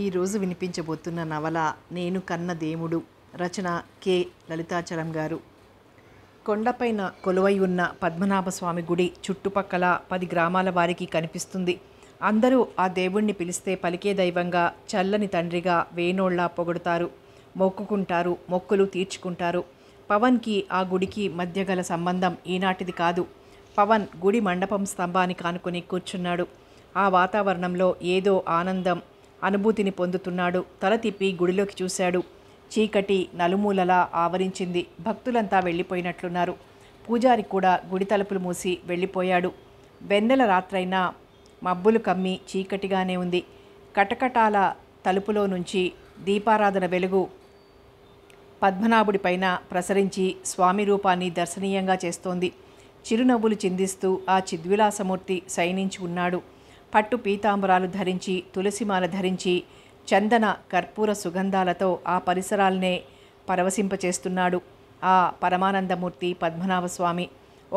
ఈరోజు వినిపించబోతున్న నవల నేను కన్న దేవుడు రచన కె లలితాచలం గారు కొండపైన కొలువై ఉన్న పద్మనాభ స్వామి గుడి చుట్టుపక్కల పది గ్రామాల వారికి కనిపిస్తుంది అందరూ ఆ దేవుణ్ణి పిలిస్తే పలికే దైవంగా చల్లని తండ్రిగా వేణోళ్ళ పొగుడుతారు మొక్కుకుంటారు మొక్కులు తీర్చుకుంటారు పవన్కి ఆ గుడికి మధ్య గల సంబంధం ఈనాటిది కాదు పవన్ గుడి మండపం స్తంభాన్ని కానుకొని కూర్చున్నాడు ఆ వాతావరణంలో ఏదో ఆనందం అనుభూతిని పొందుతున్నాడు తల తిప్పి గుడిలోకి చూశాడు చీకటి నలుమూలలా ఆవరించింది భక్తులంతా వెళ్ళిపోయినట్లున్నారు పూజారి కూడా గుడి తలుపులు మూసి వెళ్ళిపోయాడు వెన్నెల రాత్రైనా మబ్బులు కమ్మి చీకటిగానే ఉంది కటకటాల తలుపులో నుంచి దీపారాధన వెలుగు పద్మనాభుడిపైన ప్రసరించి స్వామి రూపాన్ని దర్శనీయంగా చేస్తోంది చిరునవ్వులు చిందిస్తూ ఆ చిద్విలాసమూర్తి శయనించి ఉన్నాడు పట్టు పీతాంబరాలు ధరించి తులసిమాల ధరించి చందన కర్పూర సుగంధాలతో ఆ పరిసరాలనే పరవశింపచేస్తున్నాడు ఆ పరమానందమూర్తి పద్మనాభస్వామి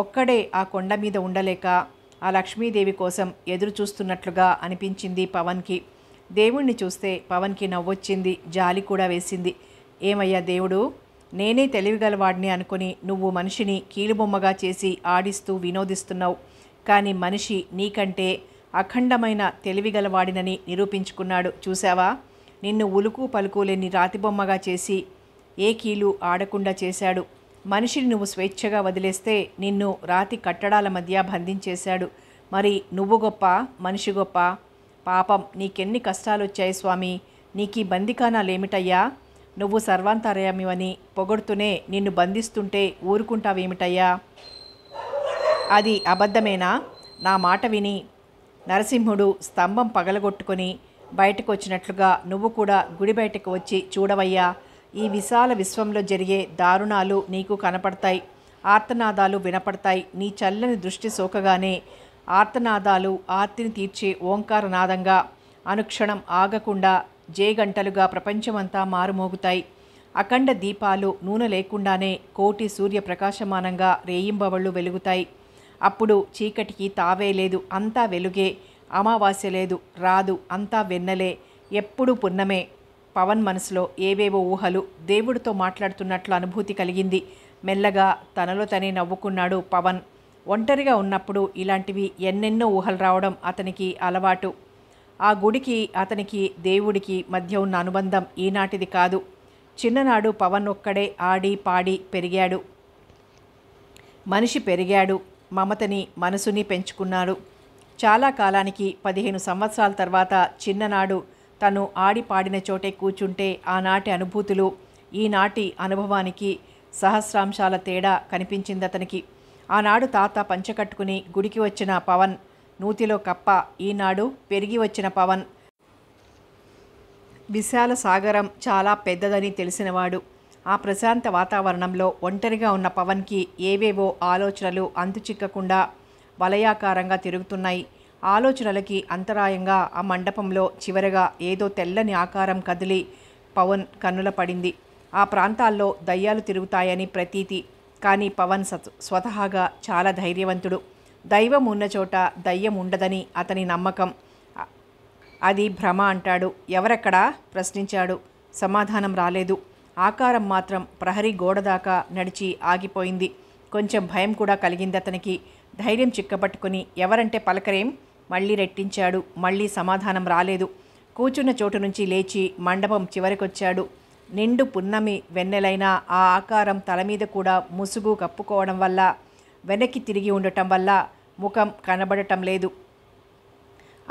ఒక్కడే ఆ కొండ మీద ఉండలేక ఆ లక్ష్మీదేవి కోసం ఎదురు చూస్తున్నట్లుగా అనిపించింది పవన్కి దేవుణ్ణి చూస్తే పవన్కి నవ్వొచ్చింది జాలి కూడా వేసింది ఏమయ్యా దేవుడు నేనే తెలివిగలవాడిని అనుకుని నువ్వు మనిషిని కీలుబొమ్మగా చేసి ఆడిస్తూ వినోదిస్తున్నావు కానీ మనిషి నీకంటే అఖండమైన తెలివిగలవాడినని నిరూపించుకున్నాడు చూశావా నిన్ను ఉలుకు పలుకులేని రాతిబొమ్మగా చేసి ఏ కీలు ఆడకుండా చేశాడు మనిషిని నువ్వు స్వేచ్ఛగా వదిలేస్తే నిన్ను రాతి కట్టడాల మధ్య బంధించేశాడు మరి నువ్వు గొప్ప మనిషి గొప్ప పాపం నీకెన్ని కష్టాలొచ్చాయి స్వామి ఈ బందికానాలేమిటయ్యా నువ్వు సర్వాంతర్యామివని పొగడుతూనే నిన్ను బంధిస్తుంటే ఊరుకుంటావేమిటయ్యా అది అబద్ధమేనా నా మాట విని నరసింహుడు స్తంభం పగలగొట్టుకుని బయటకు వచ్చినట్లుగా నువ్వు కూడా గుడి బయటకు వచ్చి చూడవయ్యా ఈ విశాల విశ్వంలో జరిగే దారుణాలు నీకు కనపడతాయి ఆర్తనాదాలు వినపడతాయి నీ చల్లని దృష్టి సోకగానే ఆర్తనాదాలు ఆర్తిని తీర్చే ఓంకారనాదంగా అనుక్షణం ఆగకుండా జేగంటలుగా ప్రపంచమంతా మారుమోగుతాయి అఖండ దీపాలు నూనె లేకుండానే కోటి సూర్య ప్రకాశమానంగా రేయింబవళ్ళు వెలుగుతాయి అప్పుడు చీకటికి తావే లేదు అంతా వెలుగే అమావాస్య లేదు రాదు అంతా వెన్నలే ఎప్పుడు పున్నమే పవన్ మనసులో ఏవేవో ఊహలు దేవుడితో మాట్లాడుతున్నట్లు అనుభూతి కలిగింది మెల్లగా తనలో తనే నవ్వుకున్నాడు పవన్ ఒంటరిగా ఉన్నప్పుడు ఇలాంటివి ఎన్నెన్నో ఊహలు రావడం అతనికి అలవాటు ఆ గుడికి అతనికి దేవుడికి మధ్య ఉన్న అనుబంధం ఈనాటిది కాదు చిన్ననాడు పవన్ ఒక్కడే ఆడి పాడి పెరిగాడు మనిషి పెరిగాడు మమతని మనసుని పెంచుకున్నాడు చాలా కాలానికి పదిహేను సంవత్సరాల తర్వాత చిన్ననాడు తను ఆడి పాడిన చోటే కూర్చుంటే ఆనాటి అనుభూతులు ఈనాటి అనుభవానికి సహస్రాంశాల తేడా కనిపించింది అతనికి ఆనాడు తాత పంచకట్టుకుని గుడికి వచ్చిన పవన్ నూతిలో కప్ప ఈనాడు పెరిగి వచ్చిన పవన్ విశాల సాగరం చాలా పెద్దదని తెలిసినవాడు ఆ ప్రశాంత వాతావరణంలో ఒంటరిగా ఉన్న పవన్కి ఏవేవో ఆలోచనలు చిక్కకుండా వలయాకారంగా తిరుగుతున్నాయి ఆలోచనలకి అంతరాయంగా ఆ మండపంలో చివరగా ఏదో తెల్లని ఆకారం కదిలి పవన్ కన్నుల పడింది ఆ ప్రాంతాల్లో దయ్యాలు తిరుగుతాయని ప్రతీతి కానీ పవన్ స్వతహాగా చాలా ధైర్యవంతుడు దైవం ఉన్న చోట దయ్యం ఉండదని అతని నమ్మకం అది భ్రమ అంటాడు ఎవరెక్కడా ప్రశ్నించాడు సమాధానం రాలేదు ఆకారం మాత్రం ప్రహరీ గోడ దాకా నడిచి ఆగిపోయింది కొంచెం భయం కూడా కలిగింది అతనికి ధైర్యం చిక్కబట్టుకుని ఎవరంటే పలకరేం మళ్ళీ రెట్టించాడు మళ్ళీ సమాధానం రాలేదు కూచున్న చోటు నుంచి లేచి మండపం చివరికొచ్చాడు నిండు పున్నమి వెన్నెలైన ఆ ఆకారం తల మీద కూడా ముసుగు కప్పుకోవడం వల్ల వెనక్కి తిరిగి ఉండటం వల్ల ముఖం కనబడటం లేదు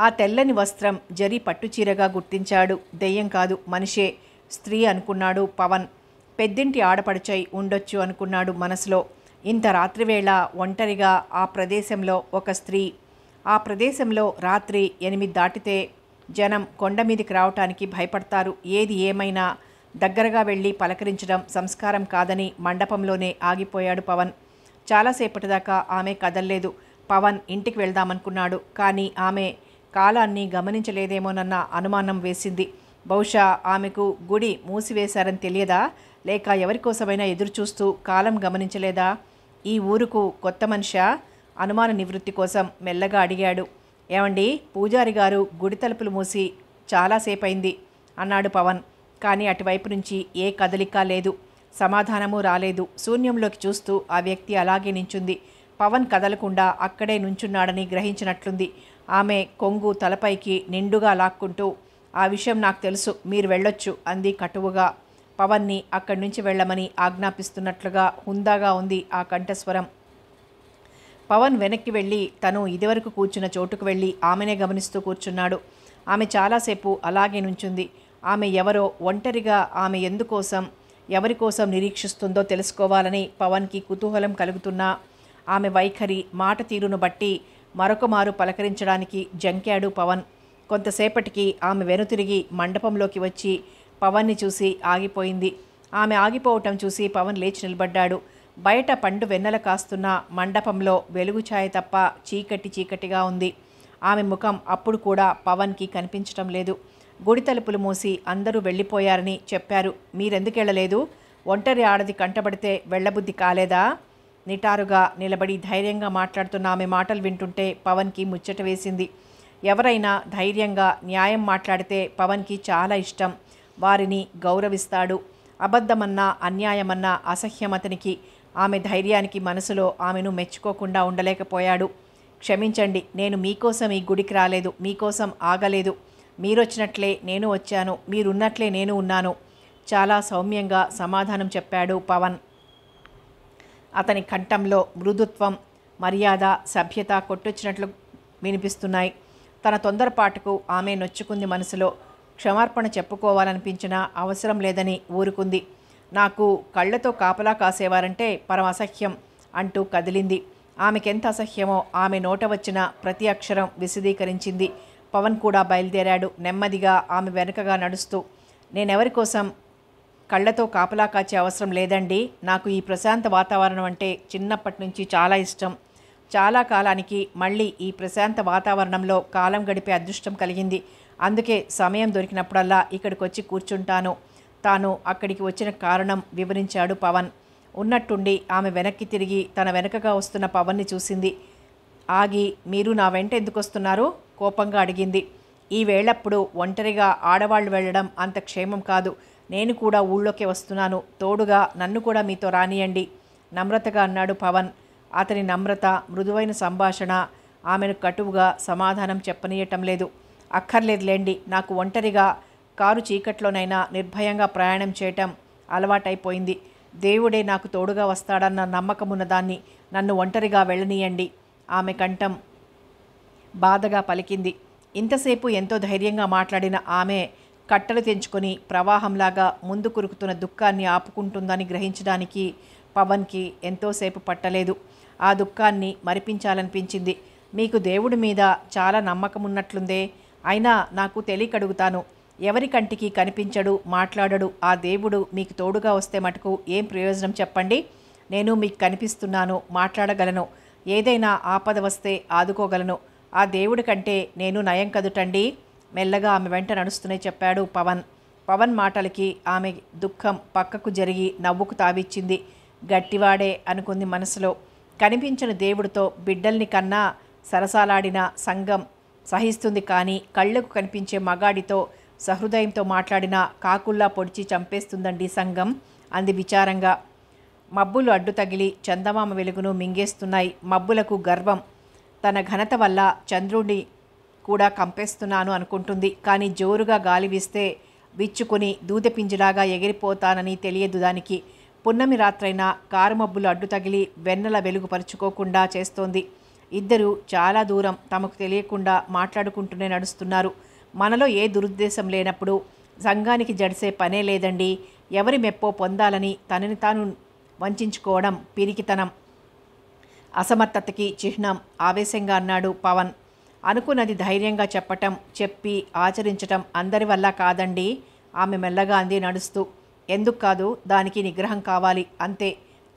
ఆ తెల్లని వస్త్రం జరి పట్టుచీరగా గుర్తించాడు దెయ్యం కాదు మనిషే స్త్రీ అనుకున్నాడు పవన్ పెద్దింటి ఆడపడిచై ఉండొచ్చు అనుకున్నాడు మనసులో ఇంత రాత్రివేళ ఒంటరిగా ఆ ప్రదేశంలో ఒక స్త్రీ ఆ ప్రదేశంలో రాత్రి ఎనిమిది దాటితే జనం కొండ మీదకి రావటానికి భయపడతారు ఏది ఏమైనా దగ్గరగా వెళ్ళి పలకరించడం సంస్కారం కాదని మండపంలోనే ఆగిపోయాడు పవన్ చాలాసేపటి దాకా ఆమె కదల్లేదు పవన్ ఇంటికి వెళ్దామనుకున్నాడు కానీ ఆమె కాలాన్ని గమనించలేదేమోనన్న అనుమానం వేసింది బహుశా ఆమెకు గుడి మూసివేశారని తెలియదా లేక ఎవరికోసమైనా ఎదురుచూస్తూ కాలం గమనించలేదా ఈ ఊరుకు కొత్త మనిష అనుమాన నివృత్తి కోసం మెల్లగా అడిగాడు ఏమండి పూజారి గారు గుడి తలుపులు మూసి చాలాసేపైంది అన్నాడు పవన్ కానీ అటువైపు నుంచి ఏ కదలిక లేదు సమాధానము రాలేదు శూన్యంలోకి చూస్తూ ఆ వ్యక్తి అలాగే నించుంది పవన్ కదలకుండా అక్కడే నుంచున్నాడని గ్రహించినట్లుంది ఆమె కొంగు తలపైకి నిండుగా లాక్కుంటూ ఆ విషయం నాకు తెలుసు మీరు వెళ్ళొచ్చు అంది కటువుగా పవన్ని అక్కడి నుంచి వెళ్ళమని ఆజ్ఞాపిస్తున్నట్లుగా హుందాగా ఉంది ఆ కంఠస్వరం పవన్ వెనక్కి వెళ్ళి తను ఇదివరకు కూర్చున్న చోటుకు వెళ్ళి ఆమెనే గమనిస్తూ కూర్చున్నాడు ఆమె చాలాసేపు అలాగే నుంచుంది ఆమె ఎవరో ఒంటరిగా ఆమె ఎందుకోసం ఎవరి కోసం నిరీక్షిస్తుందో తెలుసుకోవాలని పవన్కి కుతూహలం కలుగుతున్నా ఆమె వైఖరి మాట తీరును బట్టి మరొకమారు పలకరించడానికి జంకాడు పవన్ కొంతసేపటికి ఆమె వెనుతిరిగి మండపంలోకి వచ్చి పవన్ని చూసి ఆగిపోయింది ఆమె ఆగిపోవటం చూసి పవన్ లేచి నిలబడ్డాడు బయట పండు వెన్నెల కాస్తున్న మండపంలో వెలుగు ఛాయ తప్ప చీకటి చీకటిగా ఉంది ఆమె ముఖం అప్పుడు కూడా పవన్కి కనిపించటం లేదు గుడి తలుపులు మూసి అందరూ వెళ్ళిపోయారని చెప్పారు మీరెందుకెళ్ళలేదు ఒంటరి ఆడది కంటబడితే వెళ్ళబుద్ధి కాలేదా నిటారుగా నిలబడి ధైర్యంగా మాట్లాడుతున్న ఆమె మాటలు వింటుంటే పవన్కి ముచ్చట వేసింది ఎవరైనా ధైర్యంగా న్యాయం మాట్లాడితే పవన్కి చాలా ఇష్టం వారిని గౌరవిస్తాడు అబద్ధమన్నా అన్యాయమన్నా అసహ్యం అతనికి ఆమె ధైర్యానికి మనసులో ఆమెను మెచ్చుకోకుండా ఉండలేకపోయాడు క్షమించండి నేను మీకోసం ఈ గుడికి రాలేదు మీకోసం ఆగలేదు మీరొచ్చినట్లే నేను వచ్చాను మీరున్నట్లే నేను ఉన్నాను చాలా సౌమ్యంగా సమాధానం చెప్పాడు పవన్ అతని కంఠంలో మృదుత్వం మర్యాద సభ్యత కొట్టొచ్చినట్లు వినిపిస్తున్నాయి తన తొందరపాటుకు ఆమె నొచ్చుకుంది మనసులో క్షమార్పణ చెప్పుకోవాలనిపించినా అవసరం లేదని ఊరుకుంది నాకు కళ్ళతో కాపలా కాసేవారంటే పరం అసహ్యం అంటూ కదిలింది ఆమెకెంత అసహ్యమో ఆమె నోట వచ్చిన ప్రతి అక్షరం విశదీకరించింది పవన్ కూడా బయలుదేరాడు నెమ్మదిగా ఆమె వెనుకగా నడుస్తూ నేనెవరి కోసం కళ్ళతో కాపలా కాచే అవసరం లేదండి నాకు ఈ ప్రశాంత వాతావరణం అంటే చిన్నప్పటి నుంచి చాలా ఇష్టం చాలా కాలానికి మళ్ళీ ఈ ప్రశాంత వాతావరణంలో కాలం గడిపే అదృష్టం కలిగింది అందుకే సమయం దొరికినప్పుడల్లా ఇక్కడికి వచ్చి కూర్చుంటాను తాను అక్కడికి వచ్చిన కారణం వివరించాడు పవన్ ఉన్నట్టుండి ఆమె వెనక్కి తిరిగి తన వెనకగా వస్తున్న పవన్ని చూసింది ఆగి మీరు నా వెంట ఎందుకు వస్తున్నారు కోపంగా అడిగింది ఈ వేళప్పుడు ఒంటరిగా ఆడవాళ్ళు వెళ్ళడం అంత క్షేమం కాదు నేను కూడా ఊళ్ళోకే వస్తున్నాను తోడుగా నన్ను కూడా మీతో రానియండి నమ్రతగా అన్నాడు పవన్ అతని నమ్రత మృదువైన సంభాషణ ఆమెను కటువుగా సమాధానం చెప్పనీయటం లేదు అక్కర్లేదులేండి నాకు ఒంటరిగా కారు చీకట్లోనైనా నిర్భయంగా ప్రయాణం చేయటం అలవాటైపోయింది దేవుడే నాకు తోడుగా వస్తాడన్న నమ్మకమున్నదాన్ని నన్ను ఒంటరిగా వెళ్ళనీయండి ఆమె కంఠం బాధగా పలికింది ఇంతసేపు ఎంతో ధైర్యంగా మాట్లాడిన ఆమె కట్టలు తెంచుకొని ప్రవాహంలాగా ముందు కురుకుతున్న దుఃఖాన్ని ఆపుకుంటుందని గ్రహించడానికి పవన్కి ఎంతోసేపు పట్టలేదు ఆ దుఃఖాన్ని మరిపించాలనిపించింది మీకు దేవుడి మీద చాలా నమ్మకం ఉన్నట్లుందే అయినా నాకు తెలియకడుగుతాను ఎవరి కంటికి కనిపించడు మాట్లాడడు ఆ దేవుడు మీకు తోడుగా వస్తే మటుకు ఏం ప్రయోజనం చెప్పండి నేను మీకు కనిపిస్తున్నాను మాట్లాడగలను ఏదైనా ఆపద వస్తే ఆదుకోగలను ఆ దేవుడి కంటే నేను నయం కదుటండి మెల్లగా ఆమె వెంట నడుస్తూనే చెప్పాడు పవన్ పవన్ మాటలకి ఆమె దుఃఖం పక్కకు జరిగి నవ్వుకు తావిచ్చింది గట్టివాడే అనుకుంది మనసులో కనిపించని దేవుడితో బిడ్డల్ని కన్నా సరసాలాడిన సంఘం సహిస్తుంది కానీ కళ్ళకు కనిపించే మగాడితో సహృదయంతో మాట్లాడిన కాకుల్లా పొడిచి చంపేస్తుందండి సంఘం అంది విచారంగా మబ్బులు అడ్డు తగిలి చందమామ వెలుగును మింగేస్తున్నాయి మబ్బులకు గర్వం తన ఘనత వల్ల చంద్రుడిని కూడా కంపేస్తున్నాను అనుకుంటుంది కానీ జోరుగా గాలి వీస్తే విచ్చుకొని దూదపింజిలాగా ఎగిరిపోతానని తెలియదు దానికి పున్నమి రాత్రైనా కారుమబ్బులు అడ్డు తగిలి వెన్నెల వెలుగుపరుచుకోకుండా చేస్తోంది ఇద్దరు చాలా దూరం తమకు తెలియకుండా మాట్లాడుకుంటూనే నడుస్తున్నారు మనలో ఏ దురుద్దేశం లేనప్పుడు సంఘానికి జడిసే పనే లేదండి ఎవరి మెప్పో పొందాలని తనని తాను వంచుకోవడం పిరికితనం అసమర్థతకి చిహ్నం ఆవేశంగా అన్నాడు పవన్ అనుకున్నది ధైర్యంగా చెప్పటం చెప్పి ఆచరించటం అందరి వల్ల కాదండి ఆమె మెల్లగా అంది నడుస్తూ ఎందుకు కాదు దానికి నిగ్రహం కావాలి అంతే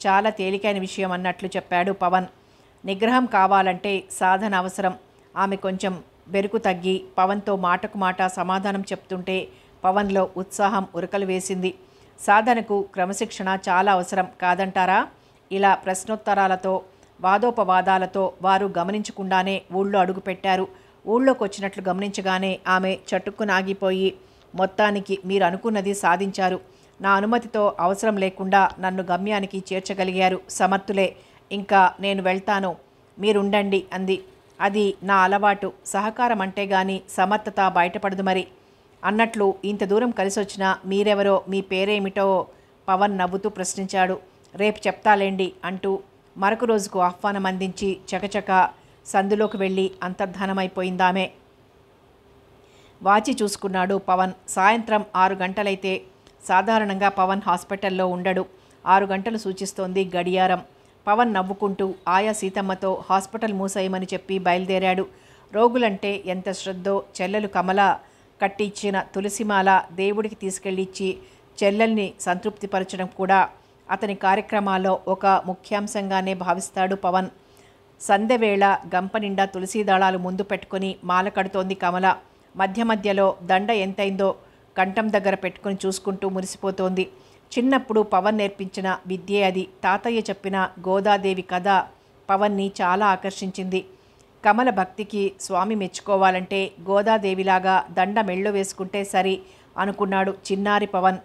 చాలా తేలికైన విషయం అన్నట్లు చెప్పాడు పవన్ నిగ్రహం కావాలంటే సాధన అవసరం ఆమె కొంచెం బెరుకు తగ్గి పవన్తో మాటకు మాట సమాధానం చెప్తుంటే పవన్లో ఉత్సాహం ఉరకలు వేసింది సాధనకు క్రమశిక్షణ చాలా అవసరం కాదంటారా ఇలా ప్రశ్నోత్తరాలతో వాదోపవాదాలతో వారు గమనించకుండానే ఊళ్ళో అడుగుపెట్టారు ఊళ్ళోకి వచ్చినట్లు గమనించగానే ఆమె చటుక్కునాగిపోయి మొత్తానికి మీరు అనుకున్నది సాధించారు నా అనుమతితో అవసరం లేకుండా నన్ను గమ్యానికి చేర్చగలిగారు సమర్థులే ఇంకా నేను వెళ్తాను మీరుండండి అంది అది నా అలవాటు సహకారం అంటే గాని సమర్థత బయటపడదు మరి అన్నట్లు ఇంత దూరం కలిసొచ్చిన మీరెవరో మీ పేరేమిటో పవన్ నవ్వుతూ ప్రశ్నించాడు రేపు చెప్తాలేండి అంటూ మరొక రోజుకు ఆహ్వానం అందించి చకచక సందులోకి వెళ్ళి అంతర్ధానమైపోయిందామే వాచి చూసుకున్నాడు పవన్ సాయంత్రం ఆరు గంటలైతే సాధారణంగా పవన్ హాస్పిటల్లో ఉండడు ఆరు గంటలు సూచిస్తోంది గడియారం పవన్ నవ్వుకుంటూ ఆయా సీతమ్మతో హాస్పిటల్ మూసేయమని చెప్పి బయలుదేరాడు రోగులంటే ఎంత శ్రద్ధో చెల్లెలు కమల కట్టిచ్చిన తులసిమాల దేవుడికి తీసుకెళ్ళిచ్చి చెల్లెల్ని సంతృప్తిపరచడం కూడా అతని కార్యక్రమాల్లో ఒక ముఖ్యాంశంగానే భావిస్తాడు పవన్ సంధ్యవేళ గంప నిండా తులసీ దళాలు ముందు పెట్టుకుని మాల కడుతోంది కమల మధ్య మధ్యలో దండ ఎంతైందో కంఠం దగ్గర పెట్టుకుని చూసుకుంటూ మురిసిపోతోంది చిన్నప్పుడు పవన్ నేర్పించిన విద్యే అది తాతయ్య చెప్పిన గోదాదేవి కథ పవన్ని చాలా ఆకర్షించింది కమల భక్తికి స్వామి మెచ్చుకోవాలంటే గోదాదేవిలాగా దండ మెళ్ళు వేసుకుంటే సరి అనుకున్నాడు చిన్నారి పవన్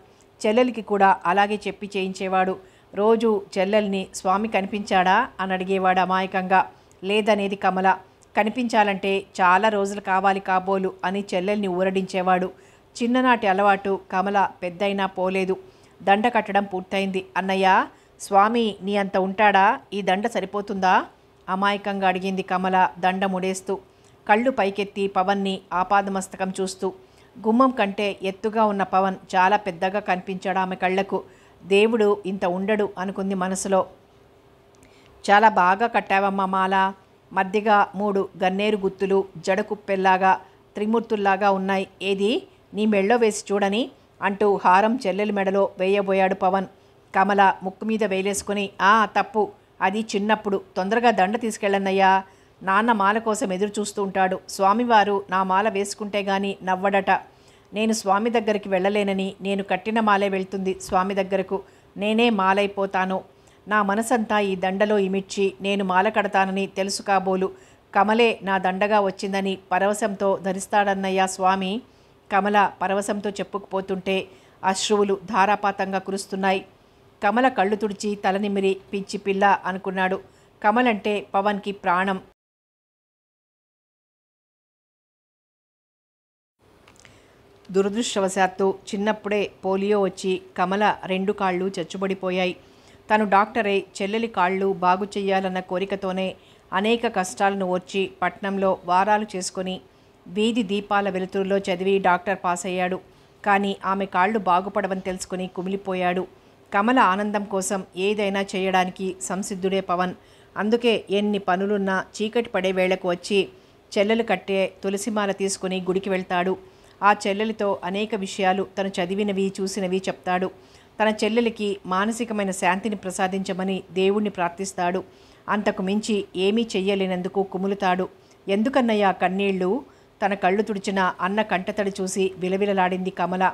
చెల్లెలికి కూడా అలాగే చెప్పి చేయించేవాడు రోజు చెల్లెల్ని స్వామి కనిపించాడా అని అడిగేవాడు అమాయకంగా లేదనేది కమల కనిపించాలంటే చాలా రోజులు కావాలి కాబోలు అని చెల్లెల్ని ఊరడించేవాడు చిన్ననాటి అలవాటు కమల పెద్దయినా పోలేదు దండ కట్టడం పూర్తయింది అన్నయ్య స్వామి నీ అంత ఉంటాడా ఈ దండ సరిపోతుందా అమాయకంగా అడిగింది కమల దండ ముడేస్తూ కళ్ళు పైకెత్తి పవన్ని ఆపాదమస్తకం చూస్తూ గుమ్మం కంటే ఎత్తుగా ఉన్న పవన్ చాలా పెద్దగా కనిపించాడు ఆమె కళ్లకు దేవుడు ఇంత ఉండడు అనుకుంది మనసులో చాలా బాగా కట్టావమ్మా మాల మధ్యగా మూడు గన్నేరు గుత్తులు జడకుప్పెల్లాగా త్రిమూర్తుల్లాగా ఉన్నాయి ఏది నీ మెళ్ళో వేసి చూడని అంటూ హారం చెల్లెలి మెడలో వేయబోయాడు పవన్ కమల ముక్కు మీద వేలేసుకుని ఆ తప్పు అది చిన్నప్పుడు తొందరగా దండ తీసుకెళ్ళన్నయ్యా నాన్న మాల కోసం ఎదురు చూస్తూ ఉంటాడు స్వామివారు నా మాల వేసుకుంటే గాని నవ్వడట నేను స్వామి దగ్గరికి వెళ్ళలేనని నేను కట్టిన మాలే వెళ్తుంది స్వామి దగ్గరకు నేనే మాలైపోతాను నా మనసంతా ఈ దండలో ఇమిడ్చి నేను మాల కడతానని తెలుసు కాబోలు కమలే నా దండగా వచ్చిందని పరవశంతో ధరిస్తాడన్నయ్యా స్వామి కమల పరవశంతో చెప్పుకుపోతుంటే అశ్రువులు ధారాపాతంగా కురుస్తున్నాయి కమల కళ్ళు తుడిచి తలనిమిరి పిచ్చి పిల్ల అనుకున్నాడు కమలంటే పవన్కి ప్రాణం దురదృష్టవశాత్తు చిన్నప్పుడే పోలియో వచ్చి కమల రెండు కాళ్ళు చచ్చుబడిపోయాయి తను డాక్టరే చెల్లెలి కాళ్ళు బాగు చెయ్యాలన్న కోరికతోనే అనేక కష్టాలను ఓర్చి పట్నంలో వారాలు చేసుకొని వీధి దీపాల వెలుతురులో చదివి డాక్టర్ పాస్ అయ్యాడు కానీ ఆమె కాళ్ళు బాగుపడవని తెలుసుకుని కుమిలిపోయాడు కమల ఆనందం కోసం ఏదైనా చేయడానికి సంసిద్ధుడే పవన్ అందుకే ఎన్ని పనులున్నా చీకటి పడే వేళకు వచ్చి చెల్లెలు కట్టే తులసిమాల తీసుకుని గుడికి వెళ్తాడు ఆ చెల్లెలితో అనేక విషయాలు తను చదివినవి చూసినవి చెప్తాడు తన చెల్లెలికి మానసికమైన శాంతిని ప్రసాదించమని దేవుణ్ణి ప్రార్థిస్తాడు అంతకు మించి ఏమీ చెయ్యలేనందుకు కుములుతాడు ఎందుకన్నయ్యా కన్నీళ్ళు తన కళ్ళు తుడిచిన అన్న కంటతడి చూసి విలవిలలాడింది కమల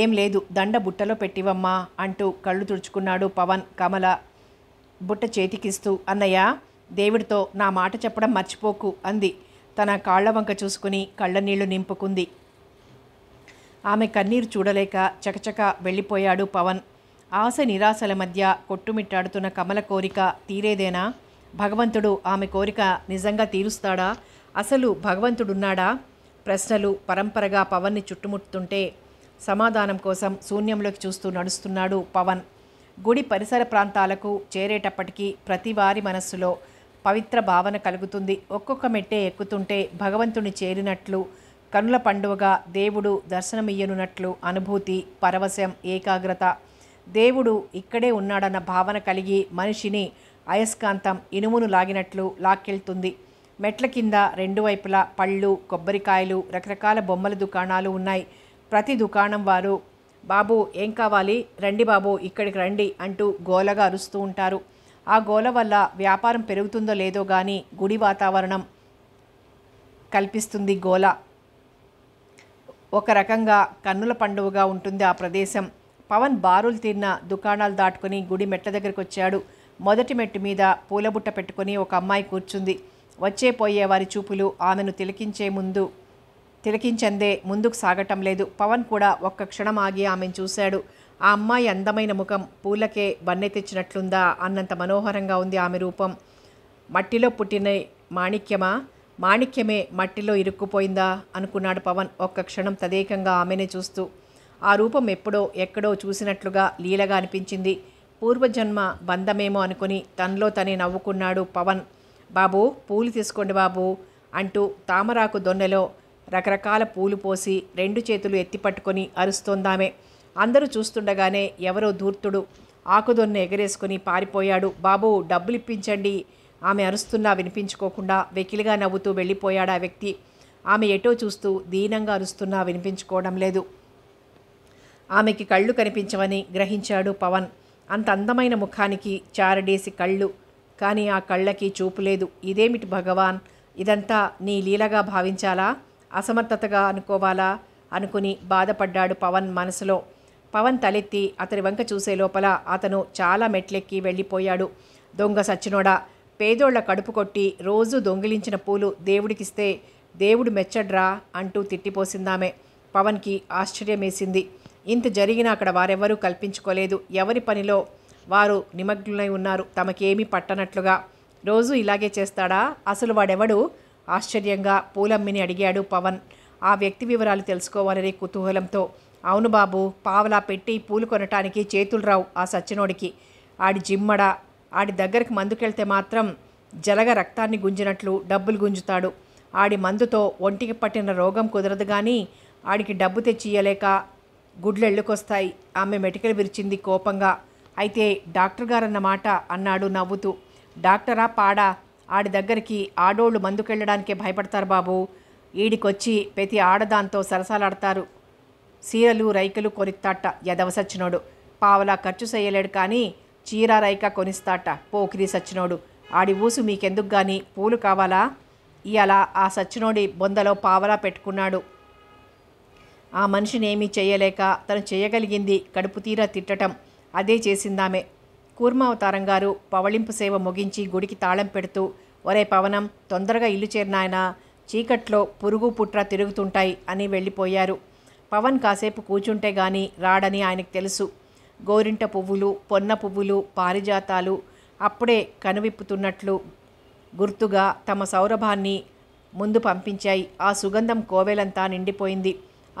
ఏం లేదు దండ బుట్టలో పెట్టివమ్మా అంటూ కళ్ళు తుడుచుకున్నాడు పవన్ కమల బుట్ట చేతికిస్తూ అన్నయ్య దేవుడితో నా మాట చెప్పడం మర్చిపోకు అంది తన కాళ్ల వంక చూసుకుని కళ్ళనీళ్లు నింపుకుంది ఆమె కన్నీరు చూడలేక చకచక వెళ్ళిపోయాడు పవన్ ఆశ నిరాశల మధ్య కొట్టుమిట్టాడుతున్న కమల కోరిక తీరేదేనా భగవంతుడు ఆమె కోరిక నిజంగా తీరుస్తాడా అసలు భగవంతుడున్నాడా ప్రశ్నలు పరంపరగా పవన్ని చుట్టుముట్టుతుంటే సమాధానం కోసం శూన్యంలోకి చూస్తూ నడుస్తున్నాడు పవన్ గుడి పరిసర ప్రాంతాలకు చేరేటప్పటికీ ప్రతి వారి మనస్సులో పవిత్ర భావన కలుగుతుంది ఒక్కొక్క మెట్టే ఎక్కుతుంటే భగవంతుని చేరినట్లు కనుల పండుగగా దేవుడు దర్శనమియ్యనున్నట్లు అనుభూతి పరవశం ఏకాగ్రత దేవుడు ఇక్కడే ఉన్నాడన్న భావన కలిగి మనిషిని అయస్కాంతం ఇనుమును లాగినట్లు లాక్కెళ్తుంది మెట్ల కింద రెండు వైపులా పళ్ళు కొబ్బరికాయలు రకరకాల బొమ్మల దుకాణాలు ఉన్నాయి ప్రతి దుకాణం వారు బాబు ఏం కావాలి రండి బాబు ఇక్కడికి రండి అంటూ గోలగా అరుస్తూ ఉంటారు ఆ గోల వల్ల వ్యాపారం పెరుగుతుందో లేదో కానీ గుడి వాతావరణం కల్పిస్తుంది గోల ఒక రకంగా కన్నుల పండుగగా ఉంటుంది ఆ ప్రదేశం పవన్ బారులు తిన్న దుకాణాలు దాటుకొని గుడి మెట్ల దగ్గరికి వచ్చాడు మొదటి మెట్టు మీద పూలబుట్ట పెట్టుకొని ఒక అమ్మాయి కూర్చుంది వచ్చే పోయేవారి చూపులు ఆమెను తిలకించే ముందు తిలకించందే ముందుకు సాగటం లేదు పవన్ కూడా ఒక్క క్షణం ఆగి ఆమెను చూశాడు ఆ అమ్మాయి అందమైన ముఖం పూలకే బన్నె తెచ్చినట్లుందా అన్నంత మనోహరంగా ఉంది ఆమె రూపం మట్టిలో పుట్టిన మాణిక్యమా మాణిక్యమే మట్టిలో ఇరుక్కుపోయిందా అనుకున్నాడు పవన్ ఒక్క క్షణం తదేకంగా ఆమెనే చూస్తూ ఆ రూపం ఎప్పుడో ఎక్కడో చూసినట్లుగా లీలగా అనిపించింది పూర్వజన్మ బంధమేమో అనుకుని తనలో తనే నవ్వుకున్నాడు పవన్ బాబు పూలు తీసుకోండి బాబు అంటూ తామరాకు దొన్నెలో రకరకాల పూలు పోసి రెండు చేతులు ఎత్తిపట్టుకొని అరుస్తోందామే అందరూ చూస్తుండగానే ఎవరో ధూర్తుడు దొన్న ఎగరేసుకుని పారిపోయాడు బాబు డబ్బులు ఇప్పించండి ఆమె అరుస్తున్నా వినిపించుకోకుండా వెకిలిగా నవ్వుతూ వెళ్ళిపోయాడు ఆ వ్యక్తి ఆమె ఎటో చూస్తూ దీనంగా అరుస్తున్నా వినిపించుకోవడం లేదు ఆమెకి కళ్ళు కనిపించవని గ్రహించాడు పవన్ అంత అందమైన ముఖానికి చారడేసి కళ్ళు కానీ ఆ కళ్ళకి చూపు లేదు ఇదేమిటి భగవాన్ ఇదంతా నీ లీలగా భావించాలా అసమర్థతగా అనుకోవాలా అనుకుని బాధపడ్డాడు పవన్ మనసులో పవన్ తలెత్తి అతని వంక చూసే లోపల అతను చాలా మెట్లెక్కి వెళ్ళిపోయాడు దొంగ సచ్చినోడా పేదోళ్ల కడుపు కొట్టి రోజు దొంగిలించిన పూలు దేవుడికిస్తే దేవుడు మెచ్చడ్రా అంటూ తిట్టిపోసిందామె పవన్కి ఆశ్చర్యమేసింది ఇంత జరిగిన అక్కడ వారెవరూ కల్పించుకోలేదు ఎవరి పనిలో వారు నిమగ్నులై ఉన్నారు తమకేమీ పట్టనట్లుగా రోజు ఇలాగే చేస్తాడా అసలు వాడెవడు ఆశ్చర్యంగా పూలమ్మిని అడిగాడు పవన్ ఆ వ్యక్తి వివరాలు తెలుసుకోవాలని కుతూహలంతో అవును బాబు పావలా పెట్టి పూలు కొనటానికి చేతులు రావు ఆ సచ్చినోడికి ఆడి జిమ్మడ ఆడి దగ్గరికి మందుకెళ్తే మాత్రం జలగ రక్తాన్ని గుంజినట్లు డబ్బులు గుంజుతాడు ఆడి మందుతో ఒంటికి పట్టిన రోగం కుదరదు కానీ ఆడికి డబ్బు తెచ్చి ఇయ్యలేక గుడ్లు ఎళ్ళుకొస్తాయి ఆమె మెటికలు విరిచింది కోపంగా అయితే డాక్టర్ గారన్నమాట అన్నాడు నవ్వుతూ డాక్టరా పాడా ఆడి దగ్గరికి ఆడోళ్ళు మందుకెళ్ళడానికే భయపడతారు బాబు ఈడికొచ్చి ప్రతి ఆడదాంతో సరసాలాడతారు సీరలు రైకలు కొనిస్తాట సచ్చినోడు పావలా ఖర్చు చేయలేడు కానీ చీర రైక కొనిస్తాట పోకిరి సచ్చినోడు ఆడి ఊసు మీకెందుకు గాని పూలు కావాలా ఇయాల ఆ సచ్చినోడి బొందలో పావలా పెట్టుకున్నాడు ఆ మనిషిని ఏమీ చేయలేక తను చేయగలిగింది కడుపు తీరా తిట్టటం అదే చేసిందామే కూర్మావతారం గారు పవళింపు సేవ ముగించి గుడికి తాళం పెడుతూ ఒరే పవనం తొందరగా ఇల్లు చేరినాయన చీకట్లో పురుగు పుట్ర తిరుగుతుంటాయి అని వెళ్ళిపోయారు పవన్ కాసేపు కూర్చుంటే గాని రాడని ఆయనకు తెలుసు గోరింట పువ్వులు పొన్న పువ్వులు పారిజాతాలు అప్పుడే కనువిప్పుతున్నట్లు గుర్తుగా తమ సౌరభాన్ని ముందు పంపించాయి ఆ సుగంధం కోవెలంతా నిండిపోయింది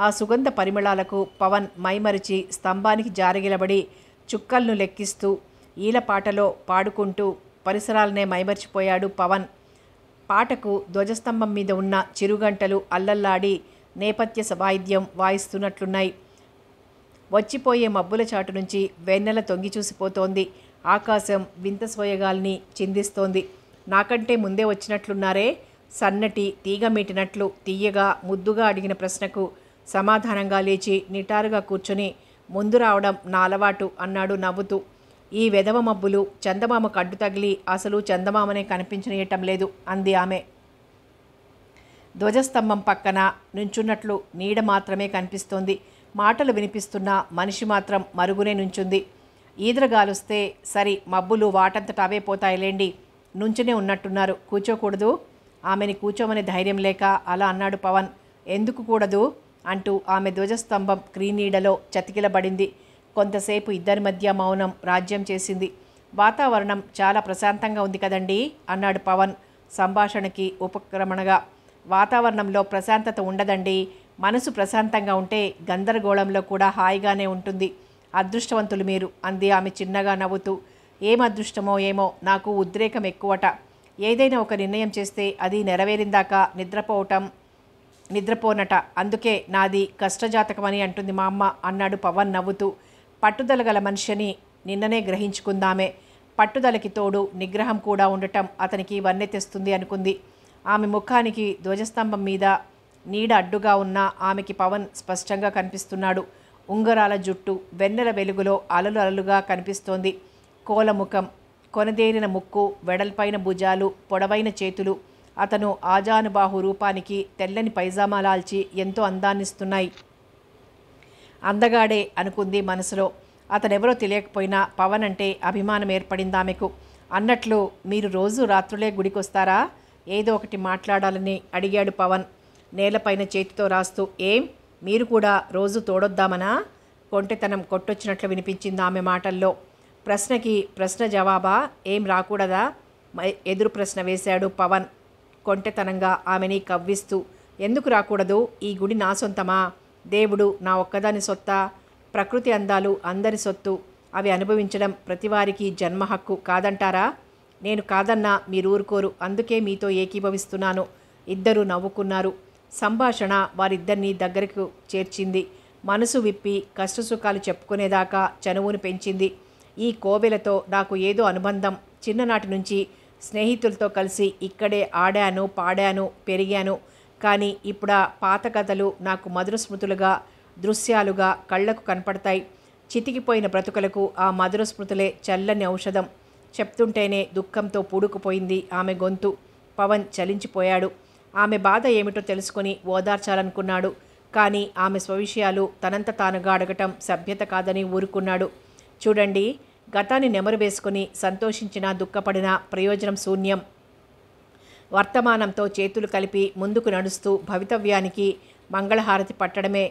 ఆ సుగంధ పరిమళాలకు పవన్ మైమరిచి స్తంభానికి జారగిలబడి చుక్కలను లెక్కిస్తూ ఈల పాటలో పాడుకుంటూ పరిసరాలనే మైమర్చిపోయాడు పవన్ పాటకు ధ్వజస్తంభం మీద ఉన్న చిరుగంటలు అల్లల్లాడి నేపథ్య వాయిద్యం వాయిస్తున్నట్లున్నాయి వచ్చిపోయే మబ్బుల చాటు నుంచి వెన్నెల తొంగి చూసిపోతోంది ఆకాశం వింత సోయగాల్ని చిందిస్తోంది నాకంటే ముందే వచ్చినట్లున్నారే సన్నటి తీగ మీటినట్లు తీయగా ముద్దుగా అడిగిన ప్రశ్నకు సమాధానంగా లేచి నిటారుగా కూర్చొని ముందు రావడం నా అలవాటు అన్నాడు నవ్వుతూ ఈ వెధవ మబ్బులు చందమామ కడ్డు తగిలి అసలు చందమామనే కనిపించనీయటం లేదు అంది ఆమె ధ్వజస్తంభం పక్కన నుంచున్నట్లు నీడ మాత్రమే కనిపిస్తోంది మాటలు వినిపిస్తున్న మనిషి మాత్రం మరుగునే నుంచుంది ఈదరగాలుస్తే సరి మబ్బులు వాటంతట అవే పోతాయిలేండి నుంచునే ఉన్నట్టున్నారు కూర్చోకూడదు ఆమెని కూర్చోమని ధైర్యం లేక అలా అన్నాడు పవన్ ఎందుకు కూడదు అంటూ ఆమె ధ్వజస్తంభం క్రీనీడలో చతికిలబడింది కొంతసేపు ఇద్దరి మధ్య మౌనం రాజ్యం చేసింది వాతావరణం చాలా ప్రశాంతంగా ఉంది కదండి అన్నాడు పవన్ సంభాషణకి ఉపక్రమణగా వాతావరణంలో ప్రశాంతత ఉండదండి మనసు ప్రశాంతంగా ఉంటే గందరగోళంలో కూడా హాయిగానే ఉంటుంది అదృష్టవంతులు మీరు అంది ఆమె చిన్నగా నవ్వుతూ ఏం అదృష్టమో ఏమో నాకు ఉద్రేకం ఎక్కువట ఏదైనా ఒక నిర్ణయం చేస్తే అది నెరవేరిందాక నిద్రపోవటం నిద్రపోనట అందుకే నాది కష్టజాతకమని అంటుంది మా అమ్మ అన్నాడు పవన్ నవ్వుతూ పట్టుదల గల మనిషిని నిన్ననే గ్రహించుకుందామే పట్టుదలకి తోడు నిగ్రహం కూడా ఉండటం అతనికి వన్నె తెస్తుంది అనుకుంది ఆమె ముఖానికి ధ్వజస్తంభం మీద నీడ అడ్డుగా ఉన్న ఆమెకి పవన్ స్పష్టంగా కనిపిస్తున్నాడు ఉంగరాల జుట్టు వెన్నెల వెలుగులో అలలు అలలుగా కనిపిస్తోంది కోలముఖం కొనదేరిన ముక్కు వెడల్పైన భుజాలు పొడవైన చేతులు అతను ఆజానుబాహు రూపానికి తెల్లని పైజామాలాల్చి ఎంతో అందాన్నిస్తున్నాయి అందగాడే అనుకుంది మనసులో అతనెవరో తెలియకపోయినా పవన్ అంటే అభిమానం ఏర్పడింది ఆమెకు అన్నట్లు మీరు రోజు రాత్రులే గుడికొస్తారా ఏదో ఒకటి మాట్లాడాలని అడిగాడు పవన్ నేలపైన చేతితో రాస్తూ ఏం మీరు కూడా రోజు తోడొద్దామనా కొంటెతనం కొట్టొచ్చినట్లు వినిపించింది ఆమె మాటల్లో ప్రశ్నకి ప్రశ్న జవాబా ఏం రాకూడదా ఎదురు ప్రశ్న వేశాడు పవన్ కొంటెతనంగా ఆమెని కవ్విస్తూ ఎందుకు రాకూడదు ఈ గుడి నా సొంతమా దేవుడు నా ఒక్కదాని సొత్తా ప్రకృతి అందాలు అందరి సొత్తు అవి అనుభవించడం ప్రతివారికి జన్మ హక్కు కాదంటారా నేను కాదన్నా మీరు ఊరుకోరు అందుకే మీతో ఏకీభవిస్తున్నాను ఇద్దరు నవ్వుకున్నారు సంభాషణ వారిద్దరినీ దగ్గరకు చేర్చింది మనసు విప్పి కష్టసుఖాలు చెప్పుకునేదాకా చనువును పెంచింది ఈ కోవెలతో నాకు ఏదో అనుబంధం చిన్ననాటి నుంచి స్నేహితులతో కలిసి ఇక్కడే ఆడాను పాడాను పెరిగాను కానీ ఇప్పుడు ఆ పాత కథలు నాకు మధుర స్మృతులుగా దృశ్యాలుగా కళ్లకు కనపడతాయి చితికిపోయిన బ్రతుకలకు ఆ మధుర స్మృతులే చల్లని ఔషధం చెప్తుంటేనే దుఃఖంతో పూడుకుపోయింది ఆమె గొంతు పవన్ చలించిపోయాడు ఆమె బాధ ఏమిటో తెలుసుకుని ఓదార్చాలనుకున్నాడు కానీ ఆమె స్వవిషయాలు తనంత తానుగా అడగటం సభ్యత కాదని ఊరుకున్నాడు చూడండి గతాన్ని నెమరు వేసుకుని సంతోషించినా దుఃఖపడినా ప్రయోజనం శూన్యం వర్తమానంతో చేతులు కలిపి ముందుకు నడుస్తూ భవితవ్యానికి మంగళహారతి పట్టడమే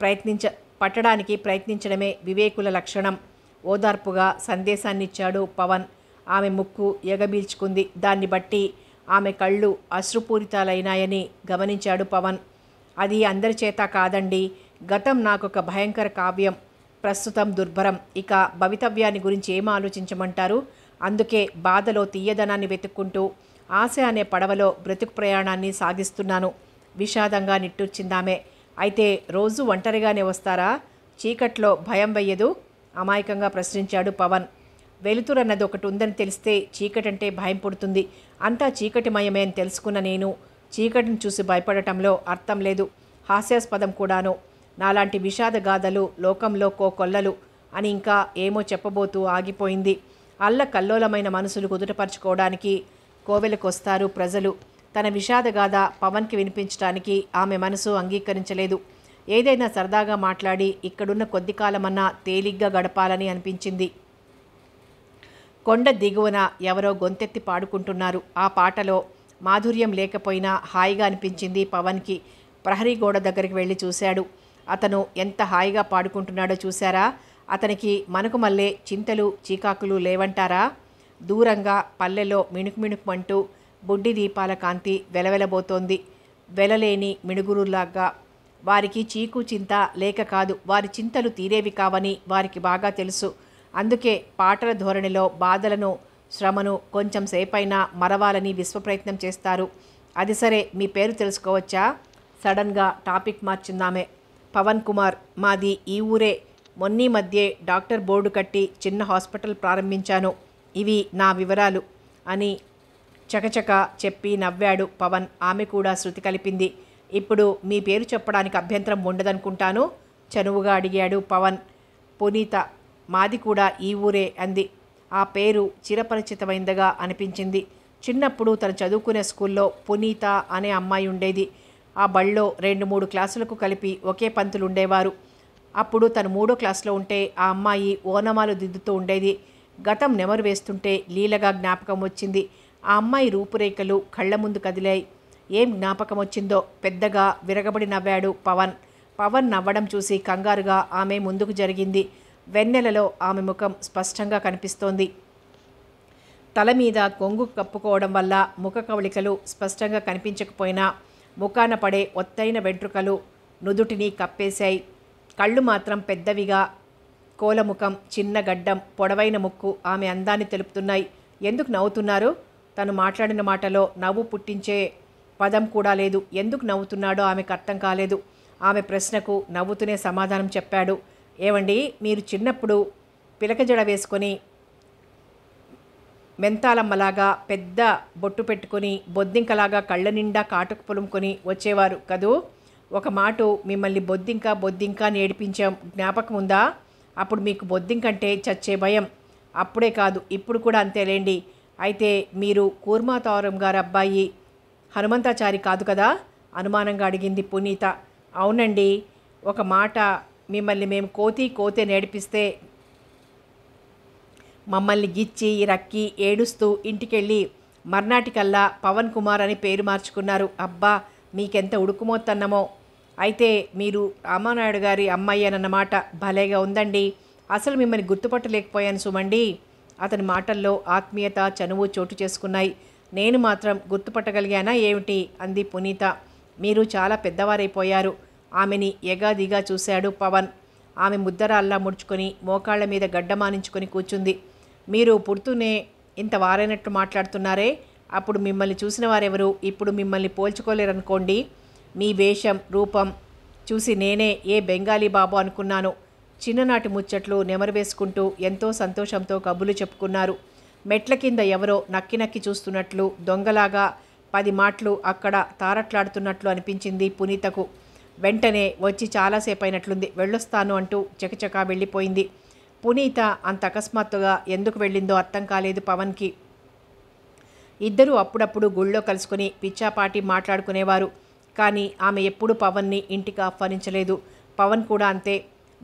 ప్రయత్నించ పట్టడానికి ప్రయత్నించడమే వివేకుల లక్షణం ఓదార్పుగా సందేశాన్నిచ్చాడు పవన్ ఆమె ముక్కు ఎగబీల్చుకుంది దాన్ని బట్టి ఆమె కళ్ళు అశ్రుపూరితాలైనాయని గమనించాడు పవన్ అది అందరి చేత కాదండి గతం నాకొక భయంకర కావ్యం ప్రస్తుతం దుర్భరం ఇక భవితవ్యాన్ని గురించి ఏం ఆలోచించమంటారు అందుకే బాధలో తీయదనాన్ని వెతుక్కుంటూ ఆశ అనే పడవలో బ్రతుకు ప్రయాణాన్ని సాగిస్తున్నాను విషాదంగా నిట్టూర్చిందామే అయితే రోజు ఒంటరిగానే వస్తారా చీకట్లో భయం వెయ్యదు అమాయకంగా ప్రశ్నించాడు పవన్ వెలుతురన్నది ఒకటి ఉందని తెలిస్తే చీకటంటే భయం పుడుతుంది అంతా చీకటిమయమే అని తెలుసుకున్న నేను చీకటిని చూసి భయపడటంలో అర్థం లేదు హాస్యాస్పదం కూడాను నాలాంటి విషాద గాథలు లోకంలో కో కొల్లలు అని ఇంకా ఏమో చెప్పబోతూ ఆగిపోయింది అల్ల కల్లోలమైన మనసులు కుదుటపరుచుకోవడానికి కోవెలకొస్తారు ప్రజలు తన విషాద గాథ పవన్కి వినిపించడానికి ఆమె మనసు అంగీకరించలేదు ఏదైనా సరదాగా మాట్లాడి ఇక్కడున్న కొద్ది కాలమన్నా తేలిగ్గా గడపాలని అనిపించింది కొండ దిగువన ఎవరో గొంతెత్తి పాడుకుంటున్నారు ఆ పాటలో మాధుర్యం లేకపోయినా హాయిగా అనిపించింది పవన్కి ప్రహరీ గోడ దగ్గరికి వెళ్ళి చూశాడు అతను ఎంత హాయిగా పాడుకుంటున్నాడో చూశారా అతనికి మనకు మళ్ళీ చింతలు చీకాకులు లేవంటారా దూరంగా పల్లెలో మిణుకు మిణుకుమంటూ బుడ్డి దీపాల కాంతి వెలవెలబోతోంది వెలలేని మిణుగురులాగా వారికి చీకు చింత లేక కాదు వారి చింతలు తీరేవి కావని వారికి బాగా తెలుసు అందుకే పాటల ధోరణిలో బాధలను శ్రమను కొంచెం సేపైనా మరవాలని విశ్వప్రయత్నం చేస్తారు అది సరే మీ పేరు తెలుసుకోవచ్చా సడన్గా టాపిక్ మార్చిందామే పవన్ కుమార్ మాది ఈ ఊరే మొన్నీ మధ్యే డాక్టర్ బోర్డు కట్టి చిన్న హాస్పిటల్ ప్రారంభించాను ఇవి నా వివరాలు అని చకచక చెప్పి నవ్వాడు పవన్ ఆమె కూడా శృతి కలిపింది ఇప్పుడు మీ పేరు చెప్పడానికి అభ్యంతరం ఉండదనుకుంటాను చనువుగా అడిగాడు పవన్ పునీత మాది కూడా ఈ ఊరే అంది ఆ పేరు చిరపరిచితమైందగా అనిపించింది చిన్నప్పుడు తను చదువుకునే స్కూల్లో పునీత అనే అమ్మాయి ఉండేది ఆ బళ్ళో రెండు మూడు క్లాసులకు కలిపి ఒకే పంతులు ఉండేవారు అప్పుడు తను మూడో క్లాసులో ఉంటే ఆ అమ్మాయి ఓనమాలు దిద్దుతూ ఉండేది గతం నెమరు వేస్తుంటే లీలగా జ్ఞాపకం వచ్చింది ఆ అమ్మాయి రూపురేఖలు కళ్ళ ముందు కదిలాయి ఏం జ్ఞాపకం వచ్చిందో పెద్దగా విరగబడి నవ్వాడు పవన్ పవన్ నవ్వడం చూసి కంగారుగా ఆమె ముందుకు జరిగింది వెన్నెలలో ఆమె ముఖం స్పష్టంగా కనిపిస్తోంది తల మీద కొంగు కప్పుకోవడం వల్ల ముఖ కవళికలు స్పష్టంగా కనిపించకపోయినా ముఖాన పడే ఒత్తైన వెంట్రుకలు నుదుటిని కప్పేశాయి కళ్ళు మాత్రం పెద్దవిగా కోలముఖం చిన్న గడ్డం పొడవైన ముక్కు ఆమె అందాన్ని తెలుపుతున్నాయి ఎందుకు నవ్వుతున్నారు తను మాట్లాడిన మాటలో నవ్వు పుట్టించే పదం కూడా లేదు ఎందుకు నవ్వుతున్నాడో ఆమెకు అర్థం కాలేదు ఆమె ప్రశ్నకు నవ్వుతూనే సమాధానం చెప్పాడు ఏవండి మీరు చిన్నప్పుడు పిలకజడ వేసుకొని మెంతాలమ్మలాగా పెద్ద బొట్టు పెట్టుకొని బొద్దింకలాగా కళ్ళ నిండా కాటుకు పులుముకొని వచ్చేవారు కదూ ఒక మాట మిమ్మల్ని బొద్దింక బొద్దింక నేడిపించాం జ్ఞాపకం ఉందా అప్పుడు మీకు బొద్దింకంటే చచ్చే భయం అప్పుడే కాదు ఇప్పుడు కూడా అంతేలేండి అయితే మీరు కూర్మాతారం గారు అబ్బాయి హనుమంతాచారి కాదు కదా అనుమానంగా అడిగింది పునీత అవునండి ఒక మాట మిమ్మల్ని మేము కోతి కోతే నేడిపిస్తే మమ్మల్ని గిచ్చి రక్కి ఏడుస్తూ ఇంటికెళ్ళి మర్నాటికల్లా పవన్ కుమార్ అని పేరు మార్చుకున్నారు అబ్బా మీకెంత ఉడుకుమోతన్నమో అయితే మీరు రామానాయుడు గారి అమ్మాయి అన్నమాట భలేగా ఉందండి అసలు మిమ్మల్ని గుర్తుపట్టలేకపోయాను సుమండి అతని మాటల్లో ఆత్మీయత చనువు చోటు చేసుకున్నాయి నేను మాత్రం గుర్తుపట్టగలిగానా ఏమిటి అంది పునీత మీరు చాలా పెద్దవారైపోయారు ఆమెని ఎగాదిగా చూశాడు పవన్ ఆమె ముద్దరాల్లా ముడుచుకొని మోకాళ్ల మీద గడ్డమానించుకొని కూర్చుంది మీరు పుడుతూనే ఇంత వారైనట్టు మాట్లాడుతున్నారే అప్పుడు మిమ్మల్ని చూసిన వారెవరు ఇప్పుడు మిమ్మల్ని పోల్చుకోలేరనుకోండి మీ వేషం రూపం చూసి నేనే ఏ బెంగాలీ బాబు అనుకున్నాను చిన్ననాటి ముచ్చట్లు నెమరవేసుకుంటూ ఎంతో సంతోషంతో కబులు చెప్పుకున్నారు మెట్ల కింద ఎవరో నక్కి నక్కి చూస్తున్నట్లు దొంగలాగా పది మాటలు అక్కడ తారట్లాడుతున్నట్లు అనిపించింది పునీతకు వెంటనే వచ్చి చాలాసేపు అయినట్లుంది వెళ్ళొస్తాను అంటూ చకచకా వెళ్ళిపోయింది పునీత అంత అకస్మాత్తుగా ఎందుకు వెళ్ళిందో అర్థం కాలేదు పవన్కి ఇద్దరూ అప్పుడప్పుడు గుళ్ళో కలుసుకుని పిచ్చాపాటి మాట్లాడుకునేవారు కానీ ఆమె ఎప్పుడూ పవన్ని ఇంటికి ఆహ్వానించలేదు పవన్ కూడా అంతే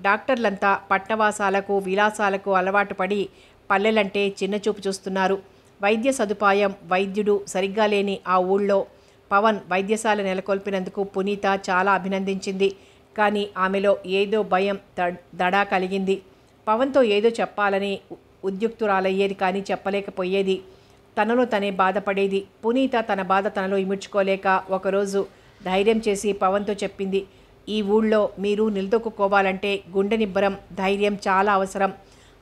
డాక్టర్లంతా పట్టవాసాలకు విలాసాలకు అలవాటు పడి పల్లెలంటే చిన్నచూపు చూస్తున్నారు వైద్య సదుపాయం వైద్యుడు సరిగ్గా లేని ఆ ఊళ్ళో పవన్ వైద్యశాల నెలకొల్పినందుకు పునీత చాలా అభినందించింది కానీ ఆమెలో ఏదో భయం దడా కలిగింది పవన్తో ఏదో చెప్పాలని ఉద్యుక్తురాలయ్యేది కానీ చెప్పలేకపోయేది తనలో తనే బాధపడేది పునీత తన బాధ తనలో ఇముడ్చుకోలేక ఒకరోజు ధైర్యం చేసి పవన్తో చెప్పింది ఈ ఊళ్ళో మీరు నిలదొక్కుకోవాలంటే గుండె నిబ్బరం ధైర్యం చాలా అవసరం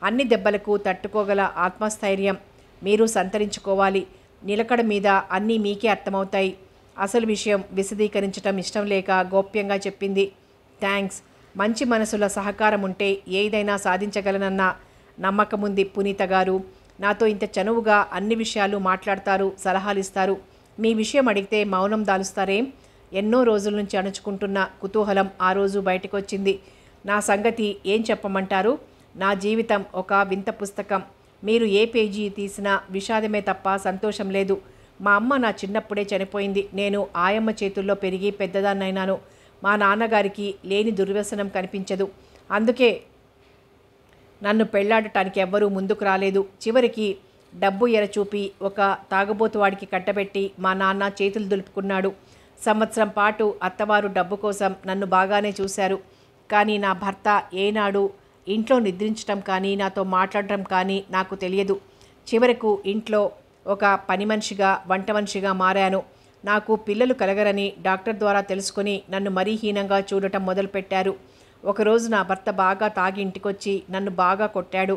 అన్ని దెబ్బలకు తట్టుకోగల ఆత్మస్థైర్యం మీరు సంతరించుకోవాలి నిలకడ మీద అన్నీ మీకే అర్థమవుతాయి అసలు విషయం విశదీకరించటం ఇష్టం లేక గోప్యంగా చెప్పింది థ్యాంక్స్ మంచి మనసుల సహకారం ఉంటే ఏదైనా సాధించగలనన్న నమ్మకముంది పునీత గారు నాతో ఇంత చనువుగా అన్ని విషయాలు మాట్లాడతారు సలహాలు ఇస్తారు మీ విషయం అడిగితే మౌనం దాలుస్తారేం ఎన్నో రోజుల నుంచి అణుచుకుంటున్న కుతూహలం ఆ రోజు బయటకు వచ్చింది నా సంగతి ఏం చెప్పమంటారు నా జీవితం ఒక వింత పుస్తకం మీరు ఏ పేజీ తీసినా విషాదమే తప్ప సంతోషం లేదు మా అమ్మ నా చిన్నప్పుడే చనిపోయింది నేను ఆయమ్మ చేతుల్లో పెరిగి పెద్దదాన్నైనాను మా నాన్నగారికి లేని దుర్వ్యసనం కనిపించదు అందుకే నన్ను పెళ్లాడటానికి ఎవ్వరూ ముందుకు రాలేదు చివరికి డబ్బు ఎర చూపి ఒక తాగుబోతువాడికి కట్టబెట్టి మా నాన్న చేతులు దులుపుకున్నాడు సంవత్సరం పాటు అత్తవారు డబ్బు కోసం నన్ను బాగానే చూశారు కానీ నా భర్త ఏనాడు ఇంట్లో నిద్రించటం కానీ నాతో మాట్లాడటం కానీ నాకు తెలియదు చివరకు ఇంట్లో ఒక పని మనిషిగా వంట మనిషిగా మారాను నాకు పిల్లలు కలగరని డాక్టర్ ద్వారా తెలుసుకుని నన్ను మరీ హీనంగా చూడటం మొదలుపెట్టారు ఒకరోజు నా భర్త బాగా తాగి ఇంటికొచ్చి నన్ను బాగా కొట్టాడు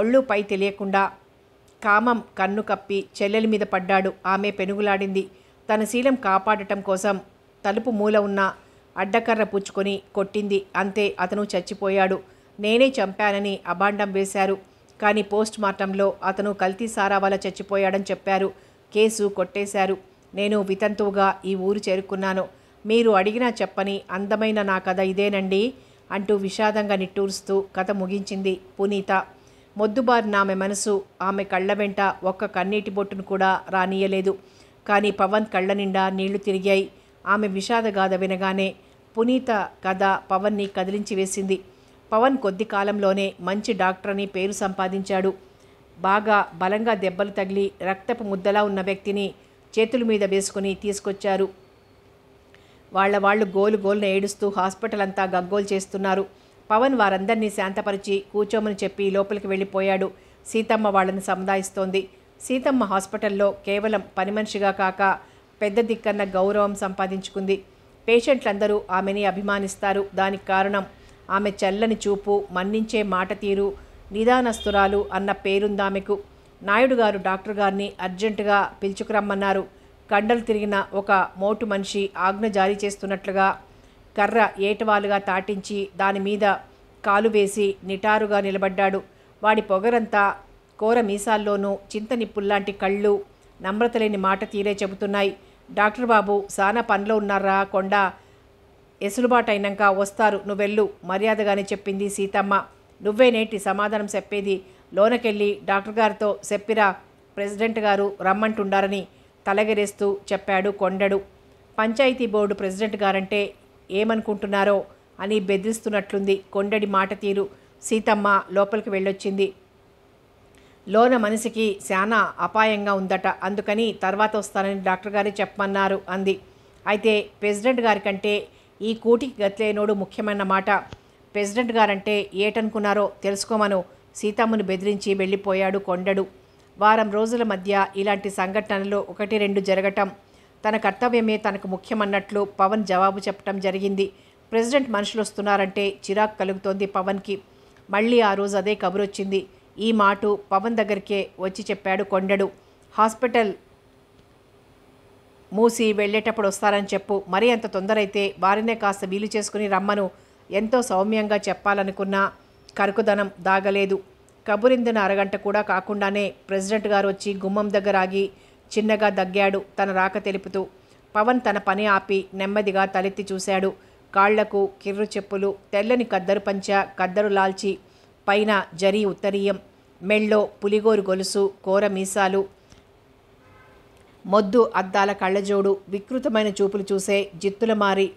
ఒళ్ళు పై తెలియకుండా కామం కన్ను కప్పి చెల్లెలి మీద పడ్డాడు ఆమె పెనుగులాడింది తన శీలం కాపాడటం కోసం తలుపు మూల ఉన్న అడ్డకర్ర పుచ్చుకొని కొట్టింది అంతే అతను చచ్చిపోయాడు నేనే చంపానని అభాండం వేశారు కానీ పోస్ట్ మార్టంలో అతను కల్తీ సారా వల్ల చచ్చిపోయాడని చెప్పారు కేసు కొట్టేశారు నేను వితంతువుగా ఈ ఊరు చేరుకున్నాను మీరు అడిగినా చెప్పని అందమైన నా కథ ఇదేనండి అంటూ విషాదంగా నిట్టూరుస్తూ కథ ముగించింది పునీత మొద్దుబారిన ఆమె మనసు ఆమె కళ్ళ వెంట ఒక్క కన్నీటి బొట్టును కూడా రానియలేదు కానీ పవన్ కళ్ళ నిండా నీళ్లు తిరిగాయి ఆమె విషాద గాథ వినగానే పునీత కథ పవన్ని కదిలించి వేసింది పవన్ కొద్ది కాలంలోనే మంచి డాక్టర్ అని పేరు సంపాదించాడు బాగా బలంగా దెబ్బలు తగిలి రక్తపు ముద్దలా ఉన్న వ్యక్తిని చేతుల మీద వేసుకుని తీసుకొచ్చారు వాళ్ల వాళ్ళు గోలు గోలున ఏడుస్తూ హాస్పిటల్ అంతా గగ్గోలు చేస్తున్నారు పవన్ వారందరినీ శాంతపరిచి కూర్చోమని చెప్పి లోపలికి వెళ్ళిపోయాడు సీతమ్మ వాళ్ళని సముదాయిస్తోంది సీతమ్మ హాస్పిటల్లో కేవలం పని మనిషిగా కాక పెద్ద దిక్కన్న గౌరవం సంపాదించుకుంది పేషెంట్లందరూ ఆమెని అభిమానిస్తారు దానికి కారణం ఆమె చల్లని చూపు మన్నించే మాట తీరు నిదానస్తురాలు అన్న పేరుందామెకు నాయుడు గారు డాక్టర్ గారిని అర్జెంటుగా పిలుచుకురమ్మన్నారు కండలు తిరిగిన ఒక మోటు మనిషి ఆజ్ఞ జారీ చేస్తున్నట్లుగా కర్ర ఏటవాలుగా తాటించి దాని మీద కాలు వేసి నిటారుగా నిలబడ్డాడు వాడి పొగరంతా కోర మీసాల్లోనూ చింత నిప్పుల్లాంటి కళ్ళు నమ్రత లేని మాట తీరే చెబుతున్నాయి డాక్టర్ బాబు సానా పనిలో ఉన్నారా కొండ ఎసులుబాటు అయినాక వస్తారు నువ్వెళ్ళు మర్యాదగానే చెప్పింది సీతమ్మ నువ్వే నేటి సమాధానం చెప్పేది లోనకెళ్ళి డాక్టర్ గారితో చెప్పిరా ప్రెసిడెంట్ గారు రమ్మంటుండారని తలగెరేస్తూ చెప్పాడు కొండడు పంచాయతీ బోర్డు ప్రెసిడెంట్ గారంటే ఏమనుకుంటున్నారో అని బెదిరిస్తున్నట్లుంది కొండడి మాట తీరు సీతమ్మ లోపలికి వెళ్ళొచ్చింది లోన మనిషికి శానా అపాయంగా ఉందట అందుకని తర్వాత వస్తానని డాక్టర్ గారే చెప్పమన్నారు అంది అయితే ప్రెసిడెంట్ గారి కంటే ఈ కూటికి గతిలేనోడు ముఖ్యమైన మాట ప్రెసిడెంట్ గారంటే ఏటనుకున్నారో తెలుసుకోమను సీతమ్మను బెదిరించి వెళ్ళిపోయాడు కొండడు వారం రోజుల మధ్య ఇలాంటి సంఘటనలు ఒకటి రెండు జరగటం తన కర్తవ్యమే తనకు ముఖ్యమన్నట్లు పవన్ జవాబు చెప్పటం జరిగింది ప్రెసిడెంట్ మనుషులు వస్తున్నారంటే చిరాకు కలుగుతోంది పవన్కి మళ్ళీ ఆ రోజు అదే కబురొచ్చింది ఈ మాటు పవన్ దగ్గరికే వచ్చి చెప్పాడు కొండడు హాస్పిటల్ మూసి వెళ్ళేటప్పుడు వస్తారని చెప్పు మరీ అంత తొందరైతే వారినే కాస్త వీలు చేసుకుని రమ్మను ఎంతో సౌమ్యంగా చెప్పాలనుకున్నా కరుకుదనం దాగలేదు కబురిందిన అరగంట కూడా కాకుండానే ప్రెసిడెంట్ గారు వచ్చి గుమ్మం దగ్గర ఆగి చిన్నగా దగ్గాడు తన రాక తెలుపుతూ పవన్ తన పని ఆపి నెమ్మదిగా తలెత్తి చూశాడు కాళ్లకు కిర్రు చెప్పులు తెల్లని కద్దరు పంచ కద్దరు లాల్చి పైన జరీ ఉత్తరీయం మెళ్ళో పులిగోరు గొలుసు కోర మీసాలు మొద్దు అద్దాల కళ్ళజోడు వికృతమైన చూపులు చూసే జిత్తుల మారి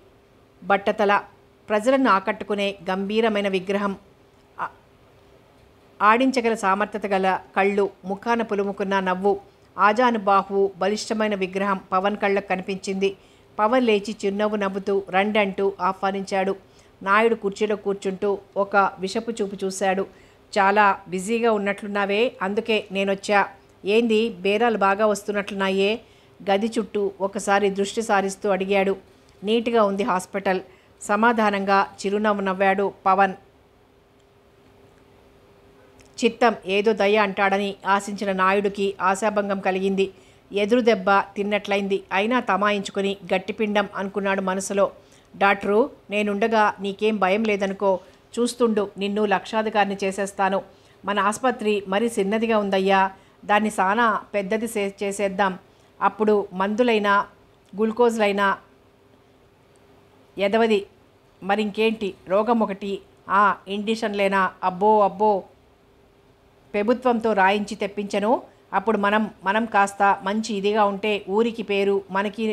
బట్టతల ప్రజలను ఆకట్టుకునే గంభీరమైన విగ్రహం ఆడించగల సామర్థ్యత గల కళ్ళు ముఖాన పులుముకున్న నవ్వు ఆజానుబాహువు బలిష్టమైన విగ్రహం పవన్ కళ్ళకు కనిపించింది పవన్ లేచి చిరునవ్వు నవ్వుతూ రండంటూ ఆహ్వానించాడు నాయుడు కుర్చీలో కూర్చుంటూ ఒక విషపు చూపు చూశాడు చాలా బిజీగా ఉన్నట్లున్నావే అందుకే నేనొచ్చా ఏంది బేరాలు బాగా వస్తున్నట్లున్నాయే గది చుట్టూ ఒకసారి దృష్టి సారిస్తూ అడిగాడు నీట్గా ఉంది హాస్పిటల్ సమాధానంగా చిరునవ్వు నవ్వాడు పవన్ చిత్తం ఏదో దయ అంటాడని ఆశించిన నాయుడికి ఆశాభంగం కలిగింది ఎదురు దెబ్బ తిన్నట్లయింది అయినా తమాయించుకుని గట్టిపిండం అనుకున్నాడు మనసులో డాక్టరు నేనుండగా నీకేం భయం లేదనుకో చూస్తుండు నిన్ను లక్షాధికారిని చేసేస్తాను మన ఆసుపత్రి మరి చిన్నదిగా ఉందయ్యా దాన్ని సానా పెద్దది చేసేద్దాం అప్పుడు మందులైనా గ్లూకోజ్లైనా ఎదవది మరింకేంటి రోగం ఒకటి ఆ ఇండిషన్లేనా అబ్బో అబ్బో ప్రభుత్వంతో రాయించి తెప్పించను అప్పుడు మనం మనం కాస్త మంచి ఇదిగా ఉంటే ఊరికి పేరు మనకి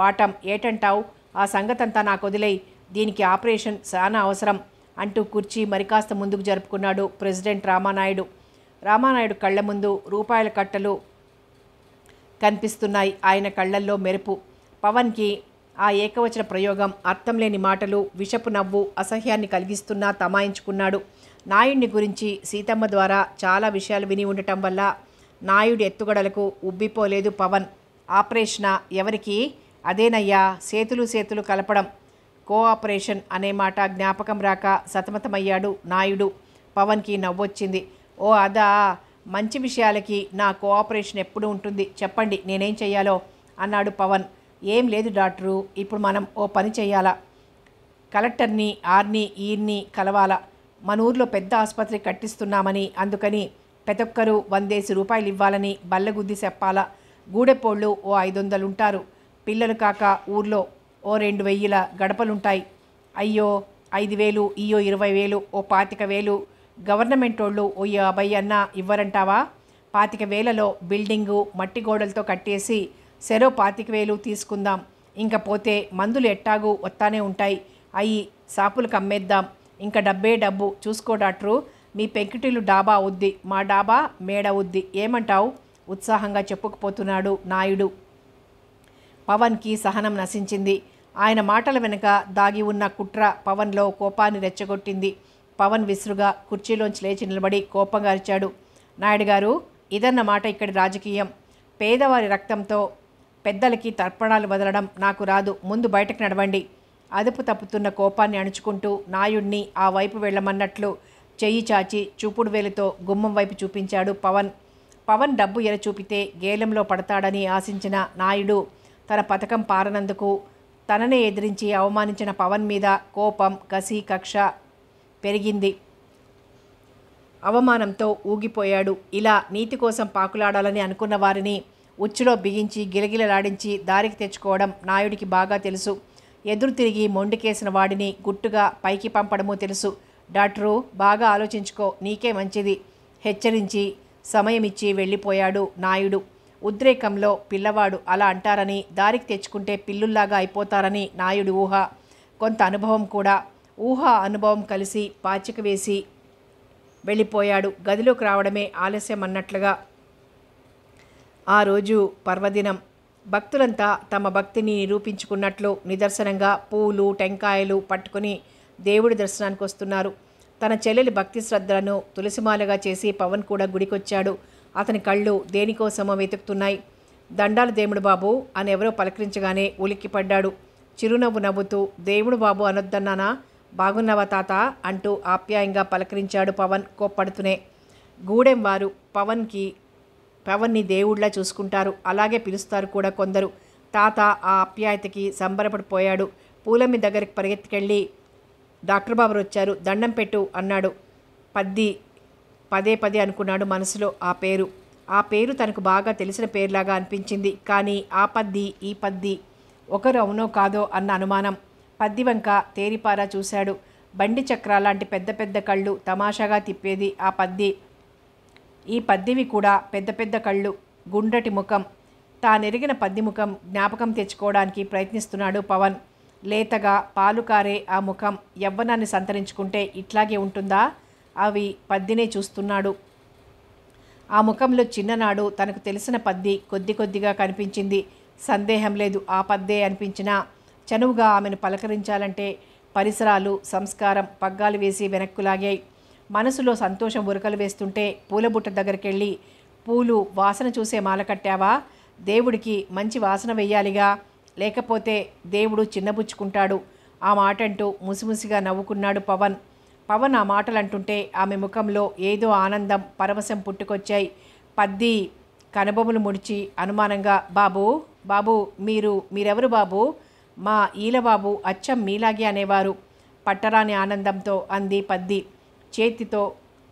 వాటం ఏటంటావు ఆ సంగతంతా నాకు వదిలే దీనికి ఆపరేషన్ చాలా అవసరం అంటూ కుర్చీ మరికాస్త ముందుకు జరుపుకున్నాడు ప్రెసిడెంట్ రామానాయుడు రామానాయుడు కళ్ళ ముందు రూపాయల కట్టలు కనిపిస్తున్నాయి ఆయన కళ్ళల్లో మెరుపు పవన్కి ఆ ఏకవచన ప్రయోగం అర్థం లేని మాటలు విషపు నవ్వు అసహ్యాన్ని కలిగిస్తున్నా తమాయించుకున్నాడు నాయుడిని గురించి సీతమ్మ ద్వారా చాలా విషయాలు విని ఉండటం వల్ల నాయుడి ఎత్తుగడలకు ఉబ్బిపోలేదు పవన్ ఆపరేషన్ ఎవరికి అదేనయ్యా సేతులు సేతులు కలపడం కోఆపరేషన్ అనే మాట జ్ఞాపకం రాక సతమతమయ్యాడు నాయుడు పవన్కి నవ్వొచ్చింది ఓ అదా మంచి విషయాలకి నా కోఆపరేషన్ ఎప్పుడు ఉంటుంది చెప్పండి నేనేం చెయ్యాలో అన్నాడు పవన్ ఏం లేదు డాక్టరు ఇప్పుడు మనం ఓ పని చెయ్యాలా కలెక్టర్ని ఆర్ని ఈర్ని కలవాలా మన ఊర్లో పెద్ద ఆసుపత్రి కట్టిస్తున్నామని అందుకని ఒక్కరు వందేసి రూపాయలు ఇవ్వాలని బల్లగుద్ది చెప్పాల గూడెపోళ్ళు ఓ ఐదు ఉంటారు పిల్లలు కాక ఊర్లో ఓ రెండు వెయ్యిల గడపలుంటాయి అయ్యో ఐదు వేలు ఇయ్యో ఇరవై వేలు ఓ పాతిక వేలు గవర్నమెంట్ వాళ్ళు ఓ యాభై అన్న ఇవ్వరంటావా పాతిక వేలలో బిల్డింగు మట్టి గోడలతో కట్టేసి సెరో పాతిక వేలు తీసుకుందాం ఇంకపోతే పోతే మందులు ఎట్టాగు వస్తానే ఉంటాయి అయ్యి సాపులు అమ్మేద్దాం ఇంకా డబ్బే డబ్బు చూసుకో డాక్టరు మీ పెంకిటిలు డాబా ఉద్ది మా డాబా మేడ ఉద్ది ఏమంటావు ఉత్సాహంగా చెప్పుకుపోతున్నాడు నాయుడు పవన్కి సహనం నశించింది ఆయన మాటల వెనుక దాగి ఉన్న కుట్ర పవన్లో కోపాన్ని రెచ్చగొట్టింది పవన్ విసురుగా కుర్చీలోంచి లేచి నిలబడి కోపంగా అరిచాడు నాయుడు గారు ఇదన్నమాట ఇక్కడి రాజకీయం పేదవారి రక్తంతో పెద్దలకి తర్పణాలు వదలడం నాకు రాదు ముందు బయటకు నడవండి అదుపు తప్పుతున్న కోపాన్ని అణుచుకుంటూ నాయుణ్ణి ఆ వైపు వెళ్ళమన్నట్లు చెయ్యి చాచి చూపుడు వేలితో గుమ్మం వైపు చూపించాడు పవన్ పవన్ డబ్బు ఎర చూపితే గేలంలో పడతాడని ఆశించిన నాయుడు తన పథకం పారనందుకు తననే ఎదిరించి అవమానించిన పవన్ మీద కోపం కసి కక్ష పెరిగింది అవమానంతో ఊగిపోయాడు ఇలా నీతి కోసం పాకులాడాలని అనుకున్న వారిని ఉచ్చులో బిగించి గిలగిలలాడించి దారికి తెచ్చుకోవడం నాయుడికి బాగా తెలుసు ఎదురు తిరిగి మొండికేసిన వాడిని గుట్టుగా పైకి పంపడము తెలుసు డాక్టరు బాగా ఆలోచించుకో నీకే మంచిది హెచ్చరించి సమయమిచ్చి వెళ్ళిపోయాడు నాయుడు ఉద్రేకంలో పిల్లవాడు అలా అంటారని దారికి తెచ్చుకుంటే పిల్లుల్లాగా అయిపోతారని నాయుడు ఊహ కొంత అనుభవం కూడా ఊహ అనుభవం కలిసి పాచిక వేసి వెళ్ళిపోయాడు గదిలోకి రావడమే ఆలస్యం అన్నట్లుగా ఆ రోజు పర్వదినం భక్తులంతా తమ భక్తిని నిరూపించుకున్నట్లు నిదర్శనంగా పూలు టెంకాయలు పట్టుకుని దేవుడి దర్శనానికి వస్తున్నారు తన చెల్లెలి భక్తి శ్రద్ధలను తులసిమాలగా చేసి పవన్ కూడా గుడికొచ్చాడు అతని కళ్ళు దేనికోసమో వెతుకుతున్నాయి దండాలు దేవుడు బాబు అని ఎవరో పలకరించగానే ఉలిక్కిపడ్డాడు చిరునవ్వు నవ్వుతూ దేవుడు బాబు అనొద్దన్నానా బాగున్నావా తాత అంటూ ఆప్యాయంగా పలకరించాడు పవన్ కోప్పడుతూనే గూడెం వారు పవన్కి పవన్ని దేవుళ్లా చూసుకుంటారు అలాగే పిలుస్తారు కూడా కొందరు తాత ఆ ఆప్యాయతకి సంబరపడిపోయాడు పూలమ్మి దగ్గరికి పరిగెత్తుకెళ్ళి డాక్టర్ బాబు వచ్చారు దండం పెట్టు అన్నాడు పద్ది పదే పదే అనుకున్నాడు మనసులో ఆ పేరు ఆ పేరు తనకు బాగా తెలిసిన పేరులాగా అనిపించింది కానీ ఆ పద్ది ఈ పద్ది ఒకరు అవునో కాదో అన్న అనుమానం పద్ది వంక తేరిపారా చూశాడు బండి చక్రాలాంటి పెద్ద పెద్ద కళ్ళు తమాషాగా తిప్పేది ఆ పద్ది ఈ పద్దివి కూడా పెద్ద పెద్ద కళ్ళు గుండ్రటి ముఖం తానెరిగిన పద్ది ముఖం జ్ఞాపకం తెచ్చుకోవడానికి ప్రయత్నిస్తున్నాడు పవన్ లేతగా పాలుకారే ఆ ముఖం యవ్వనాన్ని సంతరించుకుంటే ఇట్లాగే ఉంటుందా అవి పద్దినే చూస్తున్నాడు ఆ ముఖంలో చిన్ననాడు తనకు తెలిసిన పద్ది కొద్ది కొద్దిగా కనిపించింది సందేహం లేదు ఆ పద్దే అనిపించినా చనువుగా ఆమెను పలకరించాలంటే పరిసరాలు సంస్కారం పగ్గాలు వేసి వెనక్కులాగాయి మనసులో సంతోషం ఉరకలు వేస్తుంటే పూలబుట్ట దగ్గరికి వెళ్ళి పూలు వాసన చూసే మాల కట్టావా దేవుడికి మంచి వాసన వెయ్యాలిగా లేకపోతే దేవుడు చిన్నబుచ్చుకుంటాడు ఆ మాట అంటూ ముసిముసిగా నవ్వుకున్నాడు పవన్ పవన్ ఆ మాటలు అంటుంటే ఆమె ముఖంలో ఏదో ఆనందం పరవశం పుట్టుకొచ్చాయి పద్ది కనుబొమ్మలు ముడిచి అనుమానంగా బాబు బాబు మీరు మీరెవరు బాబు మా ఈలబాబు అచ్చం మీలాగే అనేవారు పట్టరాని ఆనందంతో అంది పద్ది చేతితో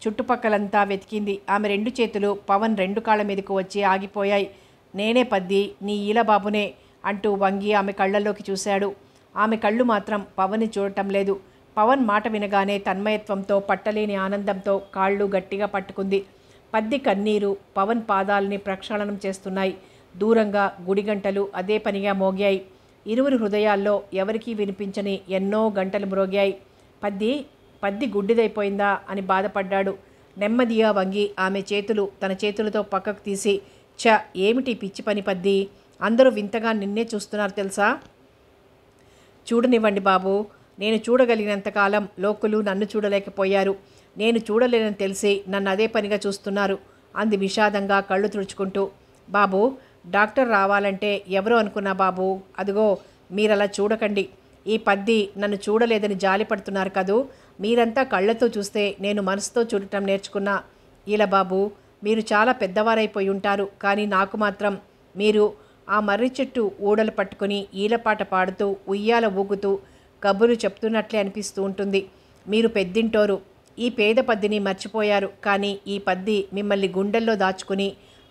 చుట్టుపక్కలంతా వెతికింది ఆమె రెండు చేతులు పవన్ రెండు కాళ్ళ మీదకు వచ్చి ఆగిపోయాయి నేనే పద్ది నీ ఈలబాబునే అంటూ వంగి ఆమె కళ్ళల్లోకి చూశాడు ఆమె కళ్ళు మాత్రం పవన్ని చూడటం లేదు పవన్ మాట వినగానే తన్మయత్వంతో పట్టలేని ఆనందంతో కాళ్ళు గట్టిగా పట్టుకుంది పద్ది కన్నీరు పవన్ పాదాలని ప్రక్షాళనం చేస్తున్నాయి దూరంగా గుడిగంటలు అదే పనిగా మోగాయి ఇరువురు హృదయాల్లో ఎవరికీ వినిపించని ఎన్నో గంటలు మ్రోగాయి పద్ది పద్ది గుడ్డిదైపోయిందా అని బాధపడ్డాడు నెమ్మదిగా వంగి ఆమె చేతులు తన చేతులతో పక్కకు తీసి చ ఏమిటి పిచ్చి పని పద్ది అందరూ వింతగా నిన్నే చూస్తున్నారు తెలుసా చూడనివ్వండి బాబు నేను చూడగలిగినంతకాలం లోకులు నన్ను చూడలేకపోయారు నేను చూడలేనని తెలిసి నన్ను అదే పనిగా చూస్తున్నారు అంది విషాదంగా కళ్ళు తుడుచుకుంటూ బాబు డాక్టర్ రావాలంటే ఎవరో అనుకున్నా బాబు అదిగో మీరలా చూడకండి ఈ పద్ది నన్ను చూడలేదని జాలిపడుతున్నారు కదూ మీరంతా కళ్ళతో చూస్తే నేను మనసుతో చూడటం నేర్చుకున్నా ఇలా బాబు మీరు చాలా పెద్దవారైపోయి ఉంటారు కానీ నాకు మాత్రం మీరు ఆ మర్రి చెట్టు ఊడలు పట్టుకుని ఈలపాట పాడుతూ ఉయ్యాల ఊగుతూ కబుర్లు చెప్తున్నట్లే అనిపిస్తూ ఉంటుంది మీరు పెద్దింటోరు ఈ పేద పద్దిని మర్చిపోయారు కానీ ఈ పద్ది మిమ్మల్ని గుండెల్లో దాచుకుని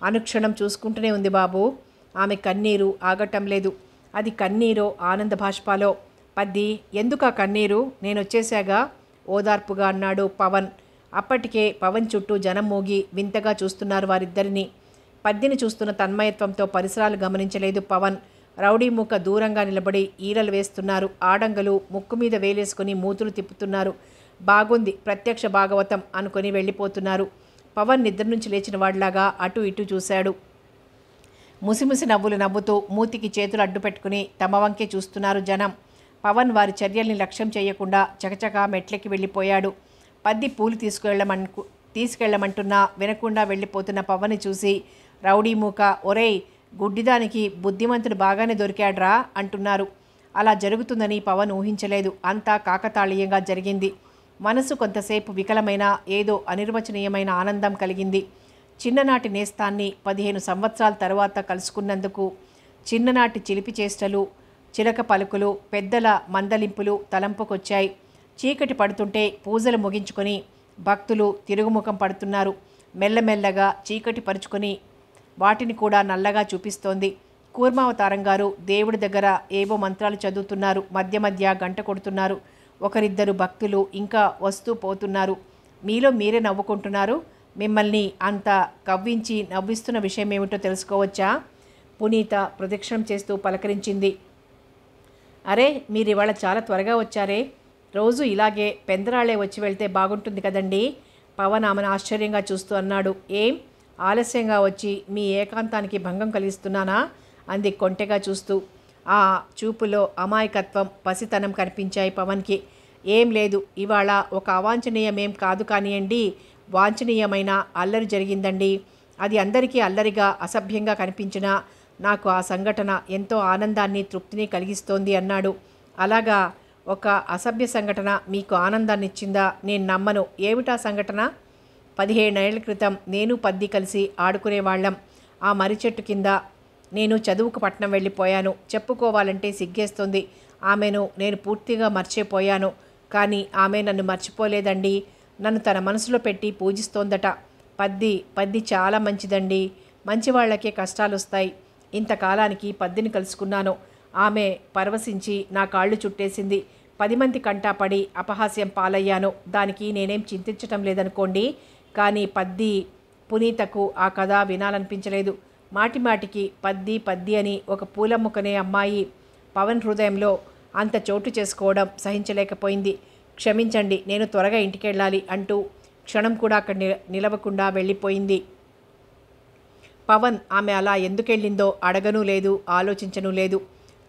అనుక్షణం చూసుకుంటూనే ఉంది బాబు ఆమె కన్నీరు ఆగటం లేదు అది కన్నీరో ఆనంద భాష్పాలో పద్ది ఎందుకు ఆ కన్నీరు నేను వచ్చేసాగా ఓదార్పుగా అన్నాడు పవన్ అప్పటికే పవన్ చుట్టూ జనం మోగి వింతగా చూస్తున్నారు వారిద్దరిని పద్దిని చూస్తున్న తన్మయత్వంతో పరిసరాలు గమనించలేదు పవన్ రౌడీ ముక్క దూరంగా నిలబడి ఈరలు వేస్తున్నారు ఆడంగలు ముక్కు మీద వేలేసుకుని మూతులు తిప్పుతున్నారు బాగుంది ప్రత్యక్ష భాగవతం అనుకుని వెళ్ళిపోతున్నారు పవన్ నిద్ర నుంచి లేచిన వాడిలాగా అటు ఇటు చూశాడు ముసిముసి నవ్వులు నవ్వుతూ మూతికి చేతులు అడ్డుపెట్టుకుని తమ వంకే చూస్తున్నారు జనం పవన్ వారి చర్యల్ని లక్ష్యం చేయకుండా చకచకా మెట్లెక్కి వెళ్ళిపోయాడు పద్ది పూలు తీసుకువెళ్ళమనుకు తీసుకెళ్లమంటున్నా వినకుండా వెళ్ళిపోతున్న పవన్ని చూసి రౌడీ మూక ఒరేయ్ గుడ్డిదానికి బుద్ధిమంతుడు బాగానే దొరికాడ్రా అంటున్నారు అలా జరుగుతుందని పవన్ ఊహించలేదు అంతా కాకతాళీయంగా జరిగింది మనసు కొంతసేపు వికలమైన ఏదో అనిర్వచనీయమైన ఆనందం కలిగింది చిన్ననాటి నేస్తాన్ని పదిహేను సంవత్సరాల తర్వాత కలుసుకున్నందుకు చిన్ననాటి చిలిపి చేష్టలు చిలక పలుకులు పెద్దల మందలింపులు తలంపుకొచ్చాయి చీకటి పడుతుంటే పూజలు ముగించుకొని భక్తులు తిరుగుముఖం పడుతున్నారు మెల్లమెల్లగా చీకటి పరుచుకొని వాటిని కూడా నల్లగా చూపిస్తోంది కూర్మావతారం గారు దేవుడి దగ్గర ఏవో మంత్రాలు చదువుతున్నారు మధ్య మధ్య గంట కొడుతున్నారు ఒకరిద్దరు భక్తులు ఇంకా వస్తూ పోతున్నారు మీలో మీరే నవ్వుకుంటున్నారు మిమ్మల్ని అంత కవ్వించి నవ్విస్తున్న విషయం ఏమిటో తెలుసుకోవచ్చా పునీత ప్రదక్షిణం చేస్తూ పలకరించింది అరే మీరు ఇవాళ చాలా త్వరగా వచ్చారే రోజు ఇలాగే పెందరాళే వచ్చి వెళ్తే బాగుంటుంది కదండి పవన్ ఆమెను ఆశ్చర్యంగా చూస్తూ అన్నాడు ఏం ఆలస్యంగా వచ్చి మీ ఏకాంతానికి భంగం కలిగిస్తున్నానా అంది కొంటెగా చూస్తూ ఆ చూపులో అమాయకత్వం పసితనం కనిపించాయి పవన్కి ఏం లేదు ఇవాళ ఒక అవాంఛనీయమేం కాదు కానివ్వండి వాంఛనీయమైన అల్లరి జరిగిందండి అది అందరికీ అల్లరిగా అసభ్యంగా కనిపించినా నాకు ఆ సంఘటన ఎంతో ఆనందాన్ని తృప్తిని కలిగిస్తోంది అన్నాడు అలాగా ఒక అసభ్య సంఘటన మీకు ఆనందాన్ని ఇచ్చిందా నేను నమ్మను ఏమిటా సంఘటన పదిహేనేళ్ల క్రితం నేను పద్ది కలిసి ఆడుకునేవాళ్ళం ఆ మర్రి చెట్టు కింద నేను చదువుకు పట్నం వెళ్ళిపోయాను చెప్పుకోవాలంటే సిగ్గేస్తుంది ఆమెను నేను పూర్తిగా మర్చిపోయాను కానీ ఆమె నన్ను మర్చిపోలేదండి నన్ను తన మనసులో పెట్టి పూజిస్తోందట పద్ది పద్ది చాలా మంచిదండి మంచి వాళ్ళకే కష్టాలు వస్తాయి ఇంతకాలానికి పద్దిని కలుసుకున్నాను ఆమె పరవశించి నా కాళ్ళు చుట్టేసింది పది మంది పడి అపహాస్యం పాలయ్యాను దానికి నేనేం చింతించటం లేదనుకోండి కానీ పద్ది పునీతకు ఆ కథ వినాలనిపించలేదు మాటిమాటికి పద్ది పద్ది అని ఒక పూలమ్ముకనే అమ్మాయి పవన్ హృదయంలో అంత చోటు చేసుకోవడం సహించలేకపోయింది క్షమించండి నేను త్వరగా ఇంటికెళ్ళాలి అంటూ క్షణం కూడా అక్కడ నిలవకుండా వెళ్ళిపోయింది పవన్ ఆమె అలా ఎందుకెళ్ళిందో అడగనూ లేదు ఆలోచించనూ లేదు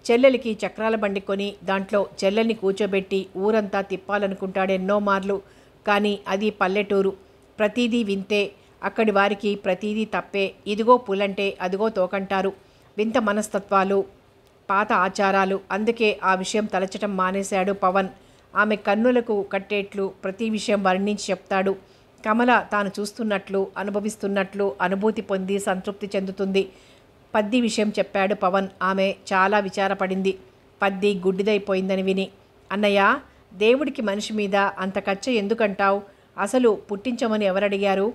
చెల్లెలికి చక్రాల బండి కొని దాంట్లో చెల్లెల్ని కూర్చోబెట్టి ఊరంతా తిప్పాలనుకుంటాడెన్నో మార్లు కానీ అది పల్లెటూరు ప్రతీదీ వింతే అక్కడి వారికి ప్రతీదీ తప్పే ఇదిగో పూలంటే అదిగో తోకంటారు వింత మనస్తత్వాలు పాత ఆచారాలు అందుకే ఆ విషయం తలచటం మానేశాడు పవన్ ఆమె కన్నులకు కట్టేట్లు ప్రతి విషయం వర్ణించి చెప్తాడు కమల తాను చూస్తున్నట్లు అనుభవిస్తున్నట్లు అనుభూతి పొంది సంతృప్తి చెందుతుంది పద్ది విషయం చెప్పాడు పవన్ ఆమె చాలా విచారపడింది పద్ది గుడ్డిదైపోయిందని విని అన్నయ్య దేవుడికి మనిషి మీద అంత కచ్చ ఎందుకంటావు అసలు పుట్టించమని ఎవరడిగారు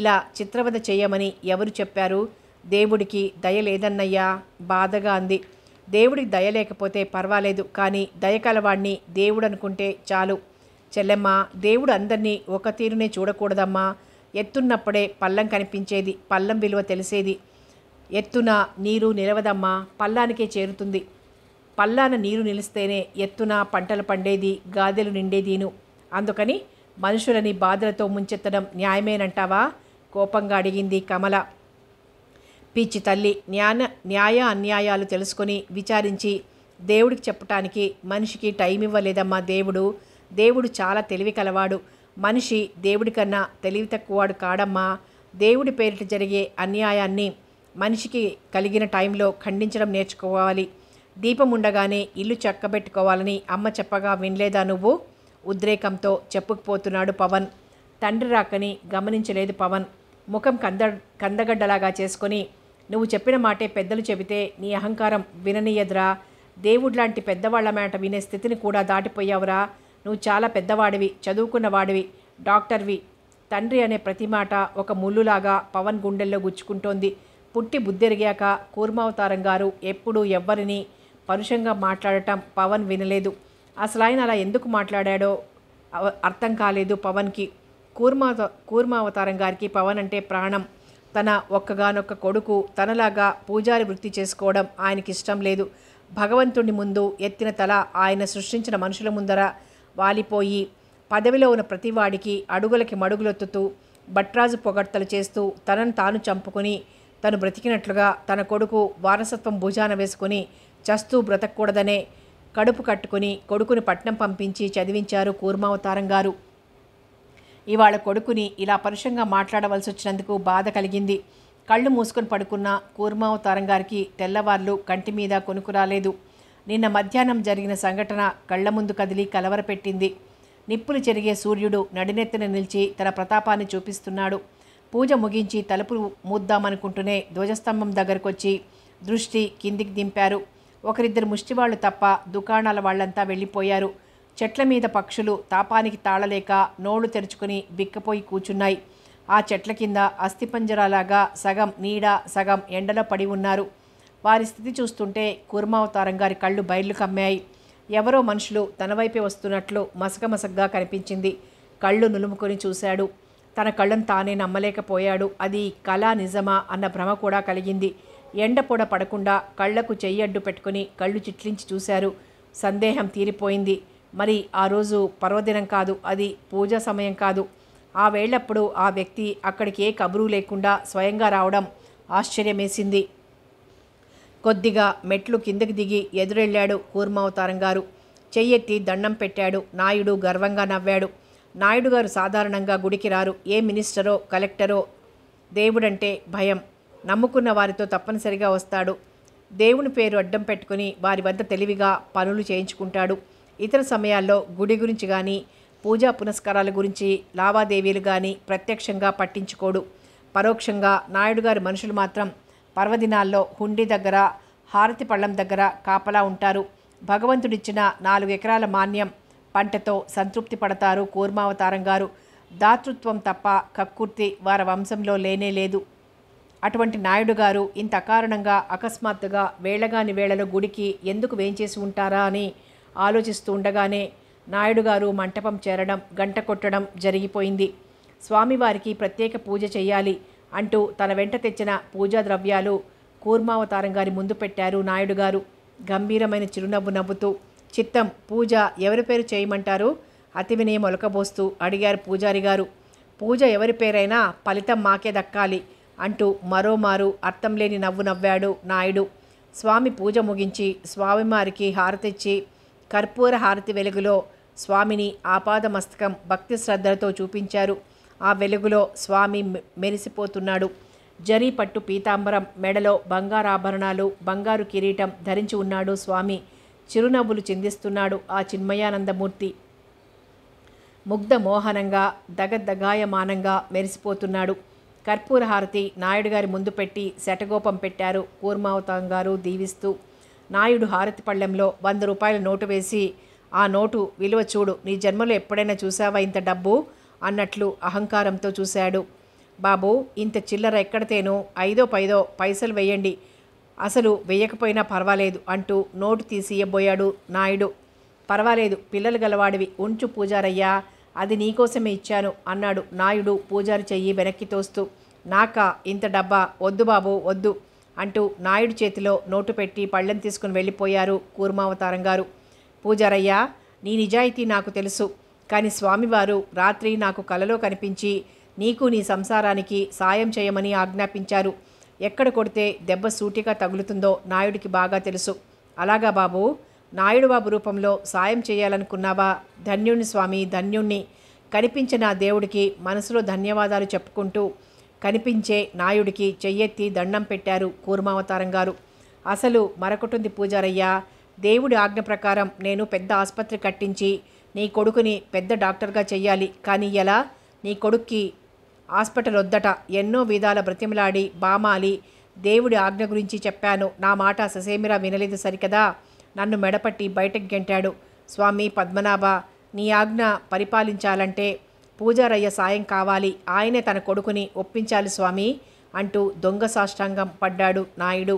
ఇలా చిత్రవద చేయమని ఎవరు చెప్పారు దేవుడికి దయ లేదన్నయ్యా బాధగా అంది దేవుడికి దయ లేకపోతే పర్వాలేదు కానీ దయ కలవాణ్ణి దేవుడు అనుకుంటే చాలు చెల్లెమ్మా దేవుడు అందరినీ ఒక తీరునే చూడకూడదమ్మా ఎత్తున్నప్పుడే పల్లం కనిపించేది పల్లం విలువ తెలిసేది ఎత్తున నీరు నిలవదమ్మా పల్లానికే చేరుతుంది పల్లాన నీరు నిలిస్తేనే ఎత్తున పంటలు పండేది గాదెలు నిండేదీను అందుకని మనుషులని బాధలతో ముంచెత్తడం న్యాయమేనంటావా కోపంగా అడిగింది కమల పిచ్చి తల్లి న్యాన న్యాయ అన్యాయాలు తెలుసుకొని విచారించి దేవుడికి చెప్పటానికి మనిషికి టైం ఇవ్వలేదమ్మా దేవుడు దేవుడు చాలా తెలివి కలవాడు మనిషి దేవుడికన్నా తెలివి తక్కువవాడు కాడమ్మా దేవుడి పేరిట జరిగే అన్యాయాన్ని మనిషికి కలిగిన టైంలో ఖండించడం నేర్చుకోవాలి దీపం ఉండగానే ఇల్లు చక్కబెట్టుకోవాలని అమ్మ చెప్పగా వినలేదా నువ్వు ఉద్రేకంతో చెప్పుకుపోతున్నాడు పవన్ తండ్రి రాకని గమనించలేదు పవన్ ముఖం కంద కందగడ్డలాగా చేసుకొని నువ్వు చెప్పిన మాటే పెద్దలు చెబితే నీ అహంకారం విననీయద్రా దేవుడు లాంటి పెద్దవాళ్ల మాట వినే స్థితిని కూడా దాటిపోయావురా నువ్వు చాలా పెద్దవాడివి చదువుకున్నవాడివి డాక్టర్వి తండ్రి అనే ప్రతి మాట ఒక ముళ్ళులాగా పవన్ గుండెల్లో గుచ్చుకుంటోంది పుట్టి బుద్ధిరిగాక కూర్మావతారం గారు ఎప్పుడూ ఎవ్వరినీ పరుషంగా మాట్లాడటం పవన్ వినలేదు అసలు ఆయన అలా ఎందుకు మాట్లాడాడో అర్థం కాలేదు పవన్కి కూర్మా కూర్మావతారం గారికి పవన్ అంటే ప్రాణం తన ఒక్కగానొక్క కొడుకు తనలాగా పూజారి వృత్తి చేసుకోవడం ఆయనకి ఇష్టం లేదు భగవంతుడి ముందు ఎత్తిన తల ఆయన సృష్టించిన మనుషుల ముందర వాలిపోయి పదవిలో ఉన్న ప్రతివాడికి అడుగులకి మడుగులొత్తుతూ భట్రాజు పొగడ్తలు చేస్తూ తనను తాను చంపుకొని తను బ్రతికినట్లుగా తన కొడుకు వారసత్వం భుజాన వేసుకుని చస్తూ బ్రతకూడదనే కడుపు కట్టుకుని కొడుకుని పట్నం పంపించి చదివించారు కూర్మావతారం గారు ఇవాళ కొడుకుని ఇలా పరుషంగా మాట్లాడవలసి వచ్చినందుకు బాధ కలిగింది కళ్ళు మూసుకొని పడుకున్న కూర్మావతారం గారికి తెల్లవార్లు కంటి మీద కొనుకురాలేదు రాలేదు నిన్న మధ్యాహ్నం జరిగిన సంఘటన కళ్ల ముందు కదిలి కలవరపెట్టింది నిప్పులు చెరిగే సూర్యుడు నడినెత్తిన నిలిచి తన ప్రతాపాన్ని చూపిస్తున్నాడు పూజ ముగించి తలుపులు మూద్దామనుకుంటూనే ధ్వజస్తంభం దగ్గరకొచ్చి దృష్టి కిందికి దింపారు ఒకరిద్దరు ముష్టివాళ్లు తప్ప దుకాణాల వాళ్ళంతా వెళ్ళిపోయారు చెట్ల మీద పక్షులు తాపానికి తాళలేక నోళ్లు తెరుచుకుని బిక్కపోయి కూచున్నాయి ఆ చెట్ల కింద అస్థిపంజరాలాగా సగం నీడ సగం ఎండలో పడి ఉన్నారు వారి స్థితి చూస్తుంటే కూర్మావతారం గారి కళ్ళు బయళ్ళు కమ్మాయి ఎవరో మనుషులు తన వైపే వస్తున్నట్లు మసకమసగ్గా కనిపించింది కళ్ళు నులుముకొని చూశాడు తన కళ్ళను తానే నమ్మలేకపోయాడు అది కళా నిజమా అన్న భ్రమ కూడా కలిగింది ఎండ పొడ పడకుండా కళ్లకు చెయ్యి అడ్డు పెట్టుకుని కళ్ళు చిట్లించి చూశారు సందేహం తీరిపోయింది మరి ఆ రోజు పర్వదినం కాదు అది పూజా సమయం కాదు ఆ వేళప్పుడు ఆ వ్యక్తి అక్కడికి ఏ కబురు లేకుండా స్వయంగా రావడం ఆశ్చర్యమేసింది కొద్దిగా మెట్లు కిందకి దిగి ఎదురెళ్ళాడు కూర్మావతారం గారు చెయ్యెత్తి దండం పెట్టాడు నాయుడు గర్వంగా నవ్వాడు నాయుడు గారు సాధారణంగా గుడికి రారు ఏ మినిస్టరో కలెక్టరో దేవుడంటే భయం నమ్ముకున్న వారితో తప్పనిసరిగా వస్తాడు దేవుని పేరు అడ్డం పెట్టుకుని వారి వద్ద తెలివిగా పనులు చేయించుకుంటాడు ఇతర సమయాల్లో గుడి గురించి కానీ పూజా పునస్కారాల గురించి లావాదేవీలు కానీ ప్రత్యక్షంగా పట్టించుకోడు పరోక్షంగా నాయుడు గారి మనుషులు మాత్రం పర్వదినాల్లో హుండీ దగ్గర హారతి పళ్ళం దగ్గర కాపలా ఉంటారు భగవంతుడిచ్చిన నాలుగు ఎకరాల మాన్యం పంటతో సంతృప్తి పడతారు కూర్మావతారం గారు దాతృత్వం తప్ప కక్కుర్తి వారి వంశంలో లేనే లేదు అటువంటి నాయుడు గారు ఇంత అకారణంగా అకస్మాత్తుగా వేళగాని వేళలో గుడికి ఎందుకు వేంచేసి ఉంటారా అని ఆలోచిస్తూ ఉండగానే నాయుడు గారు మంటపం చేరడం గంట కొట్టడం జరిగిపోయింది స్వామివారికి ప్రత్యేక పూజ చేయాలి అంటూ తన వెంట తెచ్చిన పూజా ద్రవ్యాలు కూర్మావతారం గారి ముందు పెట్టారు నాయుడు గారు గంభీరమైన చిరునవ్వు నవ్వుతూ చిత్తం పూజ ఎవరి పేరు చేయమంటారు అతి వినయం ఒలకబోస్తూ అడిగారు పూజారి గారు పూజ ఎవరి పేరైనా ఫలితం మాకే దక్కాలి అంటూ మరోమారు అర్థం లేని నవ్వు నవ్వాడు నాయుడు స్వామి పూజ ముగించి స్వామివారికి హారతిచ్చి కర్పూర హారతి వెలుగులో స్వామిని ఆపాదమస్తకం భక్తి శ్రద్ధలతో చూపించారు ఆ వెలుగులో స్వామి మెరిసిపోతున్నాడు జరీ పట్టు పీతాంబరం మెడలో బంగారాభరణాలు బంగారు కిరీటం ధరించి ఉన్నాడు స్వామి చిరునవ్వులు చిందిస్తున్నాడు ఆ చిన్మయానందమూర్తి ముగ్ధ మోహనంగా దగద్దగాయమానంగా మెరిసిపోతున్నాడు కర్పూరహారతి నాయుడు గారి ముందు పెట్టి శటగోపం పెట్టారు కూర్మావతం గారు దీవిస్తూ నాయుడు హారతి పళ్ళెంలో వంద రూపాయల నోటు వేసి ఆ నోటు విలువ చూడు నీ జన్మలో ఎప్పుడైనా చూసావా ఇంత డబ్బు అన్నట్లు అహంకారంతో చూశాడు బాబు ఇంత చిల్లర ఎక్కడితేనో ఐదో పైదో పైసలు వేయండి అసలు వేయకపోయినా పర్వాలేదు అంటూ నోటు తీసి ఇయ్యబోయాడు నాయుడు పర్వాలేదు పిల్లలు గలవాడివి ఉంచు పూజారయ్యా అది నీకోసమే ఇచ్చాను అన్నాడు నాయుడు పూజారి చెయ్యి వెనక్కి తోస్తూ నాకా ఇంత డబ్బా వద్దు బాబు వద్దు అంటూ నాయుడు చేతిలో నోటు పెట్టి పళ్ళెం తీసుకుని వెళ్ళిపోయారు కూర్మావతారం గారు పూజారయ్యా నీ నిజాయితీ నాకు తెలుసు కానీ స్వామివారు రాత్రి నాకు కలలో కనిపించి నీకు నీ సంసారానికి సాయం చేయమని ఆజ్ఞాపించారు ఎక్కడ కొడితే దెబ్బ సూటిగా తగులుతుందో నాయుడికి బాగా తెలుసు అలాగా బాబు నాయుడు బాబు రూపంలో సాయం చేయాలనుకున్నావా ధన్యుణ్ణి స్వామి ధన్యుణ్ణి కనిపించిన దేవుడికి మనసులో ధన్యవాదాలు చెప్పుకుంటూ కనిపించే నాయుడికి చెయ్యెత్తి దండం పెట్టారు కూర్మావతారం గారు అసలు మరొకటుంది పూజారయ్య దేవుడి ఆజ్ఞ ప్రకారం నేను పెద్ద ఆసుపత్రి కట్టించి నీ కొడుకుని పెద్ద డాక్టర్గా చెయ్యాలి కానీ ఎలా నీ కొడుక్కి హాస్పిటల్ వద్దట ఎన్నో విధాల బ్రతిమలాడి బామాలి దేవుడి ఆజ్ఞ గురించి చెప్పాను నా మాట ససేమిరా వినలేదు సరికదా నన్ను మెడపట్టి బయటకు గెంటాడు స్వామి పద్మనాభ నీ ఆజ్ఞ పరిపాలించాలంటే పూజారయ్య సాయం కావాలి ఆయనే తన కొడుకుని ఒప్పించాలి స్వామి అంటూ దొంగ సాష్టాంగం పడ్డాడు నాయుడు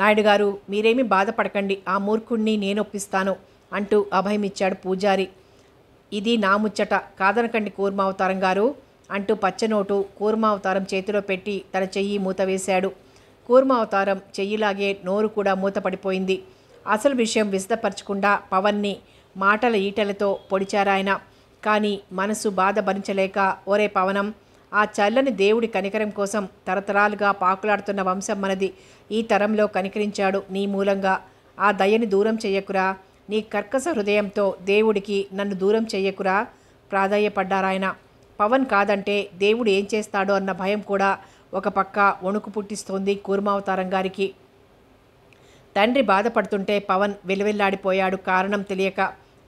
నాయుడు గారు మీరేమీ బాధపడకండి ఆ మూర్ఖుణ్ణి నేను ఒప్పిస్తాను అంటూ అభయమిచ్చాడు పూజారి ఇది నా ముచ్చట కాదనకండి కూర్మావతారం గారు అంటూ పచ్చనోటు కూర్మావతారం చేతిలో పెట్టి తన చెయ్యి మూత వేశాడు కూర్మావతారం చెయ్యిలాగే నోరు కూడా మూతపడిపోయింది అసలు విషయం విశదపరచకుండా పవన్ని మాటల ఈటలతో పొడిచారాయన కానీ మనసు బాధ భరించలేక ఓరే పవనం ఆ చల్లని దేవుడి కనికరం కోసం తరతరాలుగా పాకులాడుతున్న వంశం మనది ఈ తరంలో కనికరించాడు నీ మూలంగా ఆ దయని దూరం చేయకురా నీ కర్కశ హృదయంతో దేవుడికి నన్ను దూరం చేయకురా ప్రాధాయపడ్డారాయన పవన్ కాదంటే దేవుడు ఏం చేస్తాడో అన్న భయం కూడా ఒక పక్క వణుకు పుట్టిస్తోంది కూర్మావతారం గారికి తండ్రి బాధపడుతుంటే పవన్ వెలువెల్లాడిపోయాడు కారణం తెలియక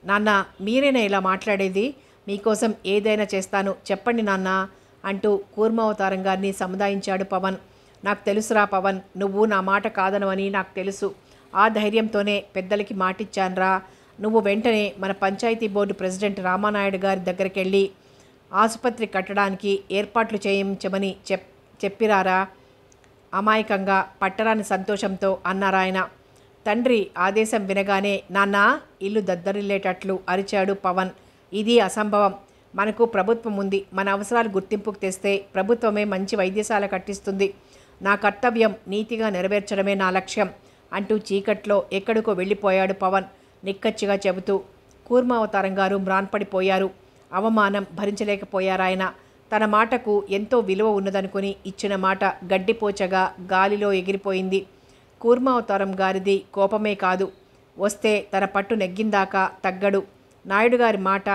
నాన్న మీరేనా ఇలా మాట్లాడేది మీకోసం ఏదైనా చేస్తాను చెప్పండి నాన్న అంటూ కూర్మావతారం గారిని సముదాయించాడు పవన్ నాకు తెలుసురా పవన్ నువ్వు నా మాట కాదనవని నాకు తెలుసు ఆ ధైర్యంతోనే పెద్దలకి మాటిచ్చానరా నువ్వు వెంటనే మన పంచాయతీ బోర్డు ప్రెసిడెంట్ రామానాయుడు గారి దగ్గరికి వెళ్ళి ఆసుపత్రి కట్టడానికి ఏర్పాట్లు చేయించమని చెప్ చెప్పిరారా అమాయకంగా పట్టరాని సంతోషంతో అన్నారాయన తండ్రి ఆదేశం వినగానే నాన్న ఇల్లు దద్దరిల్లేటట్లు అరిచాడు పవన్ ఇది అసంభవం మనకు ప్రభుత్వం ఉంది మన అవసరాలు గుర్తింపుకు తెస్తే ప్రభుత్వమే మంచి వైద్యశాల కట్టిస్తుంది నా కర్తవ్యం నీతిగా నెరవేర్చడమే నా లక్ష్యం అంటూ చీకట్లో ఎక్కడికో వెళ్ళిపోయాడు పవన్ నిక్కచ్చిగా చెబుతూ కూర్మావతారం గారు మ్రాన్పడిపోయారు అవమానం భరించలేకపోయారాయన తన మాటకు ఎంతో విలువ ఉన్నదనుకుని ఇచ్చిన మాట గడ్డిపోచగా గాలిలో ఎగిరిపోయింది కూర్మావతారం గారిది కోపమే కాదు వస్తే తన పట్టు నెగ్గిందాకా తగ్గడు నాయుడు గారి మాట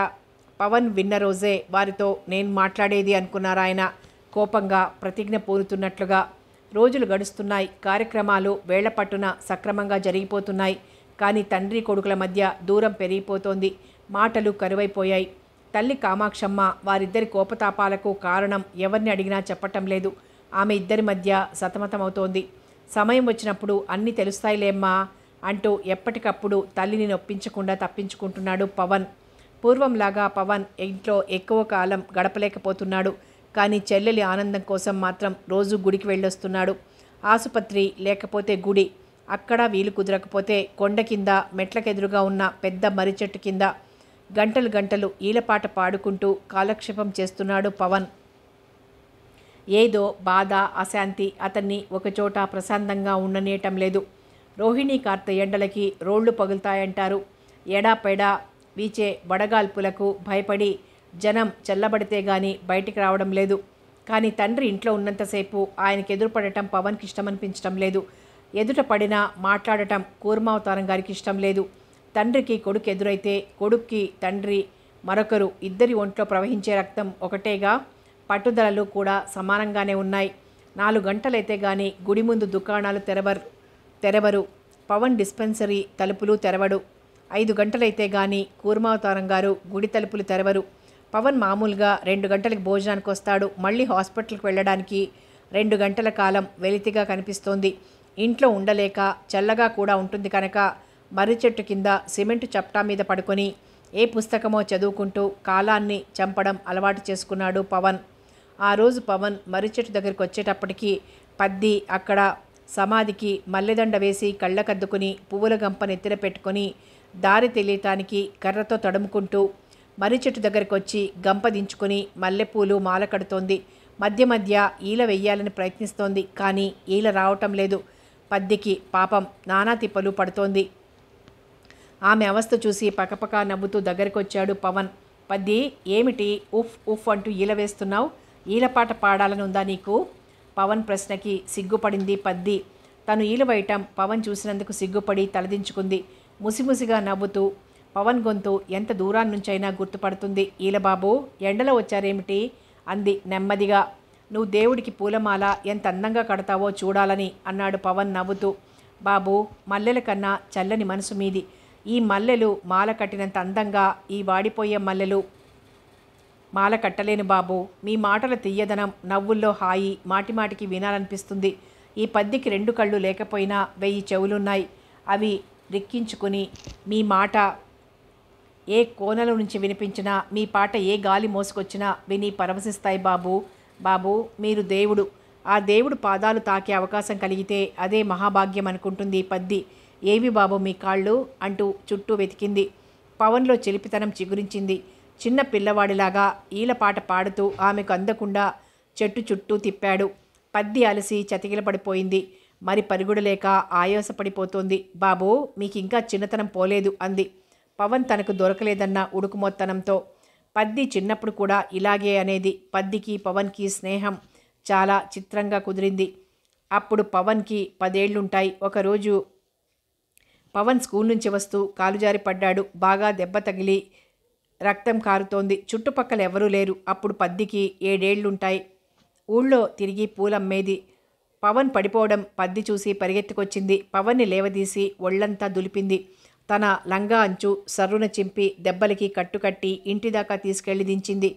పవన్ విన్న రోజే వారితో నేను మాట్లాడేది అనుకున్నారాయన కోపంగా ప్రతిజ్ఞ పూరుతున్నట్లుగా రోజులు గడుస్తున్నాయి కార్యక్రమాలు వేళ్లపట్టున సక్రమంగా జరిగిపోతున్నాయి కానీ తండ్రి కొడుకుల మధ్య దూరం పెరిగిపోతోంది మాటలు కరువైపోయాయి తల్లి కామాక్షమ్మ వారిద్దరి కోపతాపాలకు కారణం ఎవరిని అడిగినా చెప్పటం లేదు ఆమె ఇద్దరి మధ్య సతమతమవుతోంది సమయం వచ్చినప్పుడు అన్నీ తెలుస్తాయిలేమ్మా అంటూ ఎప్పటికప్పుడు తల్లిని నొప్పించకుండా తప్పించుకుంటున్నాడు పవన్ పూర్వంలాగా పవన్ ఇంట్లో ఎక్కువ కాలం గడపలేకపోతున్నాడు కానీ చెల్లెలి ఆనందం కోసం మాత్రం రోజు గుడికి వెళ్ళొస్తున్నాడు ఆసుపత్రి లేకపోతే గుడి అక్కడ వీలు కుదరకపోతే కొండ కింద మెట్లకెదురుగా ఉన్న పెద్ద మర్రి చెట్టు కింద గంటలు గంటలు ఈలపాట పాడుకుంటూ కాలక్షేపం చేస్తున్నాడు పవన్ ఏదో బాధ అశాంతి అతన్ని ఒకచోట ప్రశాంతంగా ఉండనీయటం లేదు రోహిణీ కార్త ఎండలకి రోళ్లు పగులుతాయంటారు ఎడాపెడా వీచే వడగాల్పులకు భయపడి జనం చల్లబడితే గాని బయటికి రావడం లేదు కానీ తండ్రి ఇంట్లో ఉన్నంతసేపు ఆయనకి ఎదురుపడటం పవన్కి ఇష్టమనిపించడం లేదు ఎదుట పడినా మాట్లాడటం కూర్మావతారం గారికి ఇష్టం లేదు తండ్రికి కొడుకు ఎదురైతే కొడుక్కి తండ్రి మరొకరు ఇద్దరి ఒంట్లో ప్రవహించే రక్తం ఒకటేగా పట్టుదలలు కూడా సమానంగానే ఉన్నాయి నాలుగు గంటలైతే గాని గుడి ముందు దుకాణాలు తెరవరు తెరవరు పవన్ డిస్పెన్సరీ తలుపులు తెరవడు ఐదు గంటలైతే గాని కూర్మావతారం గారు గుడి తలుపులు తెరవరు పవన్ మామూలుగా రెండు గంటలకు భోజనానికి వస్తాడు మళ్ళీ హాస్పిటల్కి వెళ్ళడానికి రెండు గంటల కాలం వెలితిగా కనిపిస్తోంది ఇంట్లో ఉండలేక చల్లగా కూడా ఉంటుంది కనుక మర్రి చెట్టు కింద సిమెంట్ చప్టా మీద పడుకొని ఏ పుస్తకమో చదువుకుంటూ కాలాన్ని చంపడం అలవాటు చేసుకున్నాడు పవన్ ఆ రోజు పవన్ మర్రి చెట్టు దగ్గరికి వచ్చేటప్పటికి పద్ది అక్కడ సమాధికి మల్లెదండ వేసి కళ్ళకద్దుకుని పువ్వుల గంప నెత్తిన పెట్టుకొని దారి తెలియటానికి కర్రతో తడుముకుంటూ మర్రి చెట్టు దగ్గరికి వచ్చి గంపదించుకుని మల్లెపూలు మాల కడుతోంది మధ్య మధ్య ఈల వెయ్యాలని ప్రయత్నిస్తోంది కానీ ఈల రావటం లేదు పద్దికి పాపం నానా తిప్పలు పడుతోంది ఆమె అవస్థ చూసి పకపక నవ్వుతూ దగ్గరికి వచ్చాడు పవన్ పద్ది ఏమిటి ఉఫ్ ఉఫ్ అంటూ ఈల వేస్తున్నావు ఈలపాట పాడాలని ఉందా నీకు పవన్ ప్రశ్నకి సిగ్గుపడింది పద్ది తను ఈలవేయటం పవన్ చూసినందుకు సిగ్గుపడి తలదించుకుంది ముసిముసిగా నవ్వుతూ పవన్ గొంతు ఎంత దూరాన్నించైనా గుర్తుపడుతుంది ఈలబాబు ఎండలో వచ్చారేమిటి అంది నెమ్మదిగా నువ్వు దేవుడికి పూలమాల ఎంత అందంగా కడతావో చూడాలని అన్నాడు పవన్ నవ్వుతూ బాబు మల్లెల కన్నా చల్లని మనసు మీది ఈ మల్లెలు మాల కట్టినంత అందంగా ఈ వాడిపోయే మల్లెలు మాల కట్టలేను బాబు మీ మాటల తీయదనం నవ్వుల్లో హాయి మాటిమాటికి వినాలనిపిస్తుంది ఈ పద్దికి రెండు కళ్ళు లేకపోయినా వెయ్యి చెవులున్నాయి అవి రిక్కించుకుని మీ మాట ఏ కోనల నుంచి వినిపించినా మీ పాట ఏ గాలి మోసుకొచ్చినా విని పరవశిస్తాయి బాబు బాబు మీరు దేవుడు ఆ దేవుడు పాదాలు తాకే అవకాశం కలిగితే అదే మహాభాగ్యం అనుకుంటుంది పద్ది ఏవి బాబు మీ కాళ్ళు అంటూ చుట్టూ వెతికింది పవన్లో చెలిపితనం చిగురించింది చిన్న పిల్లవాడిలాగా పాట పాడుతూ ఆమెకు అందకుండా చెట్టు చుట్టూ తిప్పాడు పద్ది అలసి చతికిలపడిపోయింది మరి పరుగుడలేక ఆయాసపడిపోతోంది మీకు మీకింకా చిన్నతనం పోలేదు అంది పవన్ తనకు దొరకలేదన్న ఉడుకుమొత్తనంతో పద్ది చిన్నప్పుడు కూడా ఇలాగే అనేది పద్దికి పవన్కి స్నేహం చాలా చిత్రంగా కుదిరింది అప్పుడు పవన్కి పదేళ్లుంటాయి ఒకరోజు పవన్ స్కూల్ నుంచి వస్తూ కాలుజారి పడ్డాడు బాగా దెబ్బ తగిలి రక్తం కారుతోంది చుట్టుపక్కల ఎవరూ లేరు అప్పుడు పద్దికి ఏడేళ్లుంటాయి ఊళ్ళో తిరిగి పూలమ్మేది పవన్ పడిపోవడం పద్ది చూసి పరిగెత్తుకొచ్చింది పవన్ని లేవదీసి ఒళ్ళంతా దులిపింది తన లంగా అంచు సర్రున చింపి దెబ్బలకి కట్టుకట్టి ఇంటిదాకా తీసుకెళ్లి దించింది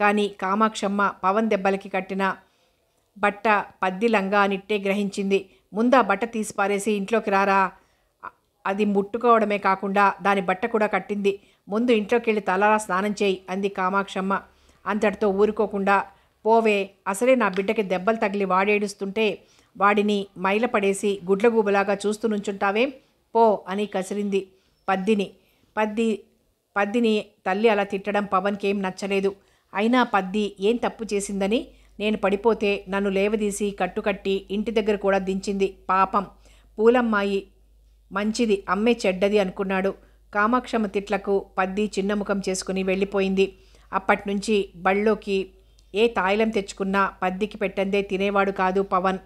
కానీ కామాక్షమ్మ పవన్ దెబ్బలకి కట్టిన బట్ట పద్ది లంగా అనిట్టే గ్రహించింది ముందా బట్ట తీసి పారేసి ఇంట్లోకి రారా అది ముట్టుకోవడమే కాకుండా దాని బట్ట కూడా కట్టింది ముందు ఇంట్లోకి వెళ్ళి తలరా స్నానం చేయి అంది కామాక్షమ్మ అంతటితో ఊరుకోకుండా పోవే అసలే నా బిడ్డకి దెబ్బలు తగిలి వాడేడుస్తుంటే వాడిని మైలపడేసి పడేసి గుడ్లగూబలాగా చూస్తూ నుంచుంటావేం పో అని కసిరింది పద్దిని పద్ది పద్దిని తల్లి అలా తిట్టడం పవన్కి ఏం నచ్చలేదు అయినా పద్ది ఏం తప్పు చేసిందని నేను పడిపోతే నన్ను లేవదీసి కట్టుకట్టి ఇంటి దగ్గర కూడా దించింది పాపం పూలమ్మాయి మంచిది అమ్మే చెడ్డది అనుకున్నాడు కామాక్షమ తిట్లకు పద్ది చిన్నముఖం చేసుకుని వెళ్ళిపోయింది అప్పటినుంచి బళ్ళోకి ఏ తాయిలం తెచ్చుకున్నా పద్దికి పెట్టందే తినేవాడు కాదు పవన్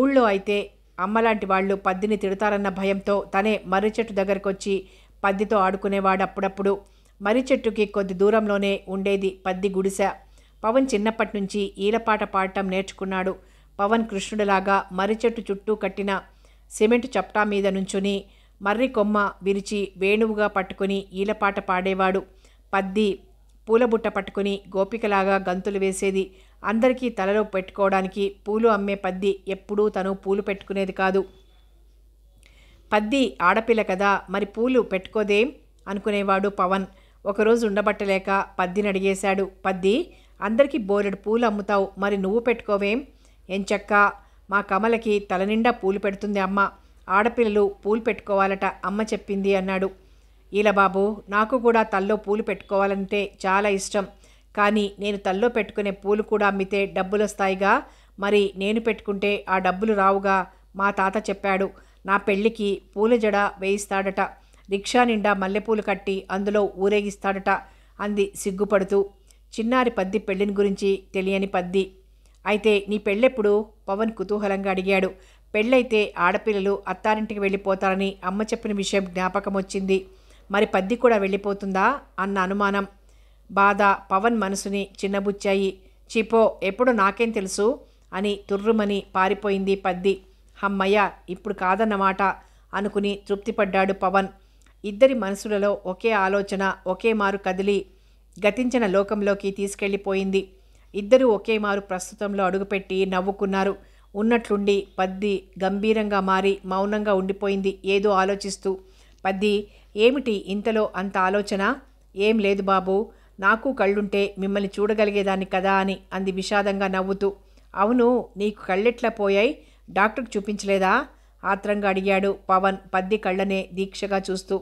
ఊళ్ళో అయితే అమ్మలాంటి వాళ్ళు పద్దిని తిడతారన్న భయంతో తనే మర్రి చెట్టు దగ్గరకొచ్చి పద్దితో అప్పుడప్పుడు మర్రి చెట్టుకి కొద్ది దూరంలోనే ఉండేది పద్ది గుడిసె పవన్ చిన్నప్పటి నుంచి ఈలపాట పాడటం నేర్చుకున్నాడు పవన్ కృష్ణుడిలాగా మర్రి చెట్టు చుట్టూ కట్టిన సిమెంట్ చప్టా మీద నుంచుని మర్రి కొమ్మ విరిచి వేణువుగా పట్టుకుని ఈలపాట పాడేవాడు పద్ది పూలబుట్ట పట్టుకుని గోపికలాగా గంతులు వేసేది అందరికీ తలలో పెట్టుకోవడానికి పూలు అమ్మే పద్ది ఎప్పుడూ తను పూలు పెట్టుకునేది కాదు పద్ది ఆడపిల్ల కదా మరి పూలు పెట్టుకోదేం అనుకునేవాడు పవన్ ఒకరోజు ఉండబట్టలేక పద్దిని అడిగేశాడు పద్ది అందరికీ బోరెడు పూలు అమ్ముతావు మరి నువ్వు పెట్టుకోవేం ఎంచక్క మా కమలకి తలనిండా పూలు పెడుతుంది అమ్మ ఆడపిల్లలు పూలు పెట్టుకోవాలట అమ్మ చెప్పింది అన్నాడు ఇలా బాబు నాకు కూడా తల్లో పూలు పెట్టుకోవాలంటే చాలా ఇష్టం కానీ నేను తల్లో పెట్టుకునే పూలు కూడా అమ్మితే డబ్బులు వస్తాయిగా మరి నేను పెట్టుకుంటే ఆ డబ్బులు రావుగా మా తాత చెప్పాడు నా పెళ్ళికి పూల జడ వేయిస్తాడట రిక్షా నిండా మల్లెపూలు కట్టి అందులో ఊరేగిస్తాడట అంది సిగ్గుపడుతూ చిన్నారి పద్ది పెళ్ళిని గురించి తెలియని పద్ది అయితే నీ పెళ్ళెప్పుడు పవన్ కుతూహలంగా అడిగాడు పెళ్ళైతే ఆడపిల్లలు అత్తారింటికి వెళ్ళిపోతారని అమ్మ చెప్పిన విషయం జ్ఞాపకం వచ్చింది మరి పద్ది కూడా వెళ్ళిపోతుందా అన్న అనుమానం బాధ పవన్ మనసుని చిన్నబుచ్చాయి చిపో ఎప్పుడు నాకేం తెలుసు అని తుర్రుమని పారిపోయింది పద్ది హమ్మయ్య ఇప్పుడు కాదన్నమాట అనుకుని తృప్తిపడ్డాడు పవన్ ఇద్దరి మనసులలో ఒకే ఆలోచన ఒకే మారు కదిలి గతించిన లోకంలోకి తీసుకెళ్ళిపోయింది ఇద్దరూ ఒకే మారు ప్రస్తుతంలో అడుగుపెట్టి నవ్వుకున్నారు ఉన్నట్లుండి పద్ది గంభీరంగా మారి మౌనంగా ఉండిపోయింది ఏదో ఆలోచిస్తూ పద్ది ఏమిటి ఇంతలో అంత ఆలోచన ఏం లేదు బాబు నాకు కళ్ళుంటే మిమ్మల్ని చూడగలిగేదాన్ని కదా అని అంది విషాదంగా నవ్వుతూ అవును నీకు కళ్ళెట్లా పోయాయి డాక్టర్కి చూపించలేదా ఆత్రంగా అడిగాడు పవన్ పద్ది కళ్ళనే దీక్షగా చూస్తూ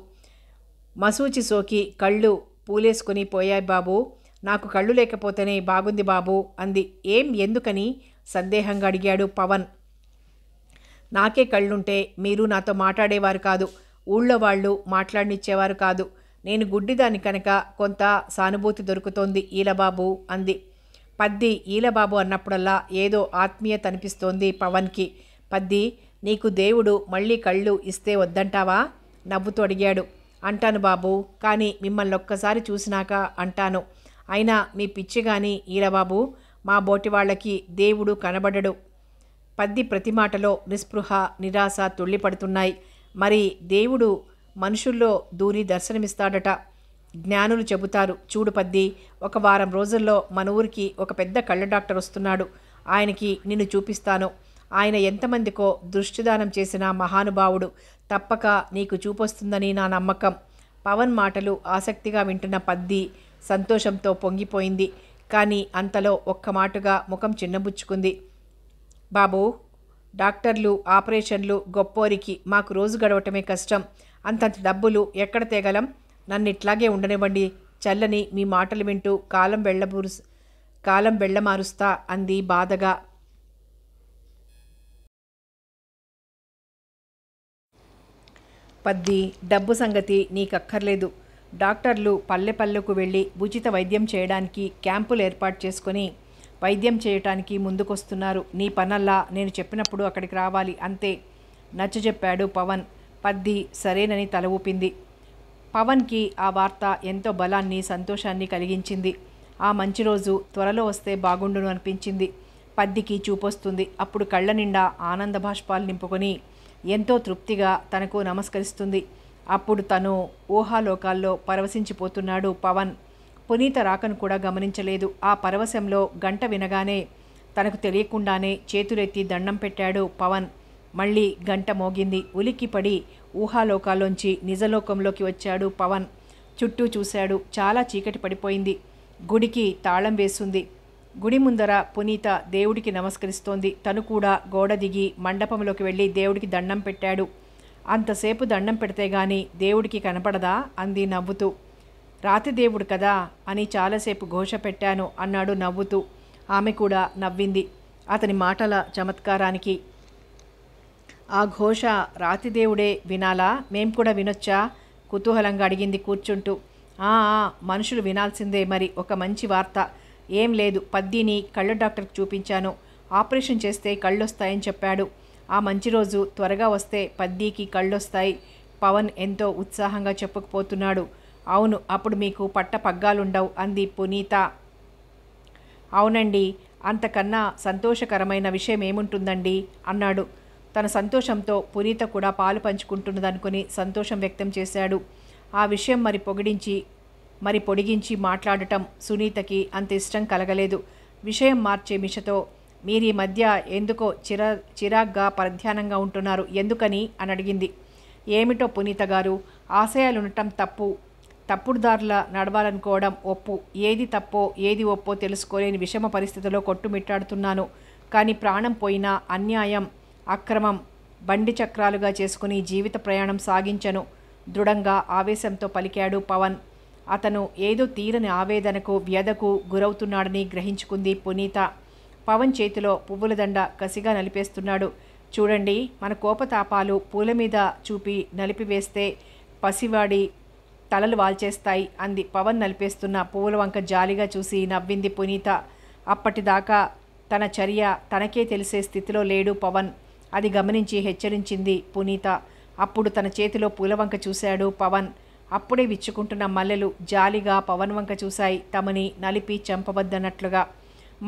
మసూచి సోకి కళ్ళు పూలేసుకుని పోయాయి బాబు నాకు కళ్ళు లేకపోతేనే బాగుంది బాబు అంది ఏం ఎందుకని సందేహంగా అడిగాడు పవన్ నాకే కళ్ళుంటే మీరు నాతో మాట్లాడేవారు కాదు ఊళ్ళో వాళ్ళు మాట్లాడినిచ్చేవారు కాదు నేను గుడ్డిదాని కనుక కొంత సానుభూతి దొరుకుతోంది ఈలబాబు అంది పద్ది ఈలబాబు అన్నప్పుడల్లా ఏదో ఆత్మీయత అనిపిస్తోంది పవన్కి పద్ది నీకు దేవుడు మళ్ళీ కళ్ళు ఇస్తే వద్దంటావా నవ్వుతూ అడిగాడు అంటాను బాబు కానీ మిమ్మల్ని ఒక్కసారి చూసినాక అంటాను అయినా మీ పిచ్చి కానీ ఈలబాబు మా బోటి వాళ్ళకి దేవుడు కనబడడు పద్ది ప్రతి మాటలో నిస్పృహ నిరాశ తుళ్ళిపడుతున్నాయి మరి దేవుడు మనుషుల్లో దూని దర్శనమిస్తాడట జ్ఞానులు చెబుతారు చూడు పద్ది ఒక వారం రోజుల్లో మన ఊరికి ఒక పెద్ద కళ్ళ డాక్టర్ వస్తున్నాడు ఆయనకి నిన్ను చూపిస్తాను ఆయన ఎంతమందికో దృష్టిదానం చేసిన మహానుభావుడు తప్పక నీకు చూపొస్తుందని నా నమ్మకం పవన్ మాటలు ఆసక్తిగా వింటున్న పద్ది సంతోషంతో పొంగిపోయింది కానీ అంతలో ఒక్క మాటుగా ముఖం చిన్నబుచ్చుకుంది బాబూ డాక్టర్లు ఆపరేషన్లు గొప్పోరికి మాకు రోజు గడవటమే కష్టం అంతంత డబ్బులు ఎక్కడ తేగలం నన్ను ఇట్లాగే ఉండనివ్వండి చల్లని మీ మాటలు వింటూ కాలం వెళ్ళబూరు కాలం వెళ్ళమారుస్తా అంది బాధగా పద్ది డబ్బు సంగతి నీకక్కర్లేదు డాక్టర్లు పల్లె పల్లెకు వెళ్ళి ఉచిత వైద్యం చేయడానికి క్యాంపులు ఏర్పాటు చేసుకొని వైద్యం చేయటానికి ముందుకొస్తున్నారు నీ పనల్లా నేను చెప్పినప్పుడు అక్కడికి రావాలి అంతే చెప్పాడు పవన్ పద్ది సరేనని తల ఊపింది పవన్కి ఆ వార్త ఎంతో బలాన్ని సంతోషాన్ని కలిగించింది ఆ మంచి రోజు త్వరలో వస్తే బాగుండును అనిపించింది పద్దికి చూపొస్తుంది అప్పుడు కళ్ళ నిండా ఆనంద భాష్పాలు నింపుకొని ఎంతో తృప్తిగా తనకు నమస్కరిస్తుంది అప్పుడు తను ఊహాలోకాల్లో పరవశించిపోతున్నాడు పవన్ పునీత రాకను కూడా గమనించలేదు ఆ పరవశంలో గంట వినగానే తనకు తెలియకుండానే చేతులెత్తి దండం పెట్టాడు పవన్ మళ్ళీ గంట మోగింది ఉలిక్కిపడి ఊహాలోకాల్లోంచి నిజలోకంలోకి వచ్చాడు పవన్ చుట్టూ చూశాడు చాలా చీకటి పడిపోయింది గుడికి తాళం వేసింది గుడి ముందర పునీత దేవుడికి నమస్కరిస్తోంది తను కూడా గోడ దిగి మండపంలోకి వెళ్ళి దేవుడికి దండం పెట్టాడు అంతసేపు దండం పెడితే గాని దేవుడికి కనపడదా అంది నవ్వుతూ రాతి దేవుడు కదా అని చాలాసేపు ఘోష పెట్టాను అన్నాడు నవ్వుతూ ఆమె కూడా నవ్వింది అతని మాటల చమత్కారానికి ఆ ఘోష రాతిదేవుడే వినాలా మేం కూడా వినొచ్చా కుతూహలంగా అడిగింది కూర్చుంటూ ఆ మనుషులు వినాల్సిందే మరి ఒక మంచి వార్త ఏం లేదు పద్దిని కళ్ళు డాక్టర్కి చూపించాను ఆపరేషన్ చేస్తే కళ్ళొస్తాయని చెప్పాడు ఆ మంచి రోజు త్వరగా వస్తే కళ్ళు కళ్ళొస్తాయి పవన్ ఎంతో ఉత్సాహంగా చెప్పుకుపోతున్నాడు అవును అప్పుడు మీకు పట్ట పగ్గాలుండవు అంది పునీత అవునండి అంతకన్నా సంతోషకరమైన విషయం ఏముంటుందండి అన్నాడు తన సంతోషంతో పునీత కూడా పాలు పంచుకుంటున్నదనుకుని సంతోషం వ్యక్తం చేశాడు ఆ విషయం మరి పొగిడించి మరి పొడిగించి మాట్లాడటం సునీతకి అంత ఇష్టం కలగలేదు విషయం మార్చే మిషతో మీరు ఈ మధ్య ఎందుకో చిరా చిరాగ్గా పరధ్యానంగా ఉంటున్నారు ఎందుకని అని అడిగింది ఏమిటో పునీత గారు ఆశయాలుండటం తప్పు తప్పుడుదారుల నడవాలనుకోవడం ఒప్పు ఏది తప్పో ఏది ఒప్పో తెలుసుకోలేని విషమ పరిస్థితిలో కొట్టుమిట్టాడుతున్నాను కానీ ప్రాణం పోయినా అన్యాయం అక్రమం బండి చక్రాలుగా చేసుకుని జీవిత ప్రయాణం సాగించను దృఢంగా ఆవేశంతో పలికాడు పవన్ అతను ఏదో తీరని ఆవేదనకు వ్యధకు గురవుతున్నాడని గ్రహించుకుంది పునీత పవన్ చేతిలో పువ్వుల దండ కసిగా నలిపేస్తున్నాడు చూడండి మన కోపతాపాలు పూల మీద చూపి నలిపివేస్తే పసివాడి తలలు వాల్చేస్తాయి అంది పవన్ నలిపేస్తున్న పువ్వుల వంక జాలిగా చూసి నవ్వింది పునీత అప్పటిదాకా తన చర్య తనకే తెలిసే స్థితిలో లేడు పవన్ అది గమనించి హెచ్చరించింది పునీత అప్పుడు తన చేతిలో పూలవంక చూశాడు పవన్ అప్పుడే విచ్చుకుంటున్న మల్లెలు జాలిగా పవన్ వంక చూశాయి తమని నలిపి చంపవద్దన్నట్లుగా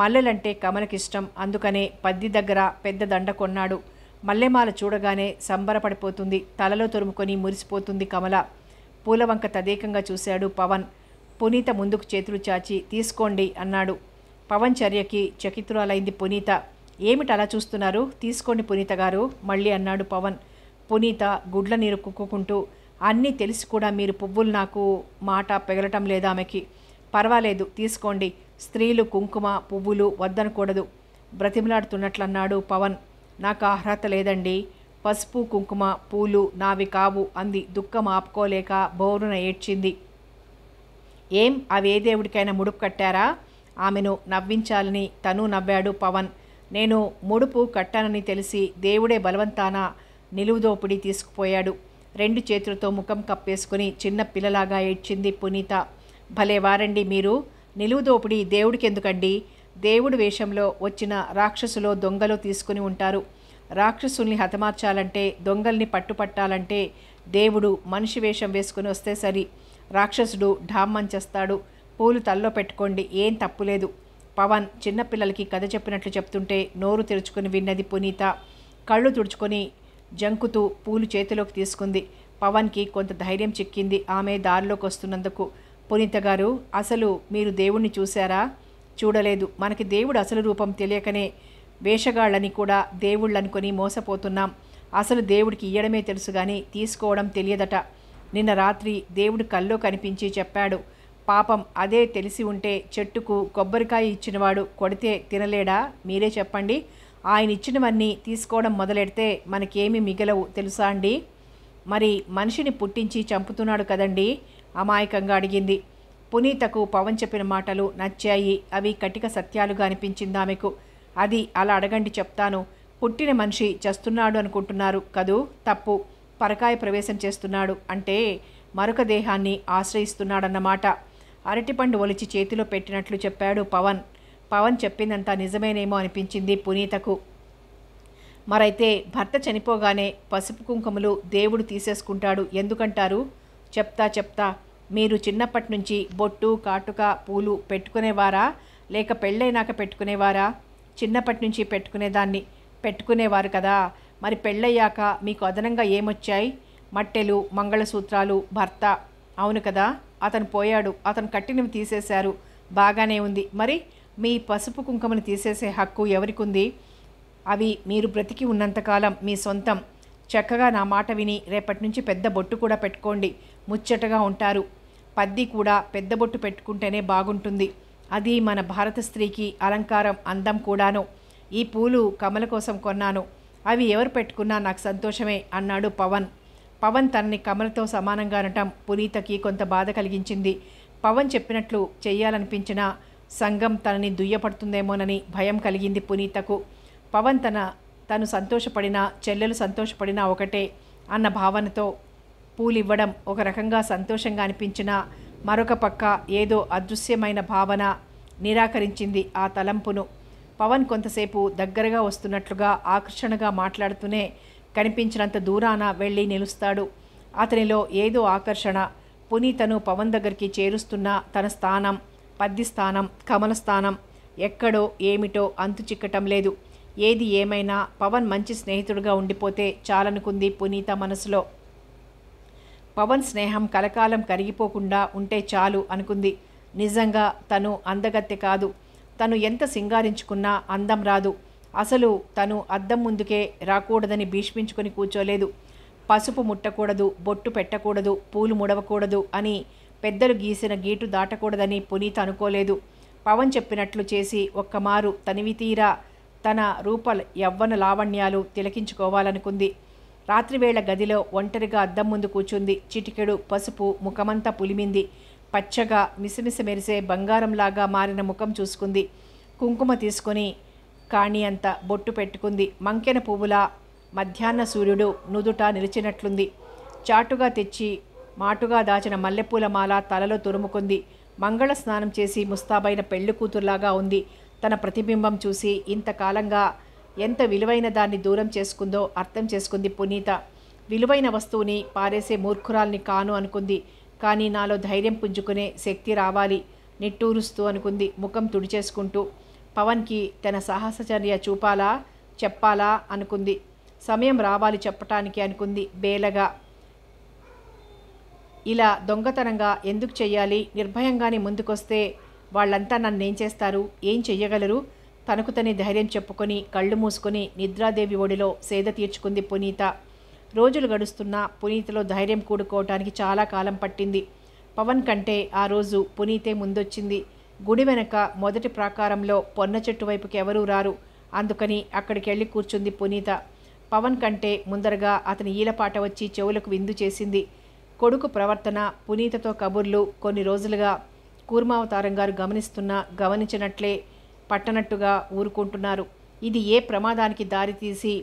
మల్లెలంటే కమలకిష్టం అందుకనే పద్ది దగ్గర పెద్ద దండ కొన్నాడు మల్లెమాల చూడగానే సంబరపడిపోతుంది తలలో తొరుముకొని మురిసిపోతుంది కమల పూలవంక తదేకంగా చూశాడు పవన్ పునీత ముందుకు చేతులు చాచి తీసుకోండి అన్నాడు పవన్ చర్యకి చకిత్రాలైంది పునీత ఏమిటి అలా చూస్తున్నారు తీసుకోండి పునీత గారు మళ్ళీ అన్నాడు పవన్ పునీత గుడ్ల నీరు కుక్కుంటూ అన్నీ తెలిసి కూడా మీరు పువ్వులు నాకు మాట పెగలటం లేదా ఆమెకి పర్వాలేదు తీసుకోండి స్త్రీలు కుంకుమ పువ్వులు వద్దనకూడదు బ్రతిమలాడుతున్నట్లన్నాడు పవన్ నాకు అర్హత లేదండి పసుపు కుంకుమ పూలు నావి కావు అంది దుఃఖం ఆపుకోలేక బోరున ఏడ్చింది ఏం అవి ఏ దేవుడికైనా ముడుపు కట్టారా ఆమెను నవ్వించాలని తను నవ్వాడు పవన్ నేను ముడుపు కట్టానని తెలిసి దేవుడే బలవంతాన నిలువుదోపిడి తీసుకుపోయాడు రెండు చేతులతో ముఖం కప్పేసుకుని చిన్న పిల్లలాగా ఏడ్చింది పునీత భలే వారండి మీరు నిలువుదోపిడి దేవుడికెందుకండి దేవుడు వేషంలో వచ్చిన రాక్షసులో దొంగలో తీసుకుని ఉంటారు రాక్షసుల్ని హతమార్చాలంటే దొంగల్ని పట్టుపట్టాలంటే దేవుడు మనిషి వేషం వేసుకుని వస్తే సరి రాక్షసుడు ఢామ్మంచేస్తాడు పూలు తల్లో పెట్టుకోండి ఏం తప్పులేదు పవన్ చిన్నపిల్లలకి కథ చెప్పినట్లు చెప్తుంటే నోరు తెరుచుకుని విన్నది పునీత కళ్ళు తుడుచుకొని జంకుతూ పూలు చేతిలోకి తీసుకుంది పవన్కి కొంత ధైర్యం చిక్కింది ఆమె దారిలోకి వస్తున్నందుకు పునీత గారు అసలు మీరు దేవుణ్ణి చూశారా చూడలేదు మనకి దేవుడు అసలు రూపం తెలియకనే వేషగాళ్ళని కూడా దేవుళ్ళనుకొని మోసపోతున్నాం అసలు దేవుడికి ఇయ్యడమే తెలుసు కానీ తీసుకోవడం తెలియదట నిన్న రాత్రి దేవుడు కల్లో కనిపించి చెప్పాడు పాపం అదే తెలిసి ఉంటే చెట్టుకు కొబ్బరికాయ ఇచ్చినవాడు కొడితే తినలేడా మీరే చెప్పండి ఆయన ఇచ్చినవన్నీ తీసుకోవడం మొదలెడితే మనకేమి మిగలవు తెలుసా అండి మరి మనిషిని పుట్టించి చంపుతున్నాడు కదండి అమాయకంగా అడిగింది పునీతకు పవన్ చెప్పిన మాటలు నచ్చాయి అవి కటిక సత్యాలుగా అనిపించింది ఆమెకు అది అలా అడగండి చెప్తాను పుట్టిన మనిషి చేస్తున్నాడు అనుకుంటున్నారు కదూ తప్పు పరకాయ ప్రవేశం చేస్తున్నాడు అంటే మరొక దేహాన్ని ఆశ్రయిస్తున్నాడన్నమాట అరటిపండు ఒలిచి చేతిలో పెట్టినట్లు చెప్పాడు పవన్ పవన్ చెప్పిందంతా నిజమేనేమో అనిపించింది పునీతకు మరైతే భర్త చనిపోగానే పసుపు కుంకుమలు దేవుడు తీసేసుకుంటాడు ఎందుకంటారు చెప్తా చెప్తా మీరు చిన్నప్పటి నుంచి బొట్టు కాటుక పూలు పెట్టుకునేవారా లేక పెళ్ళైనాక పెట్టుకునేవారా చిన్నప్పటి నుంచి పెట్టుకునేదాన్ని పెట్టుకునేవారు కదా మరి పెళ్ళయ్యాక మీకు అదనంగా ఏమొచ్చాయి మట్టెలు మంగళసూత్రాలు భర్త అవును కదా అతను పోయాడు అతను కట్టినవి తీసేశారు బాగానే ఉంది మరి మీ పసుపు కుంకుమను తీసేసే హక్కు ఎవరికుంది అవి మీరు బ్రతికి ఉన్నంతకాలం మీ సొంతం చక్కగా నా మాట విని రేపటి నుంచి పెద్ద బొట్టు కూడా పెట్టుకోండి ముచ్చటగా ఉంటారు పద్ది కూడా పెద్ద బొట్టు పెట్టుకుంటేనే బాగుంటుంది అది మన భారత స్త్రీకి అలంకారం అందం కూడాను ఈ పూలు కమల కోసం కొన్నాను అవి ఎవరు పెట్టుకున్నా నాకు సంతోషమే అన్నాడు పవన్ పవన్ తనని కమలతో సమానంగా అనటం పునీతకి కొంత బాధ కలిగించింది పవన్ చెప్పినట్లు చేయాలనిపించిన సంఘం తనని దుయ్యపడుతుందేమోనని భయం కలిగింది పునీతకు పవన్ తన తను సంతోషపడినా చెల్లెలు సంతోషపడినా ఒకటే అన్న భావనతో పూలివ్వడం ఒక రకంగా సంతోషంగా అనిపించినా మరొక పక్క ఏదో అదృశ్యమైన భావన నిరాకరించింది ఆ తలంపును పవన్ కొంతసేపు దగ్గరగా వస్తున్నట్లుగా ఆకర్షణగా మాట్లాడుతూనే కనిపించినంత దూరాన వెళ్ళి నిలుస్తాడు అతనిలో ఏదో ఆకర్షణ పునీతను పవన్ దగ్గరికి చేరుస్తున్న తన స్థానం పద్ది స్థానం కమల స్థానం ఎక్కడో ఏమిటో అంతు చిక్కటం లేదు ఏది ఏమైనా పవన్ మంచి స్నేహితుడుగా ఉండిపోతే చాలనుకుంది పునీత మనసులో పవన్ స్నేహం కలకాలం కరిగిపోకుండా ఉంటే చాలు అనుకుంది నిజంగా తను అందగత్తె కాదు తను ఎంత సింగారించుకున్నా అందం రాదు అసలు తను అద్దం ముందుకే రాకూడదని భీష్మించుకొని కూర్చోలేదు పసుపు ముట్టకూడదు బొట్టు పెట్టకూడదు పూలు ముడవకూడదు అని పెద్దలు గీసిన గీటు దాటకూడదని పునీత్ అనుకోలేదు పవన్ చెప్పినట్లు చేసి ఒక్కమారు తనివి తీరా తన రూప యవ్వన లావణ్యాలు తిలకించుకోవాలనుకుంది రాత్రివేళ గదిలో ఒంటరిగా అద్దం ముందు కూర్చుంది చిటికెడు పసుపు ముఖమంతా పులిమింది పచ్చగా మిసిమిసి మెరిసే బంగారంలాగా మారిన ముఖం చూసుకుంది కుంకుమ తీసుకొని కాణి అంత బొట్టు పెట్టుకుంది మంకెన పువ్వులా మధ్యాహ్న సూర్యుడు నుదుట నిలిచినట్లుంది చాటుగా తెచ్చి మాటుగా దాచిన మల్లెపూల మాల తలలో తురుముకుంది మంగళ స్నానం చేసి ముస్తాబైన పెళ్లి కూతురులాగా ఉంది తన ప్రతిబింబం చూసి ఇంతకాలంగా ఎంత విలువైన దాన్ని దూరం చేసుకుందో అర్థం చేసుకుంది పునీత విలువైన వస్తువుని పారేసే మూర్ఖురాల్ని కాను అనుకుంది కానీ నాలో ధైర్యం పుంజుకునే శక్తి రావాలి నిట్టూరుస్తూ అనుకుంది ముఖం తుడిచేసుకుంటూ పవన్కి తన సాహసచర్య చూపాలా చెప్పాలా అనుకుంది సమయం రావాలి చెప్పటానికి అనుకుంది బేలగా ఇలా దొంగతనంగా ఎందుకు చెయ్యాలి నిర్భయంగానే ముందుకొస్తే వాళ్ళంతా నన్ను ఏం చేస్తారు ఏం చెయ్యగలరు తనకు తనే ధైర్యం చెప్పుకొని కళ్ళు మూసుకొని నిద్రాదేవి ఒడిలో సేద తీర్చుకుంది పునీత రోజులు గడుస్తున్నా పునీతలో ధైర్యం కూడుకోవటానికి చాలా కాలం పట్టింది పవన్ కంటే ఆ రోజు పునీతే ముందొచ్చింది గుడి వెనక మొదటి ప్రాకారంలో పొన్న చెట్టు వైపుకి ఎవరూ రారు అందుకని అక్కడికి వెళ్ళి కూర్చుంది పునీత పవన్ కంటే ముందరగా అతని ఈలపాట వచ్చి చెవులకు విందు చేసింది కొడుకు ప్రవర్తన పునీతతో కబుర్లు కొన్ని రోజులుగా కూర్మావతారం గారు గమనిస్తున్నా గమనించినట్లే పట్టనట్టుగా ఊరుకుంటున్నారు ఇది ఏ ప్రమాదానికి దారితీసి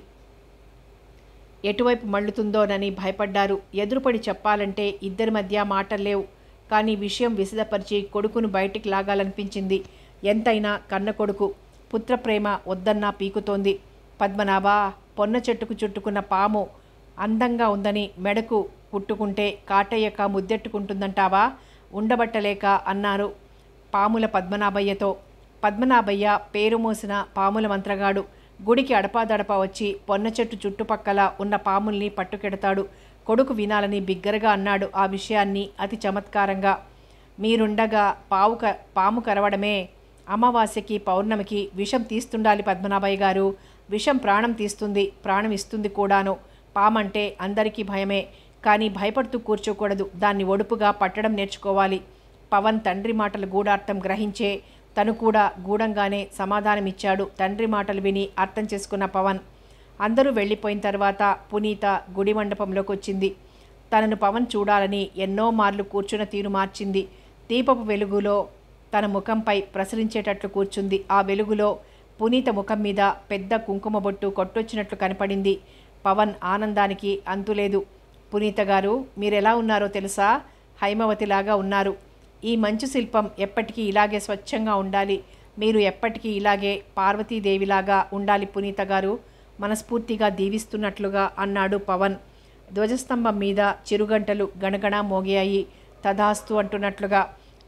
ఎటువైపు మళ్ళుతుందోనని భయపడ్డారు ఎదురుపడి చెప్పాలంటే ఇద్దరి మధ్య లేవు కానీ విషయం విసిదపరిచి కొడుకును బయటికి లాగాలనిపించింది ఎంతైనా కన్న కొడుకు పుత్రప్రేమ వద్దన్నా పీకుతోంది పద్మనాభా పొన్న చెట్టుకు చుట్టుకున్న పాము అందంగా ఉందని మెడకు కుట్టుకుంటే కాటయ్యక ముద్దెట్టుకుంటుందంటావా ఉండబట్టలేక అన్నారు పాముల పద్మనాభయ్యతో పద్మనాభయ్య పేరు మోసిన పాముల మంత్రగాడు గుడికి అడపాదడపా వచ్చి పొన్న చెట్టు చుట్టుపక్కల ఉన్న పాముల్ని పట్టుకెడతాడు కొడుకు వినాలని బిగ్గరగా అన్నాడు ఆ విషయాన్ని అతి చమత్కారంగా మీరుండగా పావు క పాము కరవడమే అమావాస్యకి పౌర్ణమికి విషం తీస్తుండాలి పద్మనాభయ్య గారు విషం ప్రాణం తీస్తుంది ప్రాణం ఇస్తుంది కూడాను పామంటే అందరికీ భయమే కానీ భయపడుతూ కూర్చోకూడదు దాన్ని ఒడుపుగా పట్టడం నేర్చుకోవాలి పవన్ తండ్రి మాటలు గూఢార్థం గ్రహించే తను కూడా గూఢంగానే సమాధానమిచ్చాడు తండ్రి మాటలు విని అర్థం చేసుకున్న పవన్ అందరూ వెళ్ళిపోయిన తర్వాత పునీత గుడి మండపంలోకి వచ్చింది తనను పవన్ చూడాలని ఎన్నో మార్లు కూర్చున్న తీరు మార్చింది దీపపు వెలుగులో తన ముఖంపై ప్రసరించేటట్లు కూర్చుంది ఆ వెలుగులో పునీత ముఖం మీద పెద్ద కుంకుమ బొట్టు కొట్టొచ్చినట్లు కనపడింది పవన్ ఆనందానికి అంతులేదు పునీత గారు మీరెలా ఉన్నారో తెలుసా హైమవతిలాగా ఉన్నారు ఈ మంచు శిల్పం ఎప్పటికీ ఇలాగే స్వచ్ఛంగా ఉండాలి మీరు ఎప్పటికీ ఇలాగే పార్వతీదేవిలాగా ఉండాలి పునీత గారు మనస్ఫూర్తిగా దీవిస్తున్నట్లుగా అన్నాడు పవన్ ధ్వజస్తంభం మీద చిరుగంటలు గణగణ మోగాయి తదాస్తు అంటున్నట్లుగా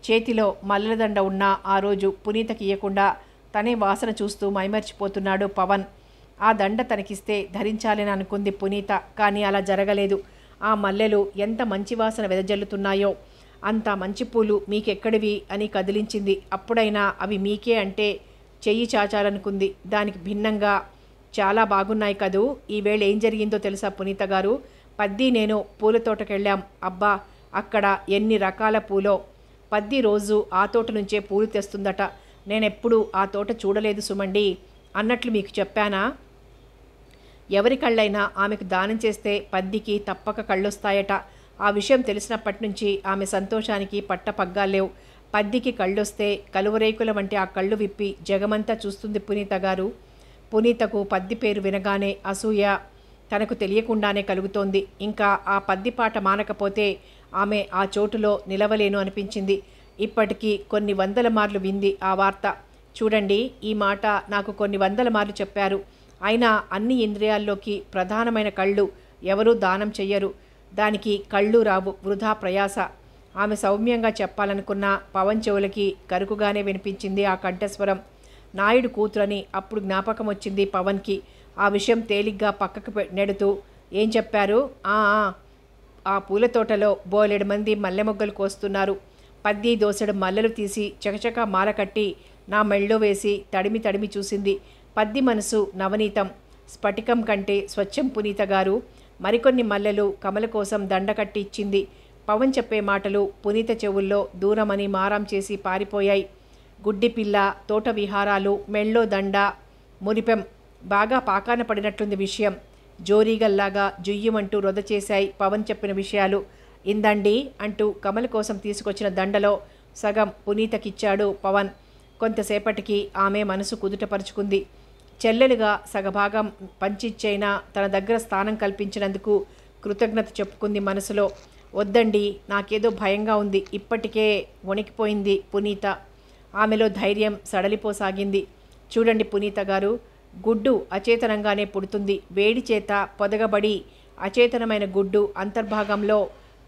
చేతిలో మల్లెదండ ఉన్న ఆ రోజు కీయకుండా తనే వాసన చూస్తూ మైమర్చిపోతున్నాడు పవన్ ఆ దండ తనకిస్తే ధరించాలని అనుకుంది పునీత కానీ అలా జరగలేదు ఆ మల్లెలు ఎంత మంచి వాసన వెదజల్లుతున్నాయో అంత మంచి పూలు మీకెక్కడివి అని కదిలించింది అప్పుడైనా అవి మీకే అంటే చెయ్యి చాచాలనుకుంది దానికి భిన్నంగా చాలా బాగున్నాయి కదూ ఈవేళ ఏం జరిగిందో తెలుసా పునీత గారు పద్ది నేను పూల తోటకెళ్ళాం అబ్బా అక్కడ ఎన్ని రకాల పూలో పద్ది రోజు ఆ తోట నుంచే పూలు తెస్తుందట నేనెప్పుడు ఆ తోట చూడలేదు సుమండి అన్నట్లు మీకు చెప్పానా ఎవరి కళ్ళైనా ఆమెకు దానం చేస్తే పద్దికి తప్పక కళ్ళొస్తాయట ఆ విషయం తెలిసినప్పటి నుంచి ఆమె సంతోషానికి పట్టపగ్గాలేవు పద్దికి కళ్ళొస్తే కలువరేకుల వంటి ఆ కళ్ళు విప్పి జగమంతా చూస్తుంది పునీత గారు పునీతకు పద్ది పేరు వినగానే అసూయ తనకు తెలియకుండానే కలుగుతోంది ఇంకా ఆ పద్ది పాట మానకపోతే ఆమె ఆ చోటులో నిలవలేను అనిపించింది ఇప్పటికీ కొన్ని వందల మార్లు వింది ఆ వార్త చూడండి ఈ మాట నాకు కొన్ని వందల మార్లు చెప్పారు అయినా అన్ని ఇంద్రియాల్లోకి ప్రధానమైన కళ్ళు ఎవరూ దానం చెయ్యరు దానికి కళ్ళు రావు వృధా ప్రయాస ఆమె సౌమ్యంగా చెప్పాలనుకున్న పవన్ చెవులకి కరుకుగానే వినిపించింది ఆ కంఠస్వరం నాయుడు కూతురని అప్పుడు జ్ఞాపకం వచ్చింది పవన్కి ఆ విషయం తేలిగ్గా పక్కకు నెడుతూ ఏం చెప్పారు ఆ పూల తోటలో బోలెడు మంది మల్లె మొగ్గలు కోస్తున్నారు పద్ది దోసెడు మల్లెలు తీసి చకచక మాల కట్టి నా మెళ్ళో వేసి తడిమి తడిమి చూసింది పద్ది మనసు నవనీతం స్ఫటికం కంటే స్వచ్ఛం పునీత గారు మరికొన్ని మల్లెలు కమల కోసం దండ కట్టి ఇచ్చింది పవన్ చెప్పే మాటలు పునీత చెవుల్లో దూరమని మారం చేసి పారిపోయాయి గుడ్డిపిల్ల తోట విహారాలు మెళ్ళో దండ మురిపెం బాగా పాకాన పడినట్లుంది విషయం జోరీగల్లాగా జుయ్యమంటూ రొద చేశాయి పవన్ చెప్పిన విషయాలు ఇందండి అంటూ కమల కోసం తీసుకొచ్చిన దండలో సగం పునీతకిచ్చాడు పవన్ కొంతసేపటికి ఆమె మనసు కుదుటపరుచుకుంది చెల్లెలుగా సగభాగం పంచిచ్చైనా తన దగ్గర స్థానం కల్పించినందుకు కృతజ్ఞత చెప్పుకుంది మనసులో వద్దండి నాకేదో భయంగా ఉంది ఇప్పటికే వణికిపోయింది పునీత ఆమెలో ధైర్యం సడలిపోసాగింది చూడండి పునీత గారు గుడ్డు అచేతనంగానే పుడుతుంది వేడి చేత పొదగబడి అచేతనమైన గుడ్డు అంతర్భాగంలో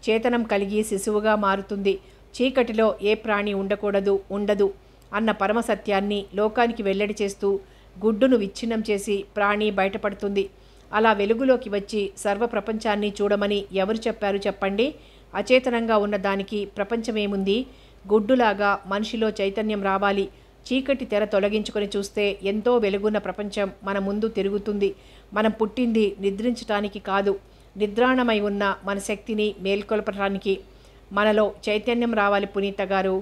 చేతనం కలిగి శిశువుగా మారుతుంది చీకటిలో ఏ ప్రాణి ఉండకూడదు ఉండదు అన్న పరమసత్యాన్ని లోకానికి వెల్లడి చేస్తూ గుడ్డును విచ్ఛిన్నం చేసి ప్రాణి బయటపడుతుంది అలా వెలుగులోకి వచ్చి సర్వ ప్రపంచాన్ని చూడమని ఎవరు చెప్పారు చెప్పండి అచేతనంగా ఉన్న దానికి ప్రపంచమేముంది గుడ్డులాగా మనిషిలో చైతన్యం రావాలి చీకటి తెర తొలగించుకొని చూస్తే ఎంతో వెలుగున్న ప్రపంచం మన ముందు తిరుగుతుంది మనం పుట్టింది నిద్రించటానికి కాదు నిద్రాణమై ఉన్న మన శక్తిని మేల్కొల్పటానికి మనలో చైతన్యం రావాలి పునీత గారు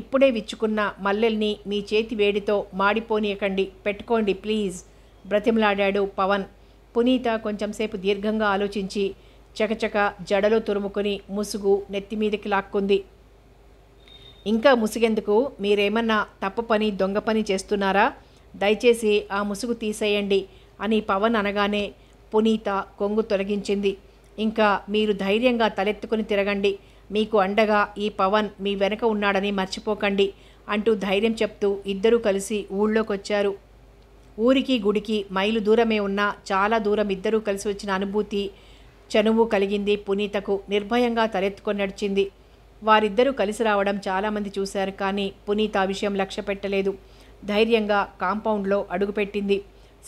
ఇప్పుడే విచ్చుకున్న మల్లెల్ని మీ చేతి వేడితో మాడిపోనీయకండి పెట్టుకోండి ప్లీజ్ బ్రతిమలాడాడు పవన్ పునీత కొంచెంసేపు దీర్ఘంగా ఆలోచించి చకచక జడలు తురుముకొని ముసుగు నెత్తిమీదకి లాక్కుంది ఇంకా ముసుగెందుకు మీరేమన్నా తప్పు పని దొంగ పని చేస్తున్నారా దయచేసి ఆ ముసుగు తీసేయండి అని పవన్ అనగానే పునీత కొంగు తొలగించింది ఇంకా మీరు ధైర్యంగా తలెత్తుకుని తిరగండి మీకు అండగా ఈ పవన్ మీ వెనక ఉన్నాడని మర్చిపోకండి అంటూ ధైర్యం చెప్తూ ఇద్దరూ కలిసి ఊళ్ళోకొచ్చారు ఊరికి గుడికి మైలు దూరమే ఉన్నా చాలా దూరం ఇద్దరూ కలిసి వచ్చిన అనుభూతి చనువు కలిగింది పునీతకు నిర్భయంగా తలెత్తుకొని నడిచింది వారిద్దరూ కలిసి రావడం చాలామంది చూశారు కానీ పునీత ఆ విషయం లక్ష్య పెట్టలేదు ధైర్యంగా కాంపౌండ్లో అడుగుపెట్టింది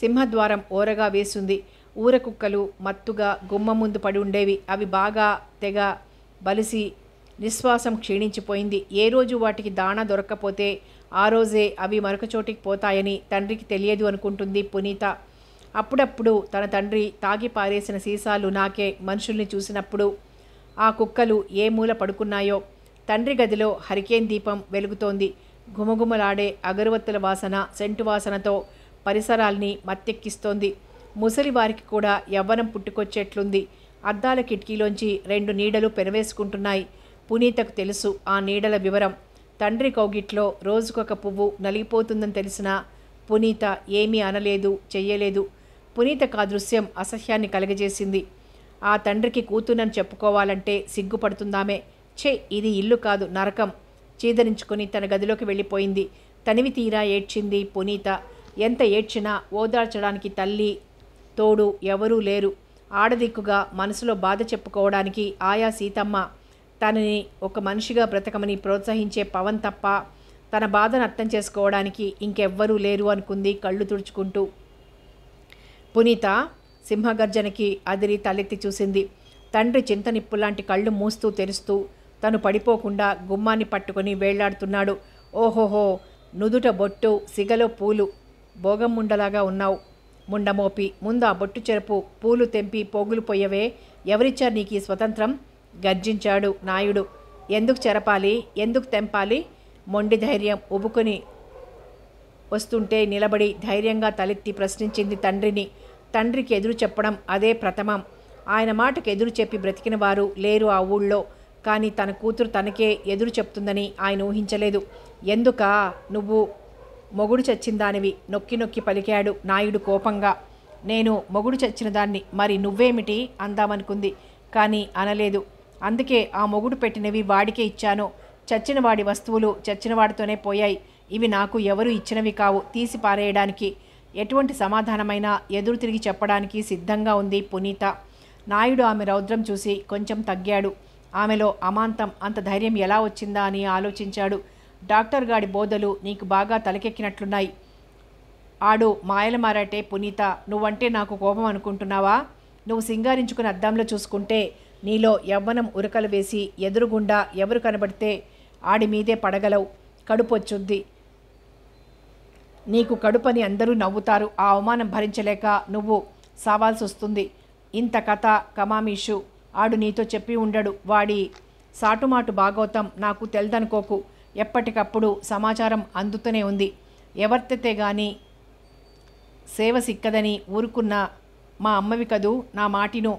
సింహద్వారం ఓరగా వేసింది ఊరకుక్కలు మత్తుగా గుమ్మ ముందు పడి ఉండేవి అవి బాగా తెగ బలిసి నిశ్వాసం క్షీణించిపోయింది ఏ రోజు వాటికి దాణ దొరక్కపోతే ఆ రోజే అవి మరొక చోటికి పోతాయని తండ్రికి తెలియదు అనుకుంటుంది పునీత అప్పుడప్పుడు తన తండ్రి తాగి పారేసిన సీసాలు నాకే మనుషుల్ని చూసినప్పుడు ఆ కుక్కలు ఏ మూల పడుకున్నాయో తండ్రి గదిలో హరికేన్ దీపం వెలుగుతోంది గుమగుమలాడే అగరవత్తుల వాసన సెంటు వాసనతో పరిసరాల్ని మత్తెక్కిస్తోంది ముసలివారికి కూడా యవ్వనం పుట్టుకొచ్చేట్లుంది అద్దాల కిటికీలోంచి రెండు నీడలు పెనవేసుకుంటున్నాయి పునీతకు తెలుసు ఆ నీడల వివరం తండ్రి కౌగిట్లో రోజుకొక పువ్వు నలిగిపోతుందని తెలిసినా పునీత ఏమీ అనలేదు చెయ్యలేదు పునీతకు ఆ దృశ్యం అసహ్యాన్ని కలగజేసింది ఆ తండ్రికి కూతునని చెప్పుకోవాలంటే సిగ్గుపడుతుందామే ఛే ఇది ఇల్లు కాదు నరకం చీదరించుకుని తన గదిలోకి వెళ్ళిపోయింది తనివి తీరా ఏడ్చింది పునీత ఎంత ఏడ్చినా ఓదార్చడానికి తల్లి తోడు ఎవరూ లేరు ఆడదిక్కుగా మనసులో బాధ చెప్పుకోవడానికి ఆయా సీతమ్మ తనని ఒక మనిషిగా బ్రతకమని ప్రోత్సహించే పవన్ తప్ప తన బాధను అర్థం చేసుకోవడానికి ఇంకెవ్వరూ లేరు అనుకుంది కళ్ళు తుడుచుకుంటూ పునీత సింహగర్జనకి అదిరి తలెత్తి చూసింది తండ్రి చింతనిప్పులాంటి కళ్ళు మూస్తూ తెరుస్తూ తను పడిపోకుండా గుమ్మాన్ని పట్టుకొని వేళ్లాడుతున్నాడు ఓహోహో నుదుట బొట్టు సిగలో పూలు భోగం ముండలాగా ఉన్నావు ముండమోపి ముందు ఆ బొట్టు చెరుపు పూలు తెంపి పోగులు పోయవే ఎవరిచ్చారు నీకు ఈ స్వతంత్రం గర్జించాడు నాయుడు ఎందుకు చెరపాలి ఎందుకు తెంపాలి మొండి ధైర్యం ఉబుకుని వస్తుంటే నిలబడి ధైర్యంగా తలెత్తి ప్రశ్నించింది తండ్రిని తండ్రికి ఎదురు చెప్పడం అదే ప్రథమం ఆయన మాటకు ఎదురు చెప్పి బ్రతికిన వారు లేరు ఆ ఊళ్ళో కానీ తన కూతురు తనకే ఎదురు చెప్తుందని ఆయన ఊహించలేదు ఎందుక నువ్వు మొగుడు చచ్చిన దానివి నొక్కి నొక్కి పలికాడు నాయుడు కోపంగా నేను మొగుడు చచ్చిన దాన్ని మరి నువ్వేమిటి అందామనుకుంది కానీ అనలేదు అందుకే ఆ మొగుడు పెట్టినవి వాడికే ఇచ్చాను చచ్చిన వాడి వస్తువులు చచ్చిన వాడితోనే పోయాయి ఇవి నాకు ఎవరు ఇచ్చినవి కావు తీసి పారేయడానికి ఎటువంటి సమాధానమైనా ఎదురు తిరిగి చెప్పడానికి సిద్ధంగా ఉంది పునీత నాయుడు ఆమె రౌద్రం చూసి కొంచెం తగ్గాడు ఆమెలో అమాంతం అంత ధైర్యం ఎలా వచ్చిందా అని ఆలోచించాడు డాక్టర్ గాడి బోధలు నీకు బాగా తలకెక్కినట్లున్నాయి ఆడు మాయల మారాటే పునీత నువ్వంటే నాకు కోపం అనుకుంటున్నావా నువ్వు సింగారించుకుని అద్దంలో చూసుకుంటే నీలో యవ్వనం ఉరకలు వేసి ఎదురుగుండా ఎవరు కనబడితే ఆడి మీదే పడగలవు కడుపు వచ్చుద్ది నీకు కడుపని అందరూ నవ్వుతారు ఆ అవమానం భరించలేక నువ్వు సావాల్సి వస్తుంది ఇంత కథ కమామీషు ఆడు నీతో చెప్పి ఉండడు వాడి సాటుమాటు భాగవతం నాకు తెల్దనుకోకు ఎప్పటికప్పుడు సమాచారం అందుతూనే ఉంది ఎవరితే కానీ సేవ సిక్కదని ఊరుకున్న మా అమ్మవి కదూ నా మాటిను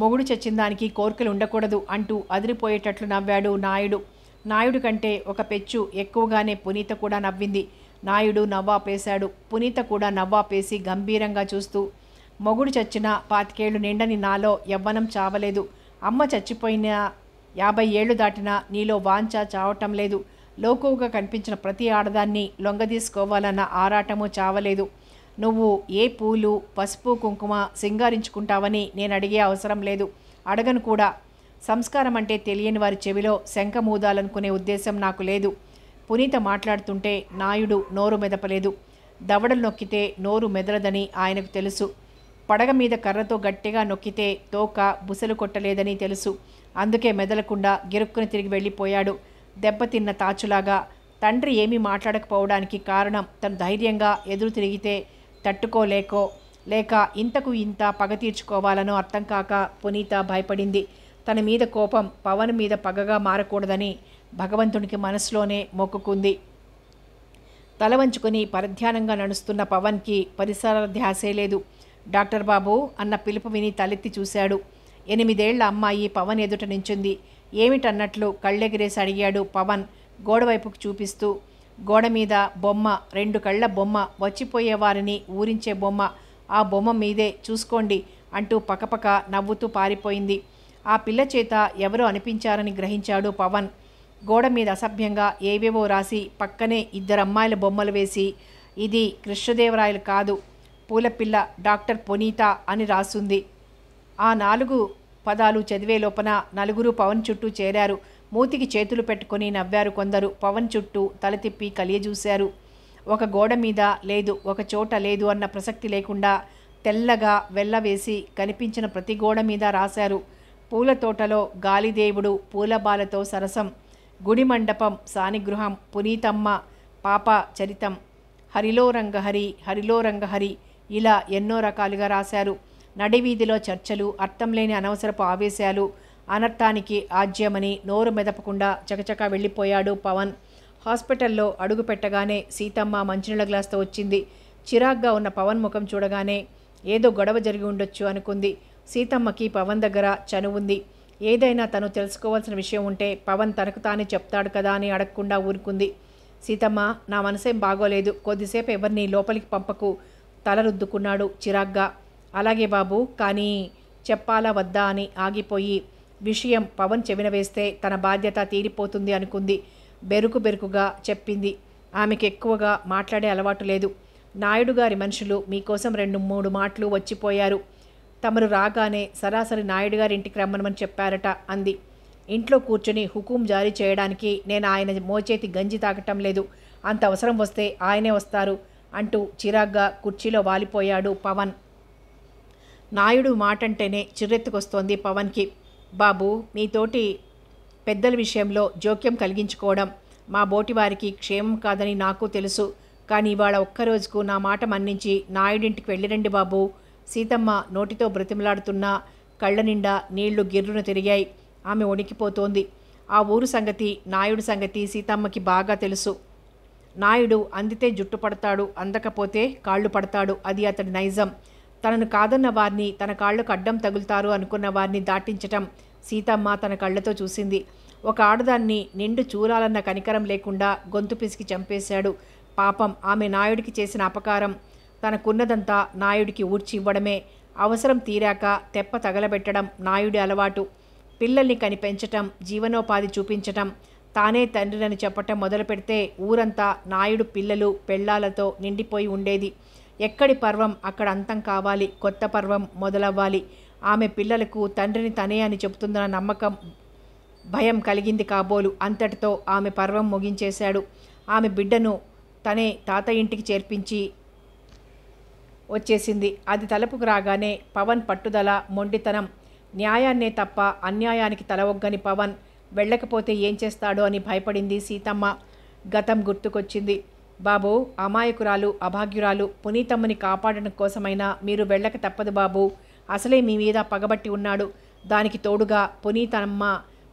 మొగుడు చచ్చిన దానికి కోరికలు ఉండకూడదు అంటూ అదిరిపోయేటట్లు నవ్వాడు నాయుడు నాయుడు కంటే ఒక పెచ్చు ఎక్కువగానే పునీత కూడా నవ్వింది నాయుడు నవ్వాపేశాడు పునీత కూడా నవ్వాపేసి గంభీరంగా చూస్తూ మొగుడు చచ్చిన పాతికేళ్లు నిండని నాలో యవ్వనం చావలేదు అమ్మ చచ్చిపోయిన యాభై ఏళ్లు దాటినా నీలో వాంచ చావటం లేదు లోకువుగా కనిపించిన ప్రతి ఆడదాన్ని లొంగదీసుకోవాలన్న ఆరాటము చావలేదు నువ్వు ఏ పూలు పసుపు కుంకుమ సింగారించుకుంటావని నేను అడిగే అవసరం లేదు అడగను కూడా సంస్కారం అంటే తెలియని వారి చెవిలో శంఖమూదాలనుకునే ఉద్దేశం నాకు లేదు పునీత మాట్లాడుతుంటే నాయుడు నోరు మెదపలేదు దవడలు నొక్కితే నోరు మెదలదని ఆయనకు తెలుసు పడగ మీద కర్రతో గట్టిగా నొక్కితే తోక బుసలు కొట్టలేదని తెలుసు అందుకే మెదలకుండా గిరుక్కుని తిరిగి వెళ్ళిపోయాడు దెబ్బతిన్న తాచులాగా తండ్రి ఏమీ మాట్లాడకపోవడానికి కారణం తను ధైర్యంగా ఎదురు తిరిగితే తట్టుకోలేకో లేక ఇంతకు ఇంత పగ తీర్చుకోవాలనో అర్థం కాక పునీత భయపడింది తన మీద కోపం పవన్ మీద పగగా మారకూడదని భగవంతునికి మనసులోనే మొక్కుకుంది తల వంచుకొని పరధ్యానంగా నడుస్తున్న పవన్కి పరిసర ధ్యాసే లేదు డాక్టర్ బాబు అన్న పిలుపు విని తలెత్తి చూశాడు ఎనిమిదేళ్ల అమ్మాయి పవన్ ఎదుట నించుంది ఏమిటన్నట్లు కళ్ళెగిరేసి అడిగాడు పవన్ గోడవైపుకు చూపిస్తూ గోడ మీద బొమ్మ రెండు కళ్ళ బొమ్మ వచ్చిపోయే వారిని ఊరించే బొమ్మ ఆ బొమ్మ మీదే చూసుకోండి అంటూ పకపక నవ్వుతూ పారిపోయింది ఆ పిల్ల చేత ఎవరో అనిపించారని గ్రహించాడు పవన్ గోడ మీద అసభ్యంగా ఏవేవో రాసి పక్కనే ఇద్దరు అమ్మాయిల బొమ్మలు వేసి ఇది కృష్ణదేవరాయలు కాదు పూలపిల్ల డాక్టర్ పొనీత అని రాసుంది ఆ నాలుగు పదాలు చదివే లోపల నలుగురు పవన్ చుట్టూ చేరారు మూతికి చేతులు పెట్టుకుని నవ్వారు కొందరు పవన్ చుట్టూ తల తిప్పి కలియజూశారు ఒక గోడ మీద లేదు ఒక చోట లేదు అన్న ప్రసక్తి లేకుండా తెల్లగా వెళ్ళవేసి కనిపించిన ప్రతి గోడ మీద రాశారు పూల తోటలో గాలిదేవుడు పూలబాలతో సరసం గుడి మండపం సానిగృహం పునీతమ్మ పాప చరితం హరిలో రంగహరి హరిలో రంగహరి ఇలా ఎన్నో రకాలుగా రాశారు నడివీధిలో చర్చలు అర్థం లేని అనవసరపు ఆవేశాలు అనర్థానికి ఆజ్యమని నోరు మెదపకుండా చకచక వెళ్ళిపోయాడు పవన్ హాస్పిటల్లో అడుగు పెట్టగానే సీతమ్మ మంచినీళ్ళ గ్లాస్తో వచ్చింది చిరాగ్గా ఉన్న పవన్ ముఖం చూడగానే ఏదో గొడవ జరిగి ఉండొచ్చు అనుకుంది సీతమ్మకి పవన్ దగ్గర చనువుంది ఏదైనా తను తెలుసుకోవాల్సిన విషయం ఉంటే పవన్ తనకు తానే చెప్తాడు కదా అని అడగకుండా ఊరుకుంది సీతమ్మ నా మనసేం బాగోలేదు కొద్దిసేపు ఎవరిని లోపలికి పంపకు తల రుద్దుకున్నాడు చిరాగ్గా అలాగే బాబు కానీ చెప్పాలా వద్దా అని ఆగిపోయి విషయం పవన్ చెవిన వేస్తే తన బాధ్యత తీరిపోతుంది అనుకుంది బెరుకు బెరుకుగా చెప్పింది ఆమెకు ఎక్కువగా మాట్లాడే అలవాటు లేదు నాయుడు గారి మనుషులు మీకోసం రెండు మూడు మాటలు వచ్చిపోయారు తమరు రాగానే సరాసరి నాయుడు గారి ఇంటికి రమ్మనమని చెప్పారట అంది ఇంట్లో కూర్చొని హుకుం జారీ చేయడానికి నేను ఆయన మోచేతి గంజి తాకటం లేదు అంత అవసరం వస్తే ఆయనే వస్తారు అంటూ చిరాగ్గా కుర్చీలో వాలిపోయాడు పవన్ నాయుడు మాటంటేనే చిర్రెత్తుకొస్తోంది పవన్కి బాబు మీతోటి పెద్దల విషయంలో జోక్యం కలిగించుకోవడం మా బోటివారికి క్షేమం కాదని నాకు తెలుసు కానీ ఇవాళ ఒక్కరోజుకు నా మాట మన్నించి నాయుడింటికి వెళ్ళిరండి బాబు సీతమ్మ నోటితో బ్రతిమలాడుతున్నా కళ్ళ నిండా నీళ్లు గిర్రున తిరిగాయి ఆమె వణికిపోతోంది ఆ ఊరు సంగతి నాయుడు సంగతి సీతమ్మకి బాగా తెలుసు నాయుడు అందితే జుట్టు పడతాడు అందకపోతే కాళ్ళు పడతాడు అది అతడి నైజం తనను కాదన్న వారిని తన కాళ్ళకు అడ్డం తగులుతారు అనుకున్న వారిని దాటించటం సీతమ్మ తన కళ్ళతో చూసింది ఒక ఆడదాన్ని నిండు చూడాలన్న కనికరం లేకుండా గొంతు పిసికి చంపేశాడు పాపం ఆమె నాయుడికి చేసిన అపకారం తనకున్నదంతా నాయుడికి ఊడ్చి ఇవ్వడమే అవసరం తీరాక తెప్ప తగలబెట్టడం నాయుడి అలవాటు పిల్లల్ని కనిపెంచటం జీవనోపాధి చూపించటం తానే తండ్రినని చెప్పటం మొదలు పెడితే ఊరంతా నాయుడు పిల్లలు పెళ్లాలతో నిండిపోయి ఉండేది ఎక్కడి పర్వం అక్కడ అంతం కావాలి కొత్త పర్వం మొదలవ్వాలి ఆమె పిల్లలకు తండ్రిని తనే అని చెబుతుందన్న నమ్మకం భయం కలిగింది కాబోలు అంతటితో ఆమె పర్వం ముగించేశాడు ఆమె బిడ్డను తనే తాత ఇంటికి చేర్పించి వచ్చేసింది అది తలుపుకు రాగానే పవన్ పట్టుదల మొండితనం న్యాయాన్నే తప్ప అన్యాయానికి తలవొగ్గని పవన్ వెళ్ళకపోతే ఏం చేస్తాడో అని భయపడింది సీతమ్మ గతం గుర్తుకొచ్చింది బాబు అమాయకురాలు అభాగ్యురాలు పునీతమ్మని కాపాడడం కోసమైనా మీరు వెళ్ళక తప్పదు బాబు అసలే మీ మీద పగబట్టి ఉన్నాడు దానికి తోడుగా పునీతమ్మ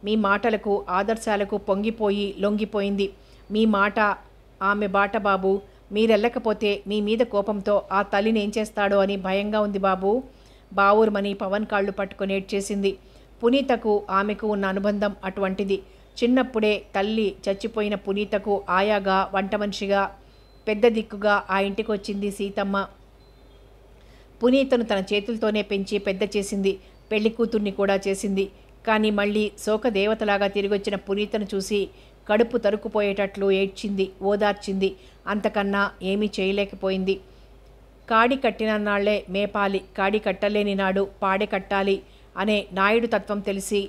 మీ మాటలకు ఆదర్శాలకు పొంగిపోయి లొంగిపోయింది మీ మాట ఆమె బాట బాబు మీరెళ్ళకపోతే మీ మీద కోపంతో ఆ తల్లిని ఏం చేస్తాడో అని భయంగా ఉంది బాబు బావూర్మని పవన్ కాళ్ళు పట్టుకొని ఏడ్చేసింది పునీతకు ఆమెకు ఉన్న అనుబంధం అటువంటిది చిన్నప్పుడే తల్లి చచ్చిపోయిన పునీతకు ఆయాగా వంట మనిషిగా పెద్ద దిక్కుగా ఆ ఇంటికి వచ్చింది సీతమ్మ పునీతను తన చేతులతోనే పెంచి పెద్ద చేసింది పెళ్లి కూతుర్ని కూడా చేసింది కానీ మళ్ళీ శోకదేవతలాగా తిరిగొచ్చిన పునీతను చూసి కడుపు తరుక్కుపోయేటట్లు ఏడ్చింది ఓదార్చింది అంతకన్నా ఏమీ చేయలేకపోయింది కాడి కట్టిన నాళ్లే మేపాలి కాడి కట్టలేని నాడు పాడే కట్టాలి అనే నాయుడు తత్వం తెలిసి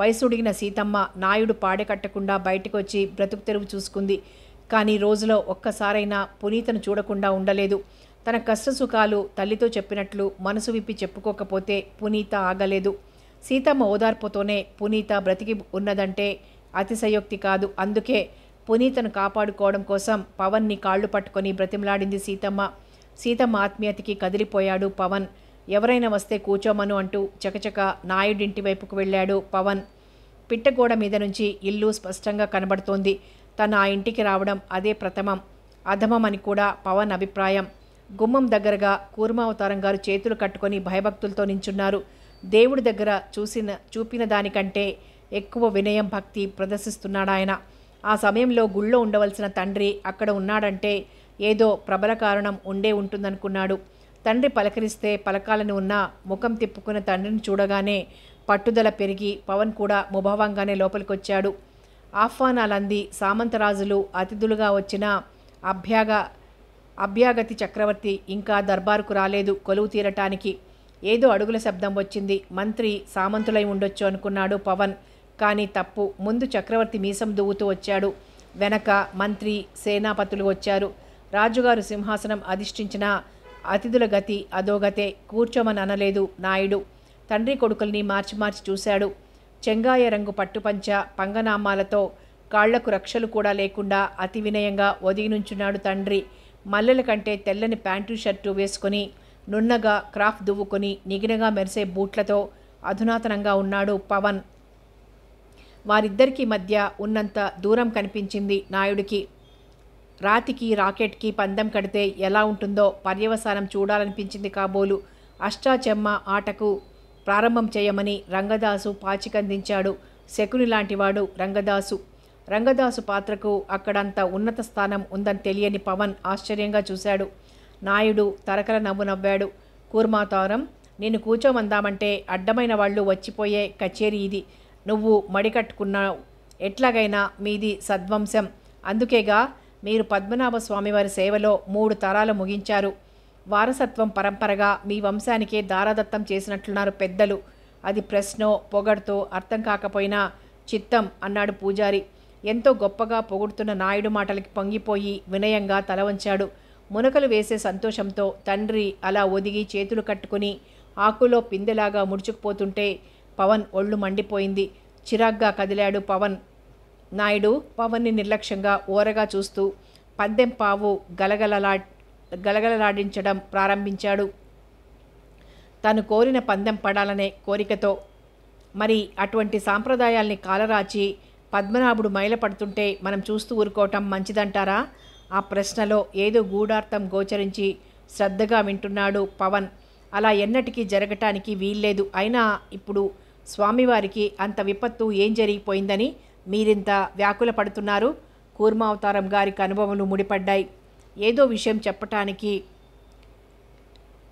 వయసుడిగిన సీతమ్మ నాయుడు పాడే కట్టకుండా బయటకు వచ్చి బ్రతుకు తెరువు చూసుకుంది కానీ రోజులో ఒక్కసారైనా పునీతను చూడకుండా ఉండలేదు తన కష్టసుఖాలు తల్లితో చెప్పినట్లు మనసు విప్పి చెప్పుకోకపోతే పునీత ఆగలేదు సీతమ్మ ఓదార్పుతోనే పునీత బ్రతికి ఉన్నదంటే అతిశయోక్తి కాదు అందుకే పునీతను కాపాడుకోవడం కోసం పవన్ని కాళ్ళు పట్టుకొని బ్రతిమలాడింది సీతమ్మ సీతమ్మ ఆత్మీయతకి కదిలిపోయాడు పవన్ ఎవరైనా వస్తే కూర్చోమను అంటూ చకచక నాయుడింటి వైపుకు వెళ్ళాడు పవన్ పిట్టగోడ మీద నుంచి ఇల్లు స్పష్టంగా కనబడుతోంది తను ఆ ఇంటికి రావడం అదే ప్రథమం అధమం అని కూడా పవన్ అభిప్రాయం గుమ్మం దగ్గరగా కూర్మావతారం గారు చేతులు కట్టుకొని భయభక్తులతో నించున్నారు దేవుడి దగ్గర చూసిన చూపిన దానికంటే ఎక్కువ వినయం భక్తి ప్రదర్శిస్తున్నాడాయన ఆ సమయంలో గుళ్ళో ఉండవలసిన తండ్రి అక్కడ ఉన్నాడంటే ఏదో ప్రబల కారణం ఉండే ఉంటుందనుకున్నాడు తండ్రి పలకరిస్తే పలకాలను ఉన్న ముఖం తిప్పుకున్న తండ్రిని చూడగానే పట్టుదల పెరిగి పవన్ కూడా ముభావంగానే లోపలికొచ్చాడు ఆహ్వానాలంది సామంతరాజులు అతిథులుగా వచ్చిన అభ్యాగ అభ్యాగతి చక్రవర్తి ఇంకా దర్బారుకు రాలేదు కొలువు తీరటానికి ఏదో అడుగుల శబ్దం వచ్చింది మంత్రి సామంతులై ఉండొచ్చు అనుకున్నాడు పవన్ కానీ తప్పు ముందు చక్రవర్తి మీసం దువ్వుతూ వచ్చాడు వెనక మంత్రి సేనాపతులు వచ్చారు రాజుగారు సింహాసనం అధిష్ఠించిన అతిథుల గతి అదోగతే కూర్చోమని అనలేదు నాయుడు తండ్రి కొడుకుల్ని మార్చి మార్చి చూశాడు చెంగాయ రంగు పట్టుపంచ పంగనామాలతో కాళ్లకు రక్షలు కూడా లేకుండా అతి వినయంగా ఒదిగినుంచున్నాడు తండ్రి మల్లెల కంటే తెల్లని ప్యాంటు షర్టు వేసుకొని నున్నగా క్రాఫ్ దువ్వుకొని నిగినగా మెరిసే బూట్లతో అధునాతనంగా ఉన్నాడు పవన్ వారిద్దరికీ మధ్య ఉన్నంత దూరం కనిపించింది నాయుడికి రాతికి రాకెట్కి పందెం కడితే ఎలా ఉంటుందో పర్యవసానం చూడాలనిపించింది కాబోలు అష్టాచెమ్మ ఆటకు ప్రారంభం చేయమని రంగదాసు పాచికందించాడు శకుని లాంటివాడు రంగదాసు రంగదాసు పాత్రకు అక్కడంత ఉన్నత స్థానం ఉందని తెలియని పవన్ ఆశ్చర్యంగా చూశాడు నాయుడు తరకల నవ్వు నవ్వాడు కూర్మాతారం నేను కూర్చోమందామంటే అడ్డమైన వాళ్ళు వచ్చిపోయే కచేరీ ఇది నువ్వు మడికట్టుకున్నావు ఎట్లాగైనా మీది సద్వంశం అందుకేగా మీరు పద్మనాభ స్వామివారి సేవలో మూడు తరాలు ముగించారు వారసత్వం పరంపరగా మీ వంశానికే దారాదత్తం చేసినట్లున్నారు పెద్దలు అది ప్రశ్నో పొగడుతో అర్థం కాకపోయినా చిత్తం అన్నాడు పూజారి ఎంతో గొప్పగా పొగుడుతున్న నాయుడు మాటలకి పొంగిపోయి వినయంగా తల వంచాడు మునకలు వేసే సంతోషంతో తండ్రి అలా ఒదిగి చేతులు కట్టుకుని ఆకులో పిందెలాగా ముడుచుకుపోతుంటే పవన్ ఒళ్ళు మండిపోయింది చిరాగ్గా కదిలాడు పవన్ నాయుడు పవన్ని నిర్లక్ష్యంగా ఓరగా చూస్తూ పద్దెం పావు గలగలలా గలగలలాడించడం ప్రారంభించాడు తను కోరిన పందెం పడాలనే కోరికతో మరి అటువంటి సాంప్రదాయాల్ని కాలరాచి పద్మనాభుడు మైలపడుతుంటే మనం చూస్తూ ఊరుకోవటం మంచిదంటారా ఆ ప్రశ్నలో ఏదో గూఢార్థం గోచరించి శ్రద్ధగా వింటున్నాడు పవన్ అలా ఎన్నటికీ జరగటానికి వీల్లేదు అయినా ఇప్పుడు స్వామివారికి అంత విపత్తు ఏం జరిగిపోయిందని మీరింత వ్యాకుల పడుతున్నారు కూర్మావతారం గారికి అనుభవములు ముడిపడ్డాయి ఏదో విషయం చెప్పటానికి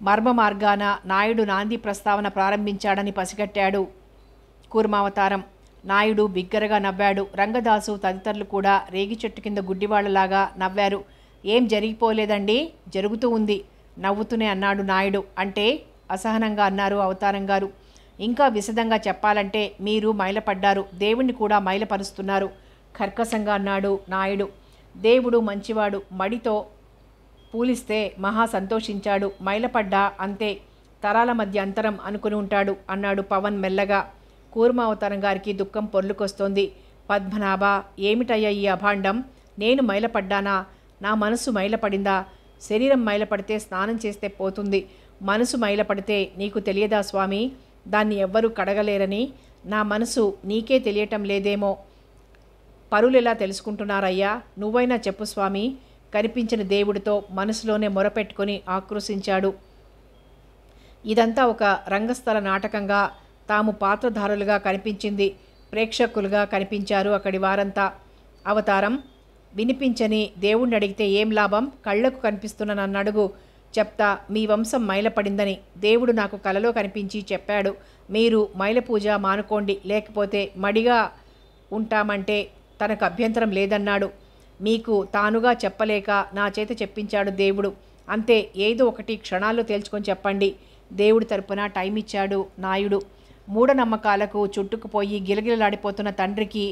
మర్మ మార్గాన నాయుడు నాంది ప్రస్తావన ప్రారంభించాడని పసిగట్టాడు కూర్మావతారం నాయుడు బిగ్గరగా నవ్వాడు రంగదాసు తదితరులు కూడా రేగి చెట్టు కింద గుడ్డివాళ్లలాగా నవ్వారు ఏం జరిగిపోలేదండి జరుగుతూ ఉంది నవ్వుతూనే అన్నాడు నాయుడు అంటే అసహనంగా అన్నారు అవతారం గారు ఇంకా విశదంగా చెప్పాలంటే మీరు మైలపడ్డారు దేవుణ్ణి కూడా మైలపరుస్తున్నారు కర్కశంగా అన్నాడు నాయుడు దేవుడు మంచివాడు మడితో పూలిస్తే మహా సంతోషించాడు మైలపడ్డా అంతే తరాల మధ్య అంతరం అనుకుని ఉంటాడు అన్నాడు పవన్ మెల్లగా కూర్మావతారం గారికి దుఃఖం పొర్లుకొస్తోంది పద్మనాభ ఏమిటయ్యా ఈ అభాండం నేను మైలపడ్డానా నా మనసు మైలపడిందా శరీరం మైలపడితే స్నానం చేస్తే పోతుంది మనసు మైలపడితే నీకు తెలియదా స్వామి దాన్ని ఎవ్వరూ కడగలేరని నా మనసు నీకే తెలియటం లేదేమో పరులెలా తెలుసుకుంటున్నారయ్యా నువ్వైనా చెప్పు స్వామి కనిపించిన దేవుడితో మనసులోనే మొరపెట్టుకుని ఆక్రోశించాడు ఇదంతా ఒక రంగస్థల నాటకంగా తాము పాత్రధారులుగా కనిపించింది ప్రేక్షకులుగా కనిపించారు అక్కడి వారంతా అవతారం వినిపించని దేవుణ్ణి అడిగితే ఏం లాభం కళ్లకు కనిపిస్తున్న నన్ను అడుగు చెప్తా మీ వంశం మైలపడిందని దేవుడు నాకు కలలో కనిపించి చెప్పాడు మీరు మైల పూజ మానుకోండి లేకపోతే మడిగా ఉంటామంటే తనకు అభ్యంతరం లేదన్నాడు మీకు తానుగా చెప్పలేక నా చేత చెప్పించాడు దేవుడు అంతే ఏదో ఒకటి క్షణాల్లో తేల్చుకొని చెప్పండి దేవుడి తరపున టైం ఇచ్చాడు నాయుడు మూఢనమ్మకాలకు చుట్టుకుపోయి గిలగిలలాడిపోతున్న తండ్రికి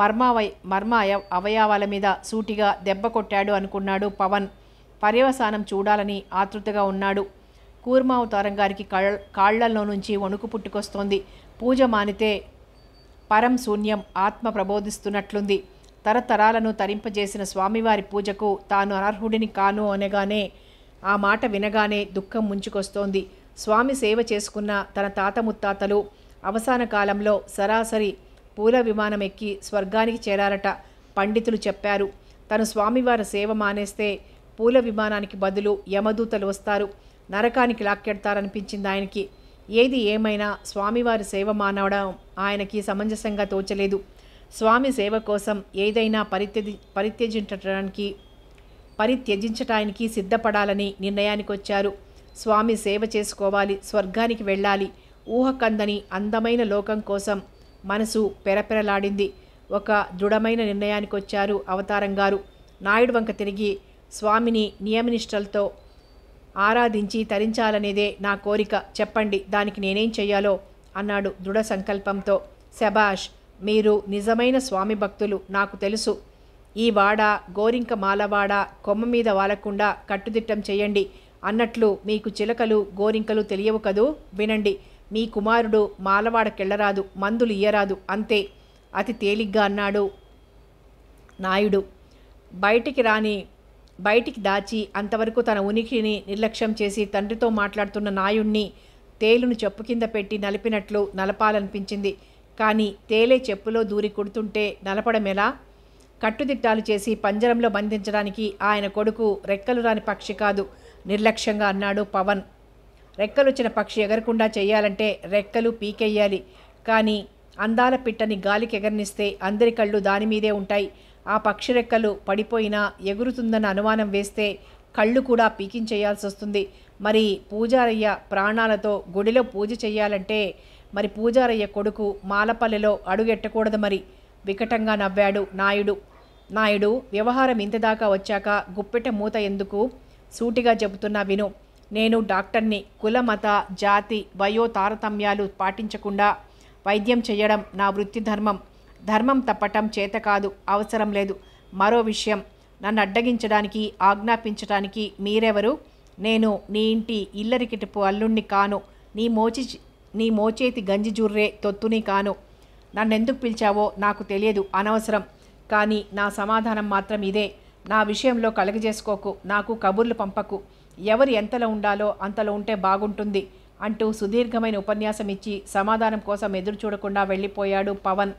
మర్మ మర్మ అవయవాల మీద సూటిగా దెబ్బ కొట్టాడు అనుకున్నాడు పవన్ పర్యవసానం చూడాలని ఆతృతగా ఉన్నాడు కూర్మావతారం గారికి కాళ్లల్లో నుంచి వణుకు పుట్టుకొస్తోంది పూజ మానితే పరం శూన్యం ఆత్మ ప్రబోధిస్తున్నట్లుంది తరతరాలను తరింపజేసిన స్వామివారి పూజకు తాను అనర్హుడిని కాను అనగానే ఆ మాట వినగానే దుఃఖం ముంచుకొస్తోంది స్వామి సేవ చేసుకున్న తన తాత ముత్తాతలు అవసాన కాలంలో సరాసరి పూల విమానం ఎక్కి స్వర్గానికి చేరారట పండితులు చెప్పారు తను స్వామివారి సేవ మానేస్తే పూల విమానానికి బదులు యమదూతలు వస్తారు నరకానికి లాక్కెడతారనిపించింది ఆయనకి ఏది ఏమైనా స్వామివారి సేవ మానవడం ఆయనకి సమంజసంగా తోచలేదు స్వామి సేవ కోసం ఏదైనా పరిత్యజి పరిత్యజించడానికి పరిత్యజించటానికి సిద్ధపడాలని నిర్ణయానికి వచ్చారు స్వామి సేవ చేసుకోవాలి స్వర్గానికి వెళ్ళాలి ఊహకందని అందమైన లోకం కోసం మనసు పెరపెరలాడింది ఒక దృఢమైన నిర్ణయానికి వచ్చారు అవతారం గారు నాయుడు వంక తిరిగి స్వామిని నియమనిష్టలతో ఆరాధించి తరించాలనేదే నా కోరిక చెప్పండి దానికి నేనేం చెయ్యాలో అన్నాడు దృఢ సంకల్పంతో శబాష్ మీరు నిజమైన స్వామి భక్తులు నాకు తెలుసు ఈ వాడ గోరింక మాలవాడ కొమ్మ మీద వాలకుండా కట్టుదిట్టం చేయండి అన్నట్లు మీకు చిలకలు గోరింకలు తెలియవు కదూ వినండి మీ కుమారుడు మాలవాడకెళ్లరాదు మందులు ఇయ్యరాదు అంతే అతి తేలిగ్గా అన్నాడు నాయుడు బయటికి రాని బయటికి దాచి అంతవరకు తన ఉనికిని నిర్లక్ష్యం చేసి తండ్రితో మాట్లాడుతున్న నాయుణ్ణి తేలును చెప్పు కింద పెట్టి నలిపినట్లు నలపాలనిపించింది కానీ తేలే చెప్పులో దూరి కుడుతుంటే నలపడం ఎలా కట్టుదిట్టాలు చేసి పంజరంలో బంధించడానికి ఆయన కొడుకు రెక్కలు రాని పక్షి కాదు నిర్లక్ష్యంగా అన్నాడు పవన్ రెక్కలొచ్చిన పక్షి ఎగరకుండా చేయాలంటే రెక్కలు పీకెయ్యాలి కానీ అందాల పిట్టని గాలికి ఎగరనిస్తే అందరి కళ్ళు దానిమీదే ఉంటాయి ఆ పక్షిరెక్కలు పడిపోయినా ఎగురుతుందన్న అనుమానం వేస్తే కళ్ళు కూడా పీకించేయాల్సి వస్తుంది మరి పూజారయ్య ప్రాణాలతో గుడిలో పూజ చేయాలంటే మరి పూజారయ్య కొడుకు మాలపల్లెలో అడుగెట్టకూడదు మరి వికటంగా నవ్వాడు నాయుడు నాయుడు వ్యవహారం ఇంతదాకా వచ్చాక గుప్పెట మూత ఎందుకు సూటిగా చెబుతున్నా విను నేను డాక్టర్ని కుల మత జాతి వయో తారతమ్యాలు పాటించకుండా వైద్యం చేయడం నా వృత్తి ధర్మం ధర్మం తప్పటం చేత కాదు అవసరం లేదు మరో విషయం నన్ను అడ్డగించడానికి ఆజ్ఞాపించడానికి మీరెవరు నేను నీ ఇంటి ఇల్లరికిటపు అల్లుణ్ణి కాను నీ మోచి నీ మోచేతి గంజి జుర్రే తొత్తుని కాను నన్నెందుకు పిలిచావో నాకు తెలియదు అనవసరం కానీ నా సమాధానం మాత్రం ఇదే నా విషయంలో కలగజేసుకోకు నాకు కబుర్లు పంపకు ఎవరు ఎంతలో ఉండాలో అంతలో ఉంటే బాగుంటుంది అంటూ సుదీర్ఘమైన ఉపన్యాసం ఇచ్చి సమాధానం కోసం ఎదురు చూడకుండా వెళ్ళిపోయాడు పవన్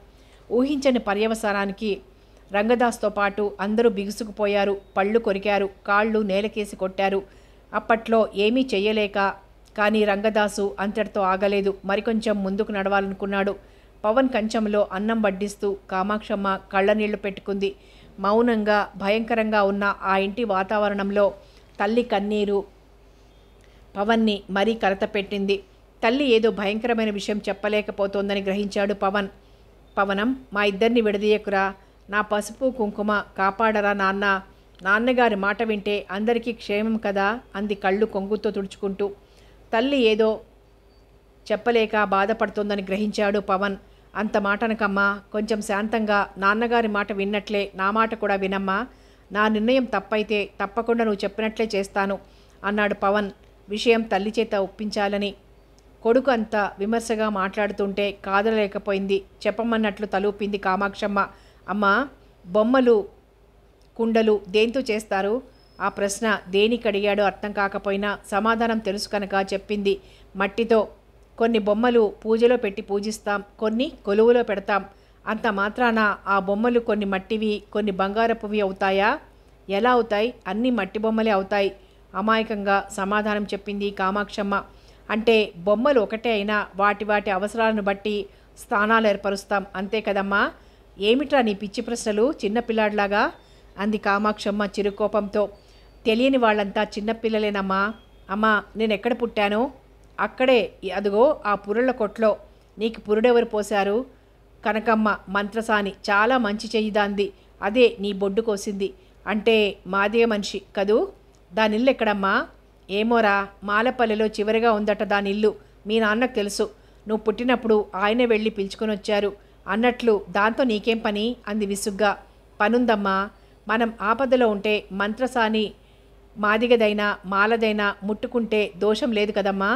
ఊహించని పర్యవసానానికి రంగదాస్తో పాటు అందరూ బిగుసుకుపోయారు పళ్ళు కొరికారు కాళ్ళు నేలకేసి కొట్టారు అప్పట్లో ఏమీ చెయ్యలేక కానీ రంగదాసు అంతటితో ఆగలేదు మరికొంచెం ముందుకు నడవాలనుకున్నాడు పవన్ కంచంలో అన్నం వడ్డిస్తూ కామాక్షమ్మ కళ్ళనీళ్లు పెట్టుకుంది మౌనంగా భయంకరంగా ఉన్న ఆ ఇంటి వాతావరణంలో తల్లి కన్నీరు పవన్ని మరీ కరత పెట్టింది తల్లి ఏదో భయంకరమైన విషయం చెప్పలేకపోతోందని గ్రహించాడు పవన్ పవనం మా ఇద్దరిని విడదీయకురా నా పసుపు కుంకుమ కాపాడరా నాన్న నాన్నగారి మాట వింటే అందరికీ క్షేమం కదా అంది కళ్ళు కొంగుతో తుడుచుకుంటూ తల్లి ఏదో చెప్పలేక బాధపడుతోందని గ్రహించాడు పవన్ అంత మాటనకమ్మా కొంచెం శాంతంగా నాన్నగారి మాట విన్నట్లే నా మాట కూడా వినమ్మా నా నిర్ణయం తప్పైతే తప్పకుండా నువ్వు చెప్పినట్లే చేస్తాను అన్నాడు పవన్ విషయం తల్లి చేత ఒప్పించాలని కొడుకు అంతా విమర్శగా మాట్లాడుతుంటే కాదలేకపోయింది చెప్పమన్నట్లు తలూపింది కామాక్షమ్మ అమ్మ బొమ్మలు కుండలు దేంతో చేస్తారు ఆ ప్రశ్న దేనికి అడిగాడో అర్థం కాకపోయినా సమాధానం తెలుసు కనుక చెప్పింది మట్టితో కొన్ని బొమ్మలు పూజలో పెట్టి పూజిస్తాం కొన్ని కొలువులో పెడతాం అంత మాత్రాన ఆ బొమ్మలు కొన్ని మట్టివి కొన్ని బంగారపువి అవుతాయా ఎలా అవుతాయి అన్ని మట్టి బొమ్మలే అవుతాయి అమాయకంగా సమాధానం చెప్పింది కామాక్షమ్మ అంటే బొమ్మలు ఒకటే అయినా వాటి వాటి అవసరాలను బట్టి స్థానాలు ఏర్పరుస్తాం అంతే కదమ్మా ఏమిట్రా నీ పిచ్చి ప్రశ్నలు చిన్నపిల్లాడిలాగా అంది కామాక్షమ్మ చిరుకోపంతో తెలియని వాళ్ళంతా చిన్నపిల్లలేనమ్మా అమ్మా నేను ఎక్కడ పుట్టానో అక్కడే అదిగో ఆ పురుళ్ళ కొట్లో నీకు పురుడెవరు పోశారు కనకమ్మ మంత్రసాని చాలా మంచి చెయ్యిదాంది అదే నీ బొడ్డు కోసింది అంటే మాదే మనిషి కదూ ఇల్లు ఎక్కడమ్మా ఏమోరా మాలపల్లెలో చివరిగా ఉందట దాని ఇల్లు మీ నాన్నకు తెలుసు నువ్వు పుట్టినప్పుడు ఆయనే వెళ్ళి పిలుచుకొని వచ్చారు అన్నట్లు దాంతో నీకేం పని అంది విసుగ్గా పనుందమ్మా మనం ఆపదలో ఉంటే మంత్రసాని మాదిగదైనా మాలదైనా ముట్టుకుంటే దోషం లేదు కదమ్మా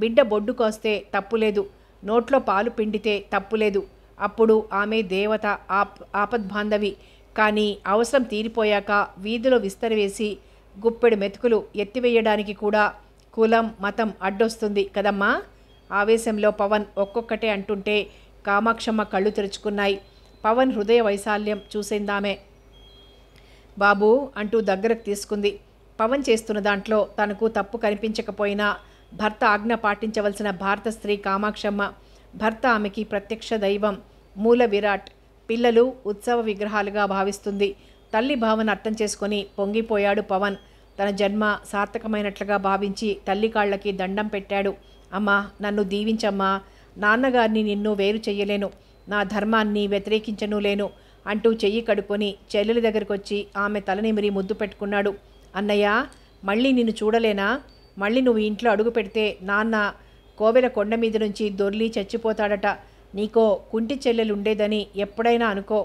బిడ్డ బొడ్డు కోస్తే తప్పులేదు నోట్లో పాలు పిండితే తప్పులేదు అప్పుడు ఆమె దేవత ఆప్ ఆపద్బాంధవి కానీ అవసరం తీరిపోయాక వీధిలో విస్తరివేసి గుప్పెడు మెతుకులు ఎత్తివేయడానికి కూడా కులం మతం అడ్డొస్తుంది కదమ్మా ఆవేశంలో పవన్ ఒక్కొక్కటే అంటుంటే కామాక్షమ్మ కళ్ళు తెరుచుకున్నాయి పవన్ హృదయ వైశాల్యం చూసిందామే బాబు అంటూ దగ్గరకు తీసుకుంది పవన్ చేస్తున్న దాంట్లో తనకు తప్పు కనిపించకపోయినా భర్త ఆజ్ఞ పాటించవలసిన భారత స్త్రీ కామాక్షమ్మ భర్త ఆమెకి ప్రత్యక్ష దైవం మూల విరాట్ పిల్లలు ఉత్సవ విగ్రహాలుగా భావిస్తుంది తల్లి భావన అర్థం చేసుకొని పొంగిపోయాడు పవన్ తన జన్మ సార్థకమైనట్లుగా భావించి తల్లి కాళ్ళకి దండం పెట్టాడు అమ్మా నన్ను దీవించమ్మా నాన్నగారిని నిన్ను వేరు చెయ్యలేను నా ధర్మాన్ని వ్యతిరేకించను లేను అంటూ చెయ్యి కడుక్కొని చెల్లెలి దగ్గరికి వచ్చి ఆమె తలనిమిరి ముద్దు పెట్టుకున్నాడు అన్నయ్య మళ్ళీ నిన్ను చూడలేనా మళ్ళీ నువ్వు ఇంట్లో అడుగు పెడితే నాన్న కోవెల కొండ మీద నుంచి దొర్లి చచ్చిపోతాడట నీకో కుంటి చెల్లెలు ఉండేదని ఎప్పుడైనా అనుకో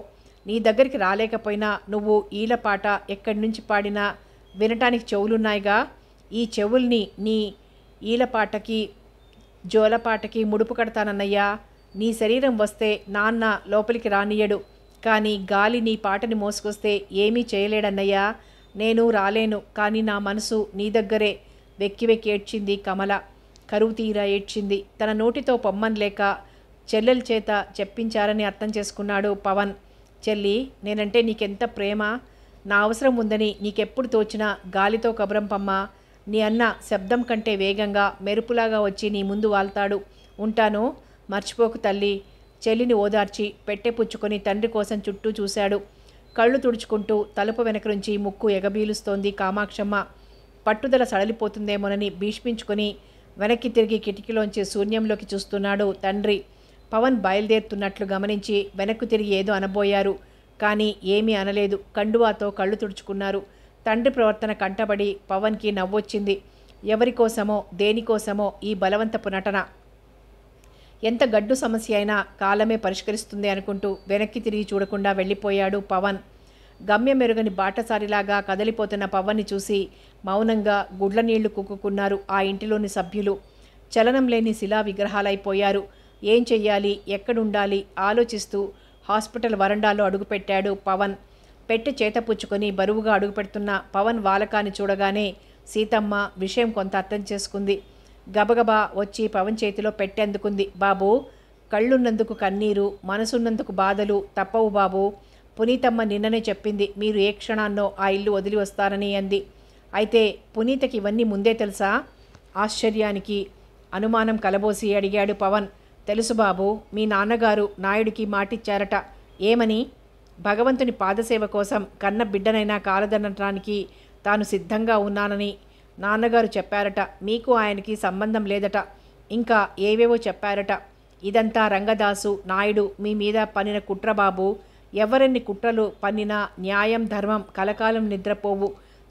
నీ దగ్గరికి రాలేకపోయినా నువ్వు ఈల పాట ఎక్కడి నుంచి పాడినా వినటానికి చెవులున్నాయిగా ఈ చెవుల్ని నీ ఈలపాటకి జోలపాటకి ముడుపు కడతానన్నయ్యా నీ శరీరం వస్తే నాన్న లోపలికి రానియడు కానీ గాలి నీ పాటని మోసుకొస్తే ఏమీ చేయలేడన్నయ్యా నేను రాలేను కానీ నా మనసు నీ దగ్గరే వెక్కి వెక్కి ఏడ్చింది కమల కరువు తీరా ఏడ్చింది తన నోటితో పొమ్మన్ లేక చెల్లెల చేత చెప్పించారని అర్థం చేసుకున్నాడు పవన్ చెల్లి నేనంటే నీకెంత ప్రేమ నా అవసరం ఉందని నీకెప్పుడు తోచినా గాలితో కబరం పమ్మ నీ అన్న శబ్దం కంటే వేగంగా మెరుపులాగా వచ్చి నీ ముందు వాల్తాడు ఉంటాను మర్చిపోకు తల్లి చెల్లిని ఓదార్చి పెట్టె తండ్రి కోసం చుట్టూ చూశాడు కళ్ళు తుడుచుకుంటూ తలుపు వెనక నుంచి ముక్కు ఎగబీలుస్తోంది కామాక్షమ్మ పట్టుదల సడలిపోతుందేమోనని భీష్మించుకొని వెనక్కి తిరిగి కిటికీలోంచి శూన్యంలోకి చూస్తున్నాడు తండ్రి పవన్ బయలుదేరుతున్నట్లు గమనించి వెనక్కు తిరిగి ఏదో అనబోయారు కానీ ఏమీ అనలేదు కండువాతో కళ్ళు తుడుచుకున్నారు తండ్రి ప్రవర్తన కంటబడి పవన్కి నవ్వొచ్చింది ఎవరికోసమో దేనికోసమో ఈ బలవంతపు నటన ఎంత గడ్డు సమస్య అయినా కాలమే పరిష్కరిస్తుంది అనుకుంటూ వెనక్కి తిరిగి చూడకుండా వెళ్ళిపోయాడు పవన్ గమ్యం మెరుగని బాటసారిలాగా కదలిపోతున్న పవన్ని చూసి మౌనంగా గుడ్ల నీళ్లు కుక్కుకున్నారు ఆ ఇంటిలోని సభ్యులు చలనం లేని శిలా విగ్రహాలైపోయారు ఏం చెయ్యాలి ఎక్కడుండాలి ఆలోచిస్తూ హాస్పిటల్ వరండాలో అడుగుపెట్టాడు పవన్ పెట్టి చేతపుచ్చుకొని బరువుగా అడుగుపెడుతున్న పవన్ వాలకాన్ని చూడగానే సీతమ్మ విషయం కొంత అర్థం చేసుకుంది గబగబా వచ్చి పవన్ చేతిలో పెట్టేందుకుంది బాబు కళ్ళున్నందుకు కన్నీరు మనసున్నందుకు బాధలు తప్పవు బాబు పునీతమ్మ నిన్ననే చెప్పింది మీరు ఏ క్షణాన్నో ఆ ఇల్లు వదిలి వస్తారని అంది అయితే పునీతకి ఇవన్నీ ముందే తెలుసా ఆశ్చర్యానికి అనుమానం కలబోసి అడిగాడు పవన్ తెలుసు బాబు మీ నాన్నగారు నాయుడికి మాటిచ్చారట ఏమని భగవంతుని పాదసేవ కోసం కన్న బిడ్డనైనా కాలదనటానికి తాను సిద్ధంగా ఉన్నానని నాన్నగారు చెప్పారట మీకు ఆయనకి సంబంధం లేదట ఇంకా ఏవేవో చెప్పారట ఇదంతా రంగదాసు నాయుడు మీ మీద పన్నిన కుట్రబాబు ఎవరెన్ని కుట్రలు పన్నినా న్యాయం ధర్మం కలకాలం నిద్రపోవు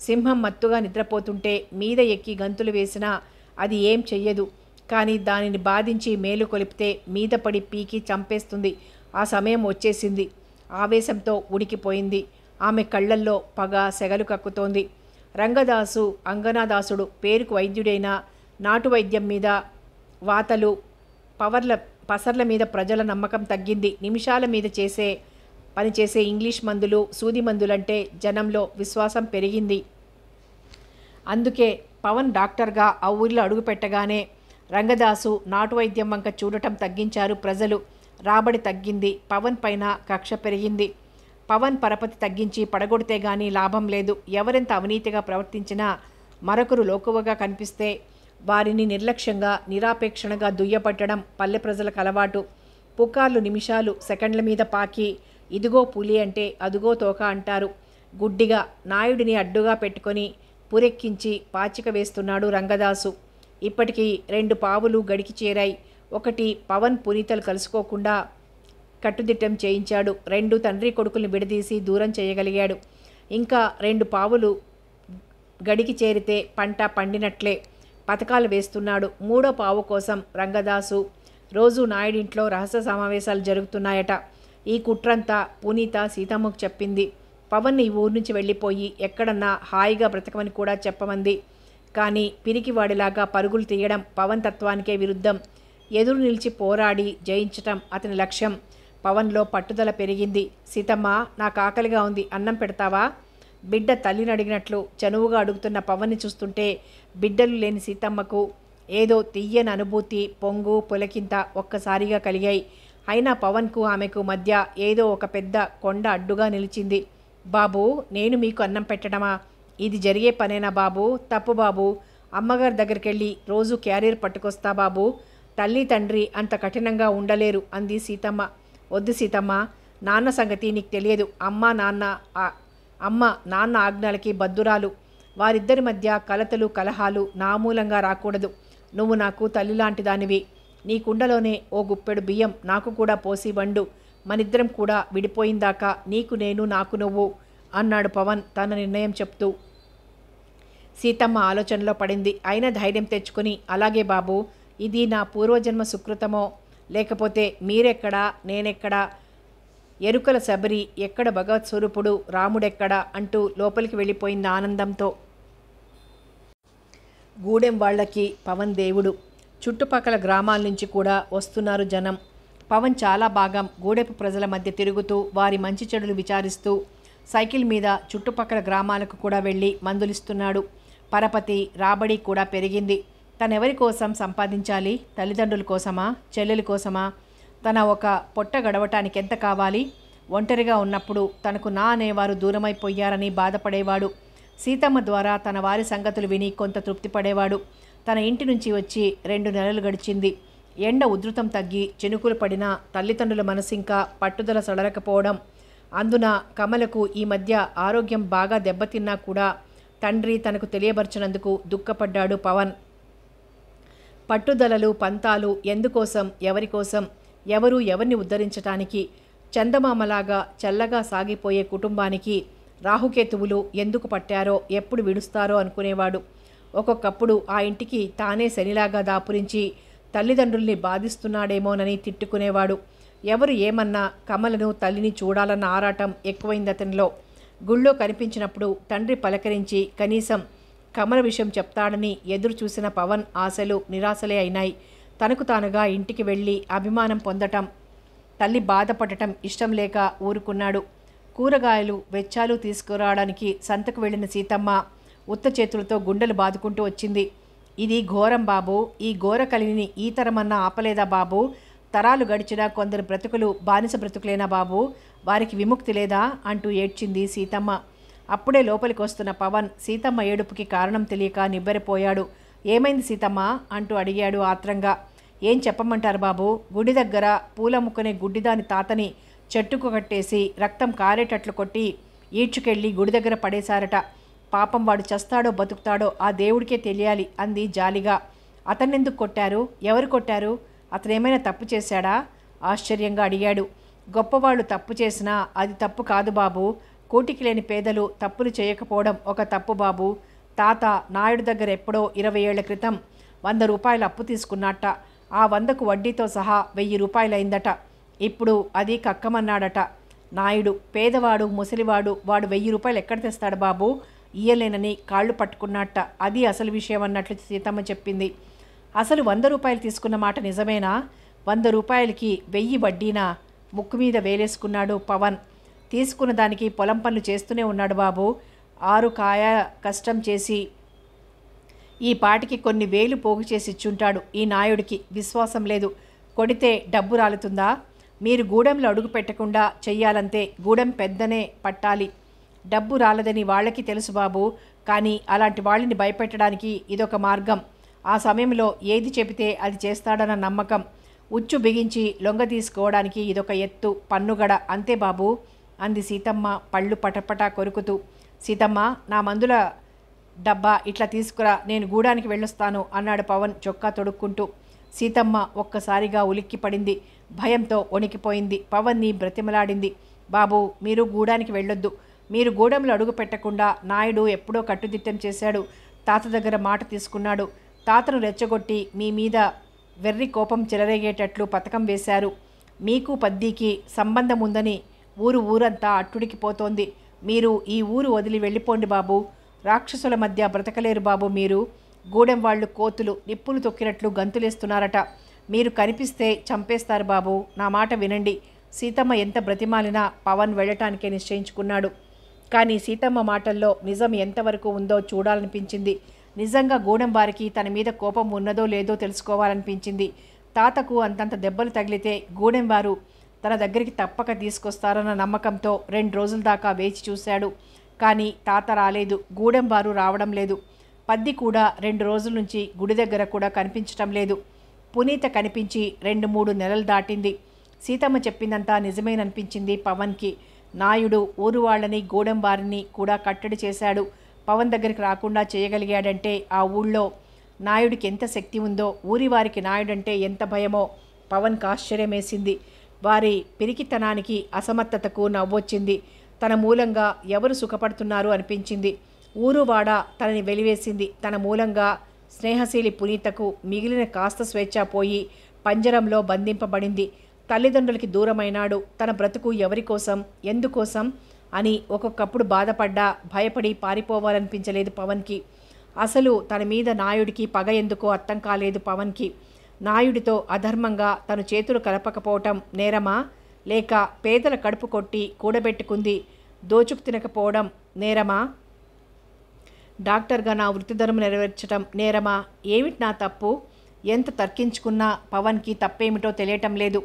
సింహం మత్తుగా నిద్రపోతుంటే మీద ఎక్కి గంతులు వేసినా అది ఏం చెయ్యదు కానీ దానిని బాధించి మేలు కొలిపితే మీద పడి పీకి చంపేస్తుంది ఆ సమయం వచ్చేసింది ఆవేశంతో ఉడికిపోయింది ఆమె కళ్ళల్లో పగ సెగలు కక్కుతోంది రంగదాసు అంగనాదాసుడు పేరుకు వైద్యుడైన నాటు వైద్యం మీద వాతలు పవర్ల పసర్ల మీద ప్రజల నమ్మకం తగ్గింది నిమిషాల మీద చేసే పనిచేసే ఇంగ్లీష్ మందులు సూది మందులంటే జనంలో విశ్వాసం పెరిగింది అందుకే పవన్ డాక్టర్గా ఆ ఊరిలో అడుగుపెట్టగానే రంగదాసు నాటు వైద్యం వంక చూడటం తగ్గించారు ప్రజలు రాబడి తగ్గింది పవన్ పైన కక్ష పెరిగింది పవన్ పరపతి తగ్గించి పడగొడితే గానీ లాభం లేదు ఎవరెంత అవినీతిగా ప్రవర్తించినా మరొకరు లోకువగా కనిపిస్తే వారిని నిర్లక్ష్యంగా నిరాపేక్షణగా దుయ్యపట్టడం పల్లె ప్రజలకు అలవాటు పుకార్లు నిమిషాలు సెకండ్ల మీద పాకి ఇదిగో పులి అంటే అదుగో తోక అంటారు గుడ్డిగా నాయుడిని అడ్డుగా పెట్టుకొని పురెక్కించి పాచిక వేస్తున్నాడు రంగదాసు ఇప్పటికీ రెండు పావులు గడికి చేరాయి ఒకటి పవన్ పునీతలు కలుసుకోకుండా కట్టుదిట్టం చేయించాడు రెండు తండ్రి కొడుకుల్ని విడదీసి దూరం చేయగలిగాడు ఇంకా రెండు పావులు గడికి చేరితే పంట పండినట్లే పథకాలు వేస్తున్నాడు మూడో పావు కోసం రంగదాసు రోజు నాయుడింట్లో రహస్య సమావేశాలు జరుగుతున్నాయట ఈ కుట్రంతా పునీత సీతమ్మకు చెప్పింది పవన్ ఈ ఊరు నుంచి వెళ్ళిపోయి ఎక్కడన్నా హాయిగా బ్రతకమని కూడా చెప్పమంది కానీ పిరికివాడిలాగా పరుగులు తీయడం పవన్ తత్వానికే విరుద్ధం ఎదురు నిలిచి పోరాడి జయించటం అతని లక్ష్యం పవన్లో పట్టుదల పెరిగింది సీతమ్మ నాకు ఆకలిగా ఉంది అన్నం పెడతావా బిడ్డ తల్లిని అడిగినట్లు చనువుగా అడుగుతున్న పవన్ని చూస్తుంటే బిడ్డలు లేని సీతమ్మకు ఏదో తీయని అనుభూతి పొంగు పులకింత ఒక్కసారిగా కలిగాయి అయినా పవన్కు ఆమెకు మధ్య ఏదో ఒక పెద్ద కొండ అడ్డుగా నిలిచింది బాబు నేను మీకు అన్నం పెట్టడమా ఇది జరిగే పనేనా బాబు తప్పు బాబు అమ్మగారి దగ్గరికి వెళ్ళి రోజు క్యారియర్ పట్టుకొస్తా బాబు తల్లి తండ్రి అంత కఠినంగా ఉండలేరు అంది సీతమ్మ వద్దు సీతమ్మ నాన్న సంగతి నీకు తెలియదు అమ్మ నాన్న అమ్మ నాన్న ఆజ్ఞలకి బద్దురాలు వారిద్దరి మధ్య కలతలు కలహాలు నామూలంగా రాకూడదు నువ్వు నాకు తల్లి దానివి నీ కుండలోనే ఓ గుప్పెడు బియ్యం నాకు కూడా పోసి వండు మనిద్దరం కూడా విడిపోయిందాకా నీకు నేను నాకు నువ్వు అన్నాడు పవన్ తన నిర్ణయం చెప్తూ సీతమ్మ ఆలోచనలో పడింది అయినా ధైర్యం తెచ్చుకుని అలాగే బాబు ఇది నా పూర్వజన్మ సుకృతమో లేకపోతే మీరెక్కడా నేనెక్కడా ఎరుకల శబరి ఎక్కడ భగవత్ స్వరూపుడు రాముడెక్కడ అంటూ లోపలికి వెళ్ళిపోయింది ఆనందంతో గూడెం వాళ్ళకి పవన్ దేవుడు చుట్టుపక్కల గ్రామాల నుంచి కూడా వస్తున్నారు జనం పవన్ చాలా భాగం గూడెపు ప్రజల మధ్య తిరుగుతూ వారి మంచి చెడులు విచారిస్తూ సైకిల్ మీద చుట్టుపక్కల గ్రామాలకు కూడా వెళ్ళి మందులిస్తున్నాడు పరపతి రాబడి కూడా పెరిగింది తనెవరి కోసం సంపాదించాలి తల్లిదండ్రుల కోసమా చెల్లెల కోసమా తన ఒక పొట్ట గడవటానికి ఎంత కావాలి ఒంటరిగా ఉన్నప్పుడు తనకు నా అనేవారు దూరమైపోయారని బాధపడేవాడు సీతమ్మ ద్వారా తన వారి సంగతులు విని కొంత తృప్తి పడేవాడు తన ఇంటి నుంచి వచ్చి రెండు నెలలు గడిచింది ఎండ ఉధృతం తగ్గి చెనుకులు పడిన తల్లిదండ్రుల మనసు ఇంకా పట్టుదల సడలకపోవడం అందున కమలకు ఈ మధ్య ఆరోగ్యం బాగా దెబ్బతిన్నా కూడా తండ్రి తనకు తెలియబరచినందుకు దుఃఖపడ్డాడు పవన్ పట్టుదలలు పంతాలు ఎందుకోసం ఎవరికోసం ఎవరు ఎవరిని ఉద్ధరించటానికి చందమామలాగా చల్లగా సాగిపోయే కుటుంబానికి రాహుకేతువులు ఎందుకు పట్టారో ఎప్పుడు విడుస్తారో అనుకునేవాడు ఒక్కొక్కప్పుడు ఆ ఇంటికి తానే శనిలాగా దాపురించి తల్లిదండ్రుల్ని బాధిస్తున్నాడేమోనని తిట్టుకునేవాడు ఎవరు ఏమన్నా కమలను తల్లిని చూడాలన్న ఆరాటం ఎక్కువైంది అతనిలో గుళ్ళో కనిపించినప్పుడు తండ్రి పలకరించి కనీసం కమల విషయం చెప్తాడని ఎదురు చూసిన పవన్ ఆశలు నిరాశలే అయినాయి తనకు తానుగా ఇంటికి వెళ్ళి అభిమానం పొందటం తల్లి బాధపడటం ఇష్టం లేక ఊరుకున్నాడు కూరగాయలు వెచ్చాలు తీసుకురావడానికి సంతకు వెళ్ళిన సీతమ్మ ఉత్త చేతులతో గుండెలు బాదుకుంటూ వచ్చింది ఇది ఘోరం బాబు ఈ ఘోర కలిని ఈ తరమన్నా ఆపలేదా బాబు తరాలు గడిచినా కొందరు బ్రతుకులు బానిస బ్రతుకులేనా బాబు వారికి విముక్తి లేదా అంటూ ఏడ్చింది సీతమ్మ అప్పుడే లోపలికి వస్తున్న పవన్ సీతమ్మ ఏడుపుకి కారణం తెలియక నిబ్బరిపోయాడు ఏమైంది సీతమ్మ అంటూ అడిగాడు ఆత్రంగా ఏం చెప్పమంటారు బాబు గుడి దగ్గర పూలముక్కునే గుడ్డిదాని తాతని చెట్టుకు కట్టేసి రక్తం కారేటట్లు కొట్టి ఈడ్చుకెళ్ళి గుడి దగ్గర పడేశారట పాపం వాడు చస్తాడో బతుకుతాడో ఆ దేవుడికే తెలియాలి అంది జాలిగా అతన్నెందుకు కొట్టారు ఎవరు కొట్టారు అతనేమైనా తప్పు చేశాడా ఆశ్చర్యంగా అడిగాడు గొప్పవాళ్ళు తప్పు చేసినా అది తప్పు కాదు బాబు కోటికి లేని పేదలు తప్పులు చేయకపోవడం ఒక తప్పు బాబు తాత నాయుడు దగ్గర ఎప్పుడో ఇరవై ఏళ్ల క్రితం వంద రూపాయలు అప్పు తీసుకున్నట్ట ఆ వందకు వడ్డీతో సహా వెయ్యి రూపాయలైందట ఇప్పుడు అది కక్కమన్నాడట నాయుడు పేదవాడు ముసలివాడు వాడు వెయ్యి రూపాయలు ఎక్కడ తెస్తాడు బాబు ఇయ్యలేనని కాళ్ళు పట్టుకున్నట్ట అది అసలు విషయం అన్నట్లు సీతమ్మ చెప్పింది అసలు వంద రూపాయలు తీసుకున్న మాట నిజమేనా వంద రూపాయలకి వెయ్యి వడ్డీనా ముక్కు మీద వేలేసుకున్నాడు పవన్ తీసుకున్న దానికి పొలం పనులు చేస్తూనే ఉన్నాడు బాబు ఆరు కాయ కష్టం చేసి ఈ పాటికి కొన్ని వేలు పోగు చేసి ఇచ్చుంటాడు ఈ నాయుడికి విశ్వాసం లేదు కొడితే డబ్బు రాలుతుందా మీరు గూడెంలో అడుగు పెట్టకుండా చెయ్యాలంతే గూడెం పెద్దనే పట్టాలి డబ్బు రాలదని వాళ్ళకి తెలుసు బాబు కానీ అలాంటి వాళ్ళని భయపెట్టడానికి ఇదొక మార్గం ఆ సమయంలో ఏది చెబితే అది చేస్తాడన్న నమ్మకం ఉచ్చు బిగించి లొంగ తీసుకోవడానికి ఇదొక ఎత్తు పన్నుగడ అంతే బాబు అంది సీతమ్మ పళ్ళు పటపటా కొరుకుతూ సీతమ్మ నా మందుల డబ్బా ఇట్లా తీసుకురా నేను గూడానికి వెళ్ళొస్తాను అన్నాడు పవన్ చొక్కా తొడుక్కుంటూ సీతమ్మ ఒక్కసారిగా ఉలిక్కి పడింది భయంతో వణికిపోయింది పవన్ని బ్రతిమలాడింది బాబు మీరు గూడానికి వెళ్ళొద్దు మీరు గూడెంలో అడుగు పెట్టకుండా నాయుడు ఎప్పుడో కట్టుదిట్టం చేశాడు తాత దగ్గర మాట తీసుకున్నాడు తాతను రెచ్చగొట్టి మీ మీద వెర్రి కోపం చెలరేగేటట్లు పథకం వేశారు మీకు పద్దీకి సంబంధం ఉందని ఊరు ఊరంతా అట్టుడికి పోతోంది మీరు ఈ ఊరు వదిలి వెళ్ళిపోండి బాబు రాక్షసుల మధ్య బ్రతకలేరు బాబు మీరు గూడెం వాళ్ళు కోతులు నిప్పులు తొక్కినట్లు గంతులేస్తున్నారట మీరు కనిపిస్తే చంపేస్తారు బాబు నా మాట వినండి సీతమ్మ ఎంత బ్రతిమాలినా పవన్ వెళ్ళటానికే నిశ్చయించుకున్నాడు కానీ సీతమ్మ మాటల్లో నిజం ఎంతవరకు ఉందో చూడాలనిపించింది నిజంగా గూడెంబారికి తన మీద కోపం ఉన్నదో లేదో తెలుసుకోవాలనిపించింది తాతకు అంతంత దెబ్బలు తగిలితే గూడెంబారు తన దగ్గరికి తప్పక తీసుకొస్తారన్న నమ్మకంతో రెండు రోజుల దాకా వేచి చూశాడు కానీ తాత రాలేదు గూడెంబారు రావడం లేదు పద్ది కూడా రెండు రోజుల నుంచి గుడి దగ్గర కూడా కనిపించటం లేదు పునీత కనిపించి రెండు మూడు నెలలు దాటింది సీతమ్మ చెప్పిందంతా నిజమేననిపించింది పవన్కి నాయుడు ఊరు వాళ్ళని గూడెంబారిని కూడా కట్టడి చేశాడు పవన్ దగ్గరికి రాకుండా చేయగలిగాడంటే ఆ ఊళ్ళో నాయుడికి ఎంత శక్తి ఉందో ఊరి వారికి నాయుడంటే ఎంత భయమో పవన్కు ఆశ్చర్యమేసింది వారి పిరికితనానికి అసమర్థతకు నవ్వొచ్చింది తన మూలంగా ఎవరు సుఖపడుతున్నారు అనిపించింది ఊరువాడ తనని వెలివేసింది తన మూలంగా స్నేహశీలి పునీతకు మిగిలిన కాస్త స్వేచ్ఛ పోయి పంజరంలో బంధింపబడింది తల్లిదండ్రులకి దూరమైనాడు తన బ్రతుకు ఎవరి కోసం ఎందుకోసం అని ఒక్కొక్కప్పుడు బాధపడ్డా భయపడి పారిపోవాలనిపించలేదు పవన్కి అసలు తన మీద నాయుడికి పగ ఎందుకో అర్థం కాలేదు పవన్కి నాయుడితో అధర్మంగా తను చేతులు కలపకపోవటం నేరమా లేక పేదల కడుపు కొట్టి కూడబెట్టుకుంది దోచుకు తినకపోవడం నేరమా డాక్టర్గా నా వృత్తిధర్మం నెరవేర్చడం నేరమా ఏమిటి నా తప్పు ఎంత తర్కించుకున్నా పవన్కి తప్పేమిటో తెలియటం లేదు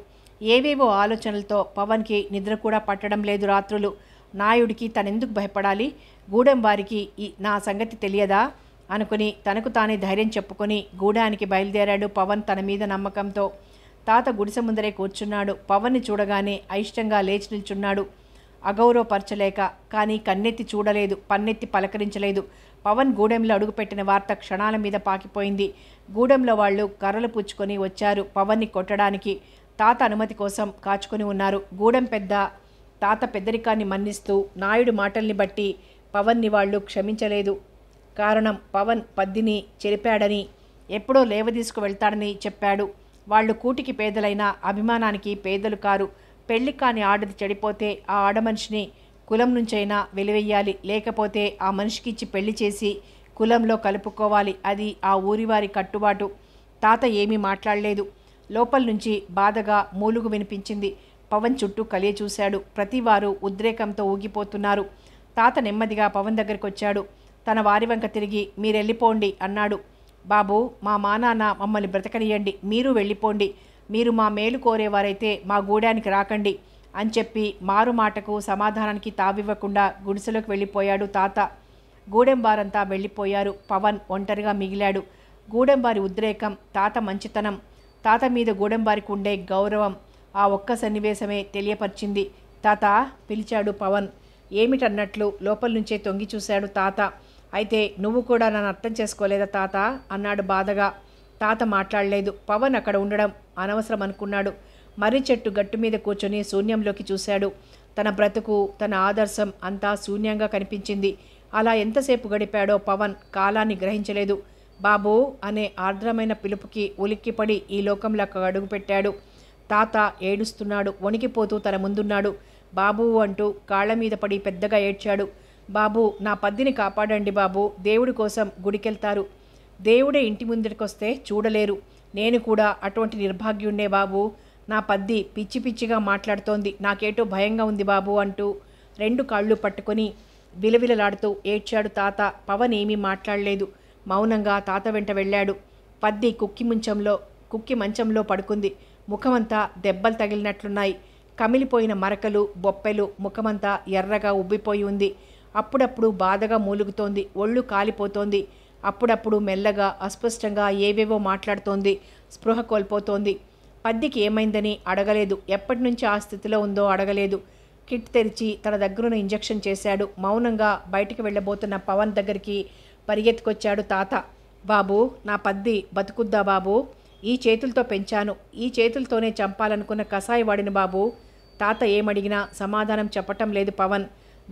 ఏవేవో ఆలోచనలతో పవన్కి నిద్ర కూడా పట్టడం లేదు రాత్రులు నాయుడికి తనెందుకు భయపడాలి గూడెం వారికి ఈ నా సంగతి తెలియదా అనుకుని తనకు తానే ధైర్యం చెప్పుకొని గూడానికి బయలుదేరాడు పవన్ తన మీద నమ్మకంతో తాత గుడిసె ముందరే కూర్చున్నాడు పవన్ని చూడగానే అయిష్టంగా లేచి నిల్చున్నాడు అగౌరవపరచలేక కానీ కన్నెత్తి చూడలేదు పన్నెత్తి పలకరించలేదు పవన్ గూడెంలో అడుగుపెట్టిన వార్త క్షణాల మీద పాకిపోయింది గూడెంలో వాళ్ళు కర్రలు పుచ్చుకొని వచ్చారు పవన్ని కొట్టడానికి తాత అనుమతి కోసం కాచుకొని ఉన్నారు గూడెం పెద్ద తాత పెద్దరికాన్ని మన్నిస్తూ నాయుడు మాటల్ని బట్టి పవన్ని వాళ్ళు క్షమించలేదు కారణం పవన్ పద్దిని చెరిపాడని ఎప్పుడో లేవదీసుకు వెళ్తాడని చెప్పాడు వాళ్ళు కూటికి పేదలైన అభిమానానికి పేదలు కారు పెళ్లి కాని ఆడది చెడిపోతే ఆ ఆడమనిషిని కులం నుంచైనా వెలివెయ్యాలి లేకపోతే ఆ మనిషికి ఇచ్చి పెళ్లి చేసి కులంలో కలుపుకోవాలి అది ఆ ఊరివారి కట్టుబాటు తాత ఏమీ మాట్లాడలేదు లోపల నుంచి బాధగా మూలుగు వినిపించింది పవన్ చుట్టూ కలియ చూశాడు ప్రతివారు ఉద్రేకంతో ఊగిపోతున్నారు తాత నెమ్మదిగా పవన్ దగ్గరికి వచ్చాడు తన వారి వంక తిరిగి మీరెళ్ళిపోండి అన్నాడు బాబు మా మానాన్న మమ్మల్ని బ్రతకనియండి మీరు వెళ్ళిపోండి మీరు మా మేలు కోరేవారైతే మా గూడానికి రాకండి అని చెప్పి మారు మాటకు సమాధానానికి తావివ్వకుండా గుడిసెలోకి వెళ్ళిపోయాడు తాత గూడెంబారంతా వెళ్ళిపోయారు పవన్ ఒంటరిగా మిగిలాడు గూడెంబారి ఉద్రేకం తాత మంచితనం తాత మీద గూడెంబారికి ఉండే గౌరవం ఆ ఒక్క సన్నివేశమే తెలియపరిచింది తాత పిలిచాడు పవన్ ఏమిటన్నట్లు లోపల నుంచే తొంగి చూశాడు తాత అయితే నువ్వు కూడా నన్ను అర్థం చేసుకోలేదా తాత అన్నాడు బాధగా తాత మాట్లాడలేదు పవన్ అక్కడ ఉండడం అనవసరం అనుకున్నాడు మర్రి చెట్టు గట్టు మీద కూర్చొని శూన్యంలోకి చూశాడు తన బ్రతుకు తన ఆదర్శం అంతా శూన్యంగా కనిపించింది అలా ఎంతసేపు గడిపాడో పవన్ కాలాన్ని గ్రహించలేదు బాబు అనే ఆర్ద్రమైన పిలుపుకి ఉలిక్కిపడి ఈ లోకంలో అడుగుపెట్టాడు తాత ఏడుస్తున్నాడు వణికిపోతూ తన ముందున్నాడు బాబు అంటూ కాళ్ళ మీద పడి పెద్దగా ఏడ్చాడు బాబు నా పద్దిని కాపాడండి బాబు దేవుడి కోసం గుడికెళ్తారు దేవుడే ఇంటి ముందరికొస్తే చూడలేరు నేను కూడా అటువంటి నిర్భాగ్యుండే బాబు నా పద్ది పిచ్చి పిచ్చిగా మాట్లాడుతోంది నాకేటో భయంగా ఉంది బాబు అంటూ రెండు కాళ్ళు పట్టుకొని విలవిలలాడుతూ ఏడ్చాడు తాత పవన్ ఏమీ మాట్లాడలేదు మౌనంగా తాత వెంట వెళ్ళాడు పద్ది కుక్కి ముంచంలో కుక్కి మంచంలో పడుకుంది ముఖమంతా దెబ్బలు తగిలినట్లున్నాయి కమిలిపోయిన మరకలు బొప్పెలు ముఖమంతా ఎర్రగా ఉబ్బిపోయి ఉంది అప్పుడప్పుడు బాధగా మూలుగుతోంది ఒళ్ళు కాలిపోతోంది అప్పుడప్పుడు మెల్లగా అస్పష్టంగా ఏవేవో మాట్లాడుతోంది స్పృహ కోల్పోతోంది పద్దికి ఏమైందని అడగలేదు ఎప్పటి నుంచి ఆ స్థితిలో ఉందో అడగలేదు కిట్ తెరిచి తన దగ్గరను ఇంజెక్షన్ చేశాడు మౌనంగా బయటికి వెళ్ళబోతున్న పవన్ దగ్గరికి పరిగెత్తుకొచ్చాడు తాత బాబు నా పద్ది బతుకుద్దా బాబు ఈ చేతులతో పెంచాను ఈ చేతులతోనే చంపాలనుకున్న వాడిని బాబు తాత ఏమడిగినా సమాధానం చెప్పటం లేదు పవన్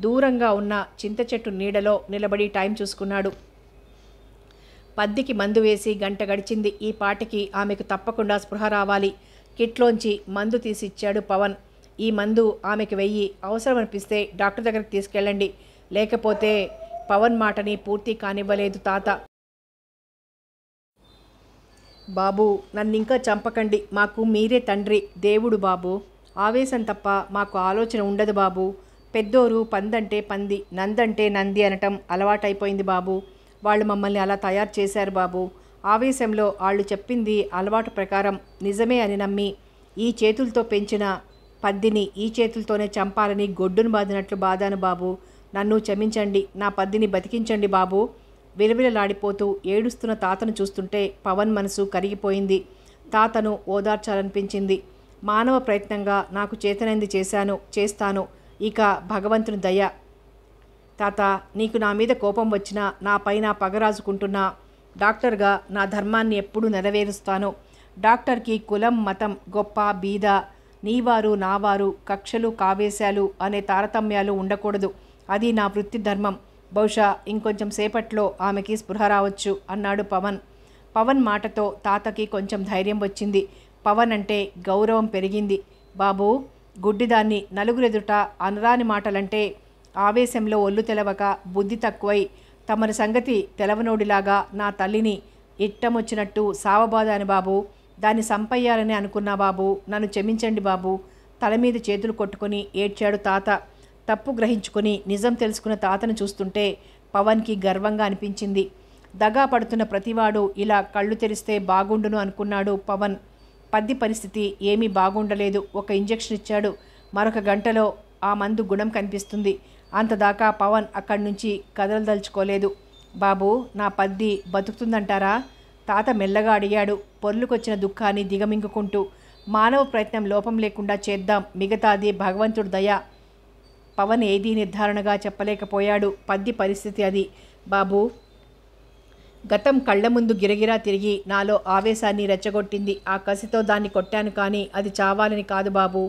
దూరంగా ఉన్న చింత చెట్టు నీడలో నిలబడి టైం చూసుకున్నాడు పద్దికి మందు వేసి గంట గడిచింది ఈ పాటకి ఆమెకు తప్పకుండా స్పృహ రావాలి కిట్లోంచి మందు తీసి ఇచ్చాడు పవన్ ఈ మందు ఆమెకు వెయ్యి అవసరం అనిపిస్తే డాక్టర్ దగ్గరికి తీసుకెళ్ళండి లేకపోతే పవన్ మాటని పూర్తి కానివ్వలేదు తాత బాబు నన్ను ఇంకా చంపకండి మాకు మీరే తండ్రి దేవుడు బాబు ఆవేశం తప్ప మాకు ఆలోచన ఉండదు బాబు పెద్దోరు పందంటే పంది నందంటే నంది అనటం అలవాటైపోయింది బాబు వాళ్ళు మమ్మల్ని అలా తయారు చేశారు బాబు ఆవేశంలో వాళ్ళు చెప్పింది అలవాటు ప్రకారం నిజమే అని నమ్మి ఈ చేతులతో పెంచిన పద్దిని ఈ చేతులతోనే చంపాలని గొడ్డును బాదినట్లు బాధాను బాబు నన్ను క్షమించండి నా పద్దిని బతికించండి బాబు విలవిలలాడిపోతూ ఏడుస్తున్న తాతను చూస్తుంటే పవన్ మనసు కరిగిపోయింది తాతను ఓదార్చాలనిపించింది మానవ ప్రయత్నంగా నాకు చేతనైంది చేశాను చేస్తాను ఇక భగవంతుని దయ తాత నీకు నా మీద కోపం వచ్చినా నా పైన పగరాజుకుంటున్నా డాక్టర్గా నా ధర్మాన్ని ఎప్పుడూ నెరవేరుస్తాను డాక్టర్కి కులం మతం గొప్ప బీద నీవారు నావారు కక్షలు కావేశాలు అనే తారతమ్యాలు ఉండకూడదు అది నా వృత్తి ధర్మం బహుశా ఇంకొంచెం సేపట్లో ఆమెకి స్పృహ రావచ్చు అన్నాడు పవన్ పవన్ మాటతో తాతకి కొంచెం ధైర్యం వచ్చింది పవన్ అంటే గౌరవం పెరిగింది బాబు గుడ్డిదాన్ని నలుగురెదుట అనరాని మాటలంటే ఆవేశంలో ఒళ్ళు తెలవక బుద్ధి తక్కువై తమరి సంగతి తెలవనోడిలాగా నా తల్లిని ఇట్టమొచ్చినట్టు సావబాధ అని బాబు దాన్ని సంపయ్యాలని అనుకున్నా బాబు నన్ను క్షమించండి బాబు తల మీద చేతులు కొట్టుకుని ఏడ్చాడు తాత తప్పు గ్రహించుకొని నిజం తెలుసుకున్న తాతను చూస్తుంటే పవన్కి గర్వంగా అనిపించింది దగా పడుతున్న ప్రతివాడు ఇలా కళ్ళు తెరిస్తే బాగుండును అనుకున్నాడు పవన్ పద్ది పరిస్థితి ఏమీ బాగుండలేదు ఒక ఇంజెక్షన్ ఇచ్చాడు మరొక గంటలో ఆ మందు గుణం కనిపిస్తుంది అంతదాకా పవన్ అక్కడి నుంచి కదలదలుచుకోలేదు బాబు నా పద్ది బతుకుతుందంటారా తాత మెల్లగా అడిగాడు పొర్లుకొచ్చిన దుఃఖాన్ని దిగమింగుకుంటూ మానవ ప్రయత్నం లోపం లేకుండా చేద్దాం మిగతాది భగవంతుడి దయ పవన్ ఏదీ నిర్ధారణగా చెప్పలేకపోయాడు పద్ది పరిస్థితి అది బాబు గతం కళ్ళ ముందు గిరగిరా తిరిగి నాలో ఆవేశాన్ని రెచ్చగొట్టింది ఆ కసితో దాన్ని కొట్టాను కానీ అది చావాలని కాదు బాబు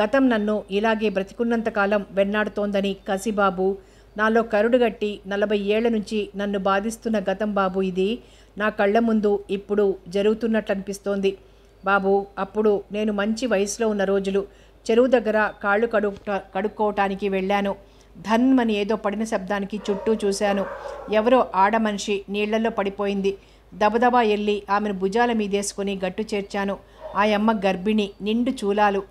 గతం నన్ను ఇలాగే బ్రతికున్నంతకాలం వెన్నాడుతోందని కసి బాబు నాలో కరుడుగట్టి నలభై ఏళ్ల నుంచి నన్ను బాధిస్తున్న గతం బాబు ఇది నా కళ్ళ ముందు ఇప్పుడు జరుగుతున్నట్లు అనిపిస్తోంది బాబు అప్పుడు నేను మంచి వయసులో ఉన్న రోజులు చెరువు దగ్గర కాళ్ళు కడు కడుక్కోవటానికి వెళ్ళాను ధన్ అని ఏదో పడిన శబ్దానికి చుట్టూ చూశాను ఎవరో ఆడ మనిషి నీళ్లలో పడిపోయింది దబదబా వెళ్ళి ఆమెను భుజాల మీదేసుకుని గట్టు చేర్చాను ఆ అమ్మ గర్భిణి నిండు చూలాలు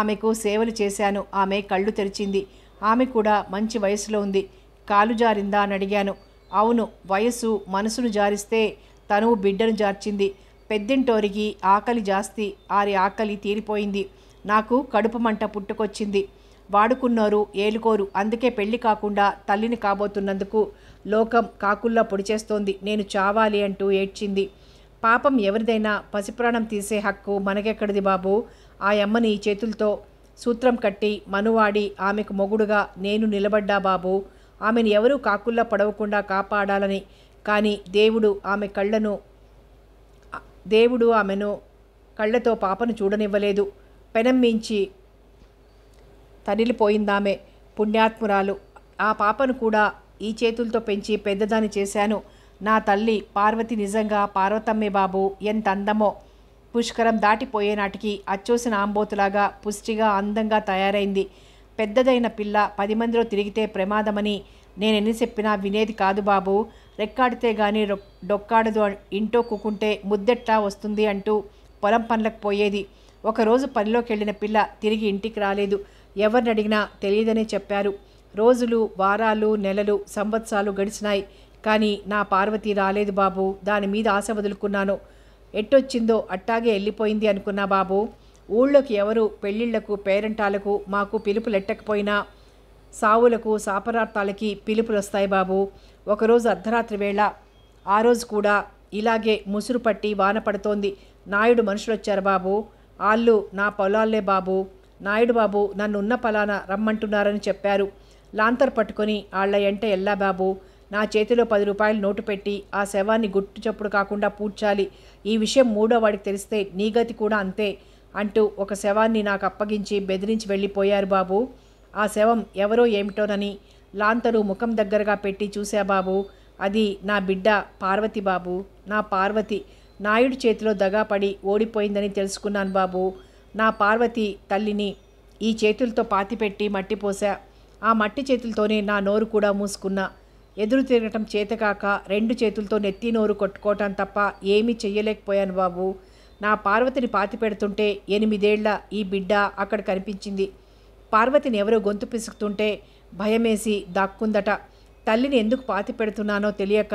ఆమెకు సేవలు చేశాను ఆమె కళ్ళు తెరిచింది ఆమె కూడా మంచి వయసులో ఉంది కాలు జారిందా అని అడిగాను అవును వయసు మనసును జారిస్తే తనువు బిడ్డను జార్చింది పెద్దింటోరికి ఆకలి జాస్తి ఆరి ఆకలి తీరిపోయింది నాకు కడుపు మంట పుట్టుకొచ్చింది వాడుకున్నారు ఏలుకోరు అందుకే పెళ్లి కాకుండా తల్లిని కాబోతున్నందుకు లోకం కాకుల్లా పొడిచేస్తోంది నేను చావాలి అంటూ ఏడ్చింది పాపం ఎవరిదైనా పసిప్రాణం తీసే హక్కు మనకెక్కడిది బాబు ఆ అమ్మని ఈ చేతులతో సూత్రం కట్టి మనువాడి ఆమెకు మొగుడుగా నేను నిలబడ్డా బాబు ఆమెను ఎవరూ కాకుల్లా పడవకుండా కాపాడాలని కానీ దేవుడు ఆమె కళ్ళను దేవుడు ఆమెను కళ్ళతో పాపను చూడనివ్వలేదు పెనమ్మించి తనిలిపోయిందామె పుణ్యాత్మురాలు ఆ పాపను కూడా ఈ చేతులతో పెంచి పెద్దదాన్ని చేశాను నా తల్లి పార్వతి నిజంగా పార్వతమ్మే బాబు ఎంత అందమో పుష్కరం దాటిపోయే నాటికి అచ్చోసిన ఆంబోతులాగా పుష్టిగా అందంగా తయారైంది పెద్దదైన పిల్ల పది మందిలో తిరిగితే ప్రమాదమని నేను ఎన్ని చెప్పినా వినేది కాదు బాబు రెక్కాడితే గాని డొక్కాడదు ఇంటో కుకుంటే ముద్దెట్లా వస్తుంది అంటూ పొలం పనులకు పోయేది ఒకరోజు పనిలోకి వెళ్ళిన పిల్ల తిరిగి ఇంటికి రాలేదు ఎవరిని అడిగినా తెలియదనే చెప్పారు రోజులు వారాలు నెలలు సంవత్సరాలు గడిచినాయి కానీ నా పార్వతి రాలేదు బాబు దాని మీద ఆశ వదులుకున్నాను ఎట్టొచ్చిందో అట్టాగే వెళ్ళిపోయింది అనుకున్నా బాబు ఊళ్ళోకి ఎవరు పెళ్ళిళ్లకు పేరెంటాలకు మాకు ఎట్టకపోయినా సావులకు సాపరార్థాలకి పిలుపులు వస్తాయి బాబు ఒకరోజు అర్ధరాత్రి వేళ ఆ రోజు కూడా ఇలాగే ముసురు పట్టి వాన పడుతోంది నాయుడు మనుషులు వచ్చారు బాబు వాళ్ళు నా పొలాల్లే బాబు నాయుడు బాబు నన్ను ఉన్న రమ్మంటున్నారని చెప్పారు లాంతర్ పట్టుకొని వాళ్ళ ఎంట ఎల్లా బాబు నా చేతిలో పది రూపాయలు నోటు పెట్టి ఆ శవాన్ని గుట్టు చప్పుడు కాకుండా పూడ్చాలి ఈ విషయం మూడో వాడికి తెలిస్తే నీ గతి కూడా అంతే అంటూ ఒక శవాన్ని నాకు అప్పగించి బెదిరించి వెళ్ళిపోయారు బాబు ఆ శవం ఎవరో ఏమిటోనని లాంతరు ముఖం దగ్గరగా పెట్టి చూశా బాబు అది నా బిడ్డ పార్వతి బాబు నా పార్వతి నాయుడు చేతిలో దగాపడి ఓడిపోయిందని తెలుసుకున్నాను బాబు నా పార్వతి తల్లిని ఈ చేతులతో పాతిపెట్టి మట్టిపోసా ఆ మట్టి చేతులతోనే నా నోరు కూడా మూసుకున్నా ఎదురు తిరగటం చేతకాక రెండు చేతులతో నెత్తి నోరు కొట్టుకోవటం తప్ప ఏమీ చెయ్యలేకపోయాను బాబు నా పార్వతిని పాతి పెడుతుంటే ఎనిమిదేళ్ల ఈ బిడ్డ అక్కడ కనిపించింది పార్వతిని ఎవరో గొంతు పిసుకుతుంటే భయమేసి దాక్కుందట తల్లిని ఎందుకు పాతి పెడుతున్నానో తెలియక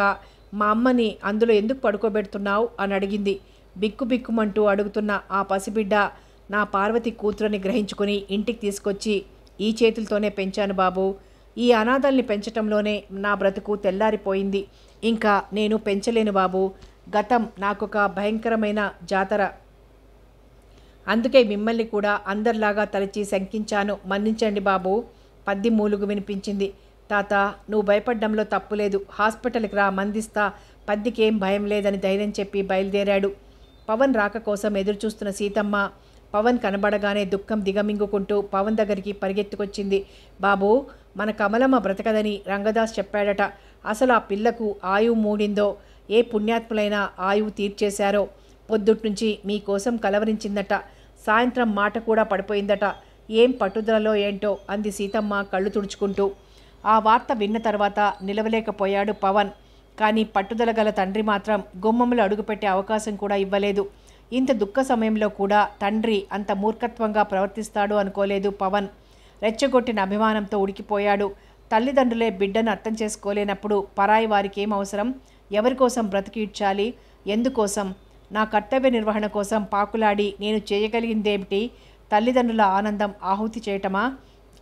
మా అమ్మని అందులో ఎందుకు పడుకోబెడుతున్నావు అని అడిగింది బిక్కు బిక్కుమంటూ అడుగుతున్న ఆ పసిబిడ్డ నా పార్వతి కూతురని గ్రహించుకుని ఇంటికి తీసుకొచ్చి ఈ చేతులతోనే పెంచాను బాబు ఈ అనాథల్ని పెంచటంలోనే నా బ్రతుకు తెల్లారిపోయింది ఇంకా నేను పెంచలేను బాబు గతం నాకొక భయంకరమైన జాతర అందుకే మిమ్మల్ని కూడా అందరిలాగా తలచి శంకించాను మన్నించండి బాబు పద్ది మూలుగు వినిపించింది తాత నువ్వు భయపడ్డంలో తప్పులేదు హాస్పిటల్కి రా మందిస్తా పద్దికేం భయం లేదని ధైర్యం చెప్పి బయలుదేరాడు పవన్ రాక కోసం ఎదురుచూస్తున్న సీతమ్మ పవన్ కనబడగానే దుఃఖం దిగమింగుకుంటూ పవన్ దగ్గరికి పరిగెత్తుకొచ్చింది బాబు మన కమలమ్మ బ్రతకదని రంగదాస్ చెప్పాడట అసలు ఆ పిల్లకు ఆయువు మూడిందో ఏ పుణ్యాత్ములైనా ఆయువు తీర్చేశారో పొద్దుట్నుంచి మీకోసం కలవరించిందట సాయంత్రం మాట కూడా పడిపోయిందట ఏం పట్టుదలలో ఏంటో అంది సీతమ్మ కళ్ళు తుడుచుకుంటూ ఆ వార్త విన్న తర్వాత నిలవలేకపోయాడు పవన్ కానీ పట్టుదల గల తండ్రి మాత్రం గుమ్మములు అడుగుపెట్టే అవకాశం కూడా ఇవ్వలేదు ఇంత దుఃఖ సమయంలో కూడా తండ్రి అంత మూర్ఖత్వంగా ప్రవర్తిస్తాడు అనుకోలేదు పవన్ రెచ్చగొట్టిన అభిమానంతో ఉడికిపోయాడు తల్లిదండ్రులే బిడ్డను అర్థం చేసుకోలేనప్పుడు పరాయి వారికి ఏం అవసరం ఎవరికోసం బ్రతికి ఇచ్చాలి ఎందుకోసం నా కర్తవ్య నిర్వహణ కోసం పాకులాడి నేను చేయగలిగిందేమిటి తల్లిదండ్రుల ఆనందం ఆహుతి చేయటమా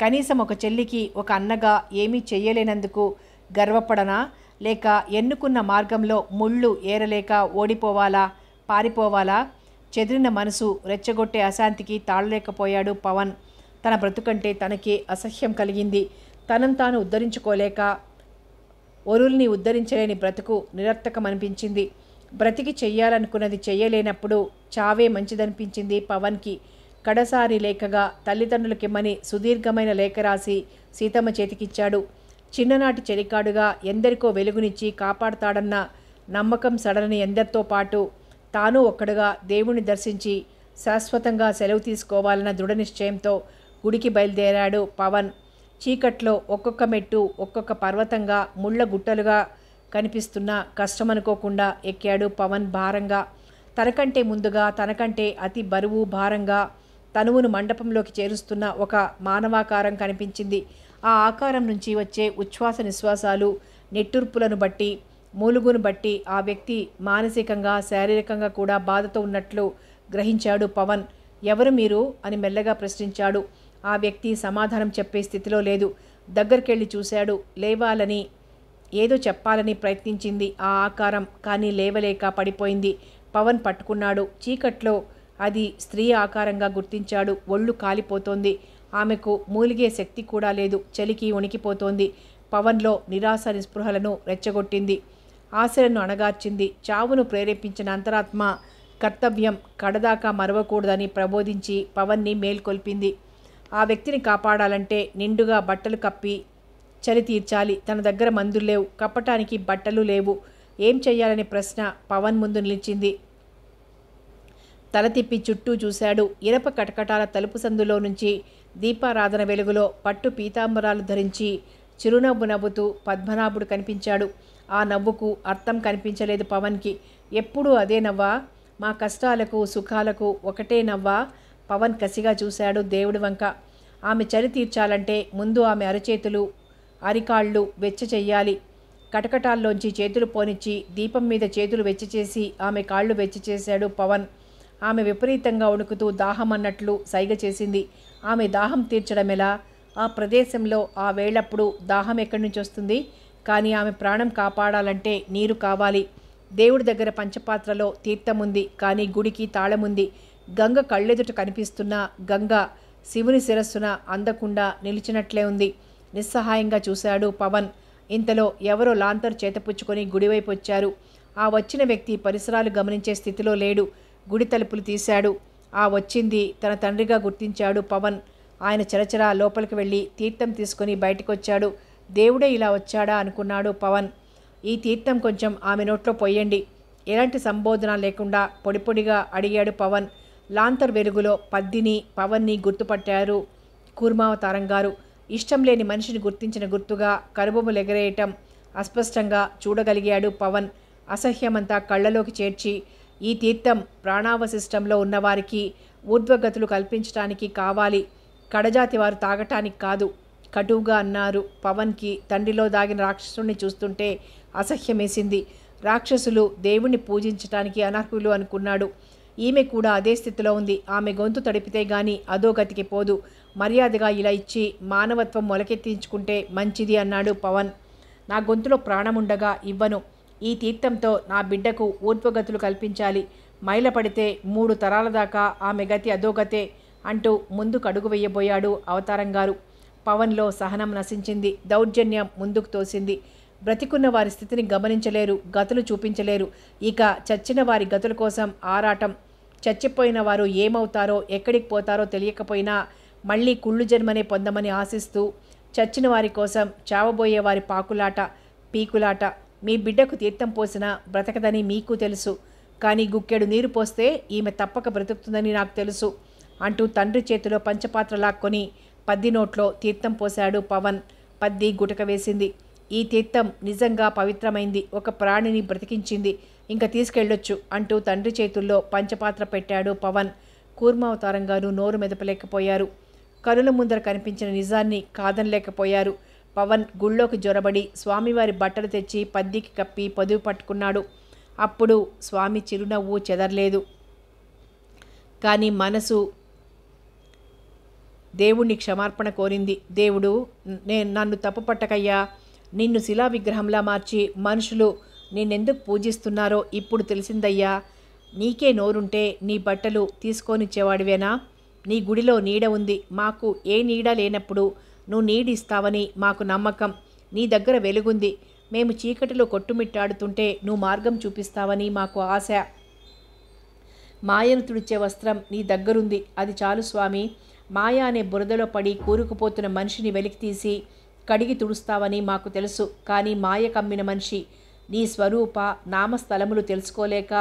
కనీసం ఒక చెల్లికి ఒక అన్నగా ఏమీ చెయ్యలేనందుకు గర్వపడనా లేక ఎన్నుకున్న మార్గంలో ముళ్ళు ఏరలేక ఓడిపోవాలా పారిపోవాలా చెదిరిన మనసు రెచ్చగొట్టే అశాంతికి తాళలేకపోయాడు పవన్ తన బ్రతుకంటే తనకే అసహ్యం కలిగింది తనను తాను ఉద్ధరించుకోలేక ఒరుల్ని ఉద్ధరించలేని బ్రతుకు నిరర్థకమనిపించింది బ్రతికి చెయ్యాలనుకున్నది చెయ్యలేనప్పుడు చావే మంచిదనిపించింది పవన్కి కడసారి లేఖగా తల్లిదండ్రులకిమ్మని సుదీర్ఘమైన లేఖ రాసి సీతమ్మ చేతికిచ్చాడు చిన్ననాటి చెలికాడుగా ఎందరికో వెలుగునిచ్చి కాపాడతాడన్న నమ్మకం సడలని ఎందరితో పాటు తాను ఒక్కడుగా దేవుణ్ణి దర్శించి శాశ్వతంగా సెలవు తీసుకోవాలన్న దృఢ నిశ్చయంతో గుడికి బయలుదేరాడు పవన్ చీకట్లో ఒక్కొక్క మెట్టు ఒక్కొక్క పర్వతంగా ముళ్ళ గుట్టలుగా కనిపిస్తున్న కష్టమనుకోకుండా ఎక్కాడు పవన్ భారంగా తనకంటే ముందుగా తనకంటే అతి బరువు భారంగా తనువును మండపంలోకి చేరుస్తున్న ఒక మానవాకారం కనిపించింది ఆ ఆకారం నుంచి వచ్చే ఉచ్ఛ్వాస నిశ్వాసాలు నెట్టూర్పులను బట్టి మూలుగును బట్టి ఆ వ్యక్తి మానసికంగా శారీరకంగా కూడా బాధతో ఉన్నట్లు గ్రహించాడు పవన్ ఎవరు మీరు అని మెల్లగా ప్రశ్నించాడు ఆ వ్యక్తి సమాధానం చెప్పే స్థితిలో లేదు దగ్గరికెళ్ళి చూశాడు లేవాలని ఏదో చెప్పాలని ప్రయత్నించింది ఆ ఆకారం కానీ లేవలేక పడిపోయింది పవన్ పట్టుకున్నాడు చీకట్లో అది స్త్రీ ఆకారంగా గుర్తించాడు ఒళ్ళు కాలిపోతోంది ఆమెకు మూలిగే శక్తి కూడా లేదు చలికి ఉనికిపోతోంది పవన్లో నిరాశ నిస్పృహలను రెచ్చగొట్టింది ఆశలను అణగార్చింది చావును ప్రేరేపించిన అంతరాత్మ కర్తవ్యం కడదాకా మరవకూడదని ప్రబోధించి పవన్ని మేల్కొల్పింది ఆ వ్యక్తిని కాపాడాలంటే నిండుగా బట్టలు కప్పి చలి తీర్చాలి తన దగ్గర మందులు లేవు కప్పటానికి బట్టలు లేవు ఏం చేయాలనే ప్రశ్న పవన్ ముందు నిలిచింది తల తిప్పి చుట్టూ చూశాడు ఇరప కటకటాల తలుపు సందులో నుంచి దీపారాధన వెలుగులో పట్టు పీతాంబరాలు ధరించి చిరునవ్వు నవ్వుతూ పద్మనాభుడు కనిపించాడు ఆ నవ్వుకు అర్థం కనిపించలేదు పవన్కి ఎప్పుడూ అదే నవ్వా మా కష్టాలకు సుఖాలకు ఒకటే నవ్వా పవన్ కసిగా చూశాడు దేవుడి వంక ఆమె చలి తీర్చాలంటే ముందు ఆమె అరచేతులు అరికాళ్ళు వెచ్చ చెయ్యాలి కటకటాల్లోంచి చేతులు పోనిచ్చి దీపం మీద చేతులు వెచ్చచేసి ఆమె కాళ్ళు వెచ్చచేశాడు పవన్ ఆమె విపరీతంగా వణుకుతూ దాహం అన్నట్లు సైగ చేసింది ఆమె దాహం తీర్చడం ఎలా ఆ ప్రదేశంలో ఆ వేళప్పుడు దాహం ఎక్కడి నుంచి వస్తుంది కానీ ఆమె ప్రాణం కాపాడాలంటే నీరు కావాలి దేవుడి దగ్గర పంచపాత్రలో తీర్థముంది కానీ గుడికి తాళముంది గంగ కళ్ళెదుట కనిపిస్తున్న గంగ శివుని శిరస్సున అందకుండా నిలిచినట్లే ఉంది నిస్సహాయంగా చూశాడు పవన్ ఇంతలో ఎవరో లాంతర్ చేతపుచ్చుకొని గుడివైపు వచ్చారు ఆ వచ్చిన వ్యక్తి పరిసరాలు గమనించే స్థితిలో లేడు గుడి తలుపులు తీశాడు ఆ వచ్చింది తన తండ్రిగా గుర్తించాడు పవన్ ఆయన చరచరా లోపలికి వెళ్ళి తీర్థం తీసుకుని బయటకొచ్చాడు దేవుడే ఇలా వచ్చాడా అనుకున్నాడు పవన్ ఈ తీర్థం కొంచెం ఆమె నోట్లో పోయండి ఎలాంటి సంబోధన లేకుండా పొడిపొడిగా అడిగాడు పవన్ లాంతర్ వెలుగులో పద్దిని పవన్ని గుర్తుపట్టారు కూర్మావతారం గారు ఇష్టం లేని మనిషిని గుర్తించిన గుర్తుగా కరుబొమ్మలు ఎగరేయటం అస్పష్టంగా చూడగలిగాడు పవన్ అసహ్యమంతా కళ్ళలోకి చేర్చి ఈ తీర్థం ప్రాణావశిష్టంలో ఉన్నవారికి ఊర్ధ్వగతులు కల్పించటానికి కావాలి కడజాతి వారు తాగటానికి కాదు కటువుగా అన్నారు పవన్కి తండ్రిలో దాగిన రాక్షసుని చూస్తుంటే అసహ్యమేసింది రాక్షసులు దేవుణ్ణి పూజించటానికి అనర్హులు అనుకున్నాడు ఈమె కూడా అదే స్థితిలో ఉంది ఆమె గొంతు తడిపితే గాని అధోగతికి పోదు మర్యాదగా ఇలా ఇచ్చి మానవత్వం మొలకెత్తించుకుంటే మంచిది అన్నాడు పవన్ నా గొంతులో ప్రాణముండగా ఇవ్వను ఈ తీర్థంతో నా బిడ్డకు ఊర్ధ్వగతులు కల్పించాలి మైలపడితే మూడు తరాల దాకా ఆమె గతి అధోగతే అంటూ ముందుకు అడుగు వేయబోయాడు అవతారం గారు పవన్లో సహనం నశించింది దౌర్జన్యం ముందుకు తోసింది బ్రతికున్న వారి స్థితిని గమనించలేరు గతులు చూపించలేరు ఇక చచ్చిన వారి గతుల కోసం ఆరాటం చచ్చిపోయిన వారు ఏమవుతారో ఎక్కడికి పోతారో తెలియకపోయినా మళ్ళీ కుళ్ళు జన్మనే పొందమని ఆశిస్తూ చచ్చిన వారి కోసం చావబోయే వారి పాకులాట పీకులాట మీ బిడ్డకు తీర్థం పోసినా బ్రతకదని మీకు తెలుసు కానీ గుక్కెడు నీరు పోస్తే ఈమె తప్పక బ్రతుకుతుందని నాకు తెలుసు అంటూ తండ్రి చేతిలో పంచపాత్ర లాక్కొని పద్ది నోట్లో తీర్థం పోశాడు పవన్ పద్ది గుటక వేసింది ఈ తీర్థం నిజంగా పవిత్రమైంది ఒక ప్రాణిని బ్రతికించింది ఇంకా తీసుకెళ్ళొచ్చు అంటూ తండ్రి చేతుల్లో పంచపాత్ర పెట్టాడు పవన్ కూర్మావతారంగాను నోరు మెదపలేకపోయారు కనుల ముందర కనిపించిన నిజాన్ని కాదనలేకపోయారు పవన్ గుళ్ళోకి జొరబడి స్వామివారి బట్టలు తెచ్చి పద్దికి కప్పి పదువు పట్టుకున్నాడు అప్పుడు స్వామి చిరునవ్వు చెదరలేదు కానీ మనసు దేవుణ్ణి క్షమార్పణ కోరింది దేవుడు నేను నన్ను తప్పు పట్టకయ్యా నిన్ను శిలా విగ్రహంలా మార్చి మనుషులు నిన్నెందుకు పూజిస్తున్నారో ఇప్పుడు తెలిసిందయ్యా నీకే నోరుంటే నీ బట్టలు తీసుకొనిచ్చేవాడివేనా నీ గుడిలో నీడ ఉంది మాకు ఏ నీడ లేనప్పుడు నువ్వు నీడిస్తావని మాకు నమ్మకం నీ దగ్గర వెలుగుంది మేము చీకటిలో కొట్టుమిట్టాడుతుంటే నువ్వు మార్గం చూపిస్తావని మాకు ఆశ మాయను తుడిచే వస్త్రం నీ దగ్గరుంది అది చాలు స్వామి మాయ అనే బురదలో పడి కూరుకుపోతున్న మనిషిని వెలికి తీసి కడిగి తుడుస్తావని మాకు తెలుసు కానీ మాయ కమ్మిన మనిషి నీ స్వరూప నామస్థలములు తెలుసుకోలేక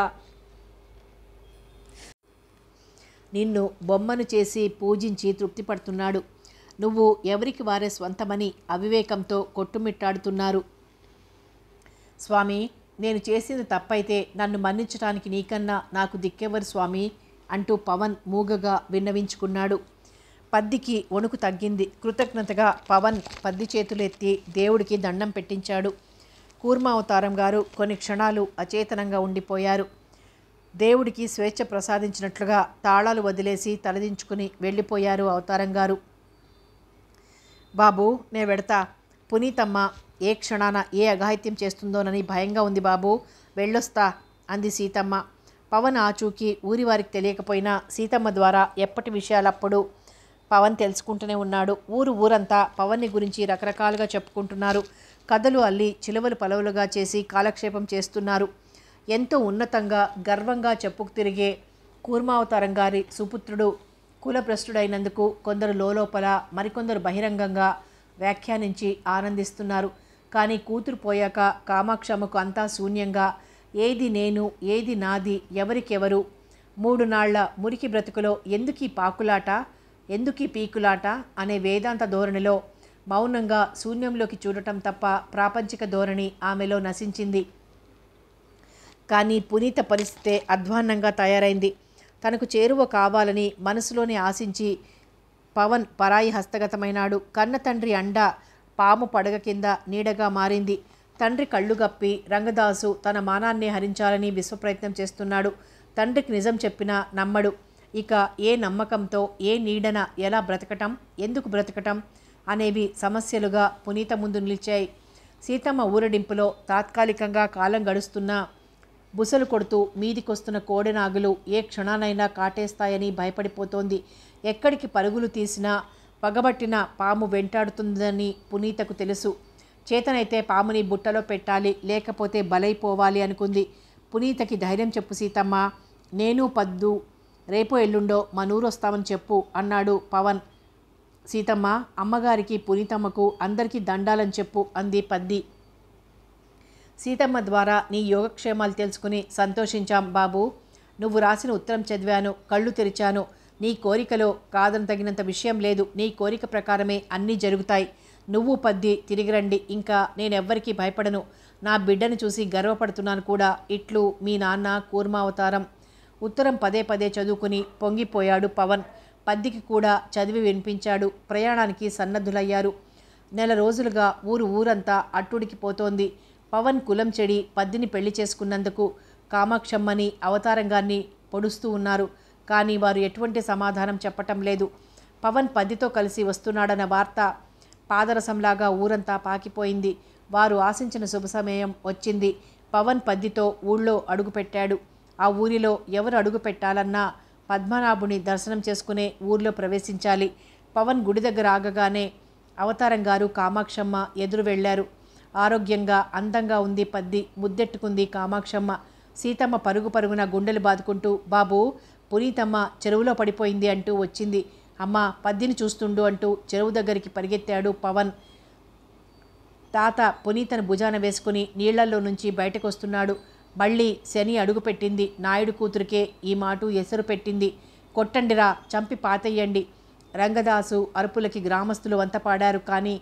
నిన్ను బొమ్మను చేసి పూజించి తృప్తిపడుతున్నాడు నువ్వు ఎవరికి వారే స్వంతమని అవివేకంతో కొట్టుమిట్టాడుతున్నారు స్వామి నేను చేసిన తప్పైతే నన్ను మన్నించడానికి నీకన్నా నాకు దిక్కెవరు స్వామి అంటూ పవన్ మూగగా విన్నవించుకున్నాడు పద్దికి వణుకు తగ్గింది కృతజ్ఞతగా పవన్ పద్ది చేతులెత్తి దేవుడికి దండం పెట్టించాడు కూర్మావతారం గారు కొన్ని క్షణాలు అచేతనంగా ఉండిపోయారు దేవుడికి స్వేచ్ఛ ప్రసాదించినట్లుగా తాళాలు వదిలేసి తలదించుకుని వెళ్ళిపోయారు అవతారం గారు బాబు నే వెడతా పునీతమ్మ ఏ క్షణాన ఏ అఘాయిత్యం చేస్తుందోనని భయంగా ఉంది బాబు వెళ్ళొస్తా అంది సీతమ్మ పవన్ ఆచూకీ ఊరి వారికి తెలియకపోయినా సీతమ్మ ద్వారా ఎప్పటి విషయాలప్పుడు పవన్ తెలుసుకుంటూనే ఉన్నాడు ఊరు ఊరంతా పవన్ని గురించి రకరకాలుగా చెప్పుకుంటున్నారు కథలు అల్లి చిలవలు పలవలుగా చేసి కాలక్షేపం చేస్తున్నారు ఎంతో ఉన్నతంగా గర్వంగా చెప్పుకు తిరిగే కూర్మావతారం గారి సుపుత్రుడు కులభ్రష్టుడైనందుకు కొందరు లోలోపల మరికొందరు బహిరంగంగా వ్యాఖ్యానించి ఆనందిస్తున్నారు కానీ కూతురు పోయాక కామాక్షమకు అంతా శూన్యంగా ఏది నేను ఏది నాది ఎవరికెవరు మూడు నాళ్ల మురికి బ్రతుకులో ఎందుకీ పాకులాట ఎందుకీ పీకులాట అనే వేదాంత ధోరణిలో మౌనంగా శూన్యంలోకి చూడటం తప్ప ప్రాపంచిక ధోరణి ఆమెలో నశించింది కానీ పునీత పరిస్థితే అధ్వాన్నంగా తయారైంది తనకు చేరువ కావాలని మనసులోనే ఆశించి పవన్ పరాయి హస్తగతమైనాడు కన్న తండ్రి అండ పాము పడగ కింద నీడగా మారింది తండ్రి కళ్ళు గప్పి రంగదాసు తన మానాన్ని హరించాలని విశ్వప్రయత్నం చేస్తున్నాడు తండ్రికి నిజం చెప్పినా నమ్మడు ఇక ఏ నమ్మకంతో ఏ నీడన ఎలా బ్రతకటం ఎందుకు బ్రతకటం అనేవి సమస్యలుగా పునీత ముందు నిలిచాయి సీతమ్మ ఊరడింపులో తాత్కాలికంగా కాలం గడుస్తున్నా బుసలు కొడుతూ మీదికొస్తున్న కోడెనాగులు ఏ క్షణానైనా కాటేస్తాయని భయపడిపోతోంది ఎక్కడికి పరుగులు తీసినా పగబట్టిన పాము వెంటాడుతుందని పునీతకు తెలుసు చేతనైతే పాముని బుట్టలో పెట్టాలి లేకపోతే బలైపోవాలి అనుకుంది పునీతకి ధైర్యం చెప్పు సీతమ్మ నేను పద్దు రేపు ఎల్లుండో నూరు వస్తామని చెప్పు అన్నాడు పవన్ సీతమ్మ అమ్మగారికి పునీతమ్మకు అందరికీ దండాలని చెప్పు అంది పద్ది సీతమ్మ ద్వారా నీ యోగక్షేమాలు తెలుసుకుని సంతోషించాం బాబు నువ్వు రాసిన ఉత్తరం చదివాను కళ్ళు తెరిచాను నీ కోరికలో కాదని తగినంత విషయం లేదు నీ కోరిక ప్రకారమే అన్నీ జరుగుతాయి నువ్వు పద్ది తిరిగి రండి ఇంకా నేనెవ్వరికీ భయపడను నా బిడ్డను చూసి గర్వపడుతున్నాను కూడా ఇట్లు మీ నాన్న కూర్మావతారం ఉత్తరం పదే పదే చదువుకుని పొంగిపోయాడు పవన్ పద్దికి కూడా చదివి వినిపించాడు ప్రయాణానికి సన్నద్ధులయ్యారు నెల రోజులుగా ఊరు ఊరంతా అట్టుడికి పోతోంది పవన్ కులం చెడి పద్దిని పెళ్లి చేసుకున్నందుకు కామాక్షమ్మని అవతారంగాన్ని పొడుస్తూ ఉన్నారు కానీ వారు ఎటువంటి సమాధానం చెప్పటం లేదు పవన్ పద్దితో కలిసి వస్తున్నాడన్న వార్త పాదరసంలాగా ఊరంతా పాకిపోయింది వారు ఆశించిన శుభ సమయం వచ్చింది పవన్ పద్దితో ఊళ్ళో అడుగుపెట్టాడు ఆ ఊరిలో ఎవరు అడుగుపెట్టాలన్నా పద్మనాభుని దర్శనం చేసుకునే ఊర్లో ప్రవేశించాలి పవన్ గుడి దగ్గర ఆగగానే అవతారం గారు కామాక్షమ్మ ఎదురు వెళ్లారు ఆరోగ్యంగా అందంగా ఉంది పద్ది ముద్దెట్టుకుంది కామాక్షమ్మ సీతమ్మ పరుగు పరుగున గుండెలు బాదుకుంటూ బాబు పునీతమ్మ చెరువులో పడిపోయింది అంటూ వచ్చింది అమ్మ పద్దిని చూస్తుండు అంటూ చెరువు దగ్గరికి పరిగెత్తాడు పవన్ తాత పునీతను భుజాన వేసుకుని నీళ్లలో నుంచి బయటకు వస్తున్నాడు మళ్ళీ శని అడుగుపెట్టింది నాయుడు కూతురికే ఈ మాటు ఎసరు పెట్టింది కొట్టండిరా చంపి పాతయ్యండి రంగదాసు అరుపులకి గ్రామస్తులు వంతపాడారు కానీ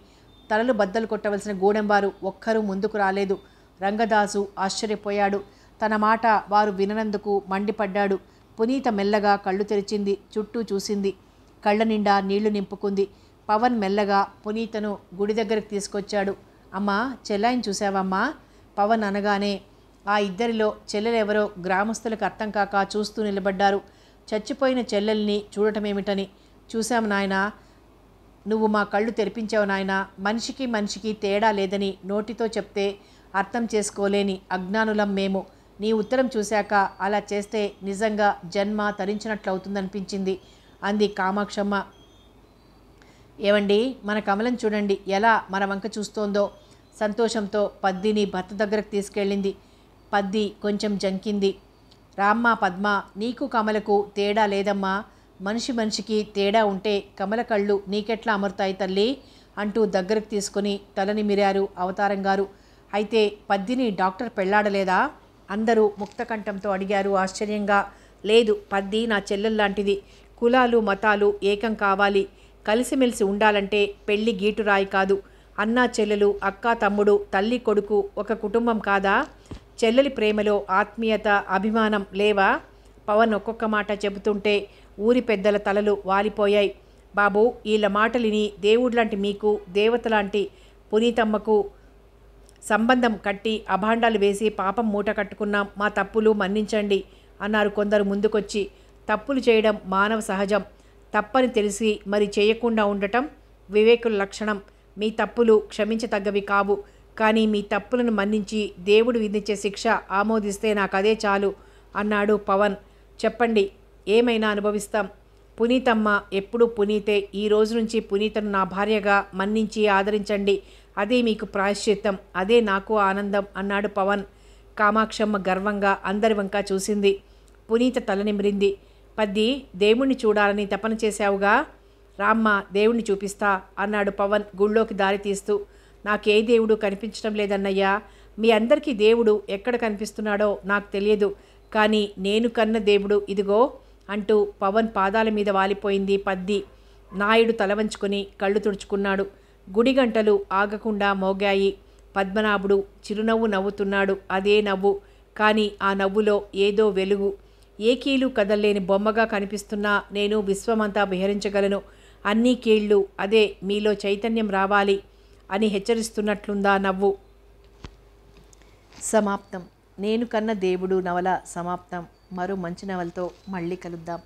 తలలు బద్దలు కొట్టవలసిన గూడెంబారు ఒక్కరూ ముందుకు రాలేదు రంగదాసు ఆశ్చర్యపోయాడు తన మాట వారు విననందుకు మండిపడ్డాడు పునీత మెల్లగా కళ్ళు తెరిచింది చుట్టూ చూసింది కళ్ళ నిండా నీళ్లు నింపుకుంది పవన్ మెల్లగా పునీతను గుడి దగ్గరికి తీసుకొచ్చాడు అమ్మా చెల్లాయిని చూసావమ్మా పవన్ అనగానే ఆ ఇద్దరిలో చెల్లెలెవరో గ్రామస్తులకు అర్థం కాక చూస్తూ నిలబడ్డారు చచ్చిపోయిన చెల్లెల్ని చూడటమేమిటని చూశాం నాయనా నువ్వు మా కళ్ళు తెరిపించావు నాయన మనిషికి మనిషికి తేడా లేదని నోటితో చెప్తే అర్థం చేసుకోలేని అజ్ఞానులం మేము నీ ఉత్తరం చూశాక అలా చేస్తే నిజంగా జన్మ తరించినట్లవుతుందనిపించింది అంది కామాక్షమ్మ ఏమండి మన కమలం చూడండి ఎలా మన వంక చూస్తోందో సంతోషంతో పద్దిని భర్త దగ్గరకు తీసుకెళ్ళింది పద్ది కొంచెం జంకింది రామ్మ పద్మ నీకు కమలకు తేడా లేదమ్మా మనిషి మనిషికి తేడా ఉంటే కమల కళ్ళు నీకెట్లా అమరుతాయి తల్లి అంటూ దగ్గరకు తీసుకుని తలని మిరారు అవతారం గారు అయితే పద్దిని డాక్టర్ పెళ్లాడలేదా అందరూ ముక్తకంఠంతో అడిగారు ఆశ్చర్యంగా లేదు పద్ది నా చెల్లెల్లాంటిది కులాలు మతాలు ఏకం కావాలి కలిసిమెలిసి ఉండాలంటే పెళ్లి గీటురాయి కాదు అన్నా చెల్లెలు అక్క తమ్ముడు తల్లి కొడుకు ఒక కుటుంబం కాదా చెల్లెలి ప్రేమలో ఆత్మీయత అభిమానం లేవా పవన్ ఒక్కొక్క మాట చెబుతుంటే ఊరి పెద్దల తలలు వాలిపోయాయి బాబు వీళ్ళ మాటలిని దేవుడిలాంటి మీకు దేవతలాంటి పునీతమ్మకు సంబంధం కట్టి అభాండాలు వేసి పాపం మూట కట్టుకున్నాం మా తప్పులు మన్నించండి అన్నారు కొందరు ముందుకొచ్చి తప్పులు చేయడం మానవ సహజం తప్పని తెలిసి మరి చేయకుండా ఉండటం వివేకుల లక్షణం మీ తప్పులు క్షమించతగ్గవి కావు కానీ మీ తప్పులను మన్నించి దేవుడు విధించే శిక్ష ఆమోదిస్తే నాకు అదే చాలు అన్నాడు పవన్ చెప్పండి ఏమైనా అనుభవిస్తాం పునీతమ్మ ఎప్పుడు పునీతే ఈ రోజు నుంచి పునీతను నా భార్యగా మన్నించి ఆదరించండి అదే మీకు ప్రాయశ్చిత్తం అదే నాకు ఆనందం అన్నాడు పవన్ కామాక్షమ్మ గర్వంగా అందరి వంక చూసింది పునీత తలనిమిరింది పద్ది దేవుణ్ణి చూడాలని తపన చేశావుగా రామ్మ దేవుణ్ణి చూపిస్తా అన్నాడు పవన్ గుళ్ళోకి దారి తీస్తూ నాకే దేవుడు కనిపించడం లేదన్నయ్యా మీ అందరికీ దేవుడు ఎక్కడ కనిపిస్తున్నాడో నాకు తెలియదు కానీ నేను కన్న దేవుడు ఇదిగో అంటూ పవన్ పాదాల మీద వాలిపోయింది పద్ది నాయుడు తలవంచుకుని కళ్ళు తుడుచుకున్నాడు గుడి గంటలు ఆగకుండా మోగాయి పద్మనాభుడు చిరునవ్వు నవ్వుతున్నాడు అదే నవ్వు కానీ ఆ నవ్వులో ఏదో వెలుగు ఏ కీలు కదల్లేని బొమ్మగా కనిపిస్తున్నా నేను విశ్వమంతా విహరించగలను అన్ని కీళ్ళు అదే మీలో చైతన్యం రావాలి అని హెచ్చరిస్తున్నట్లుందా నవ్వు సమాప్తం నేను కన్న దేవుడు నవల సమాప్తం మరో మంచి నవలతో మళ్ళీ కలుద్దాం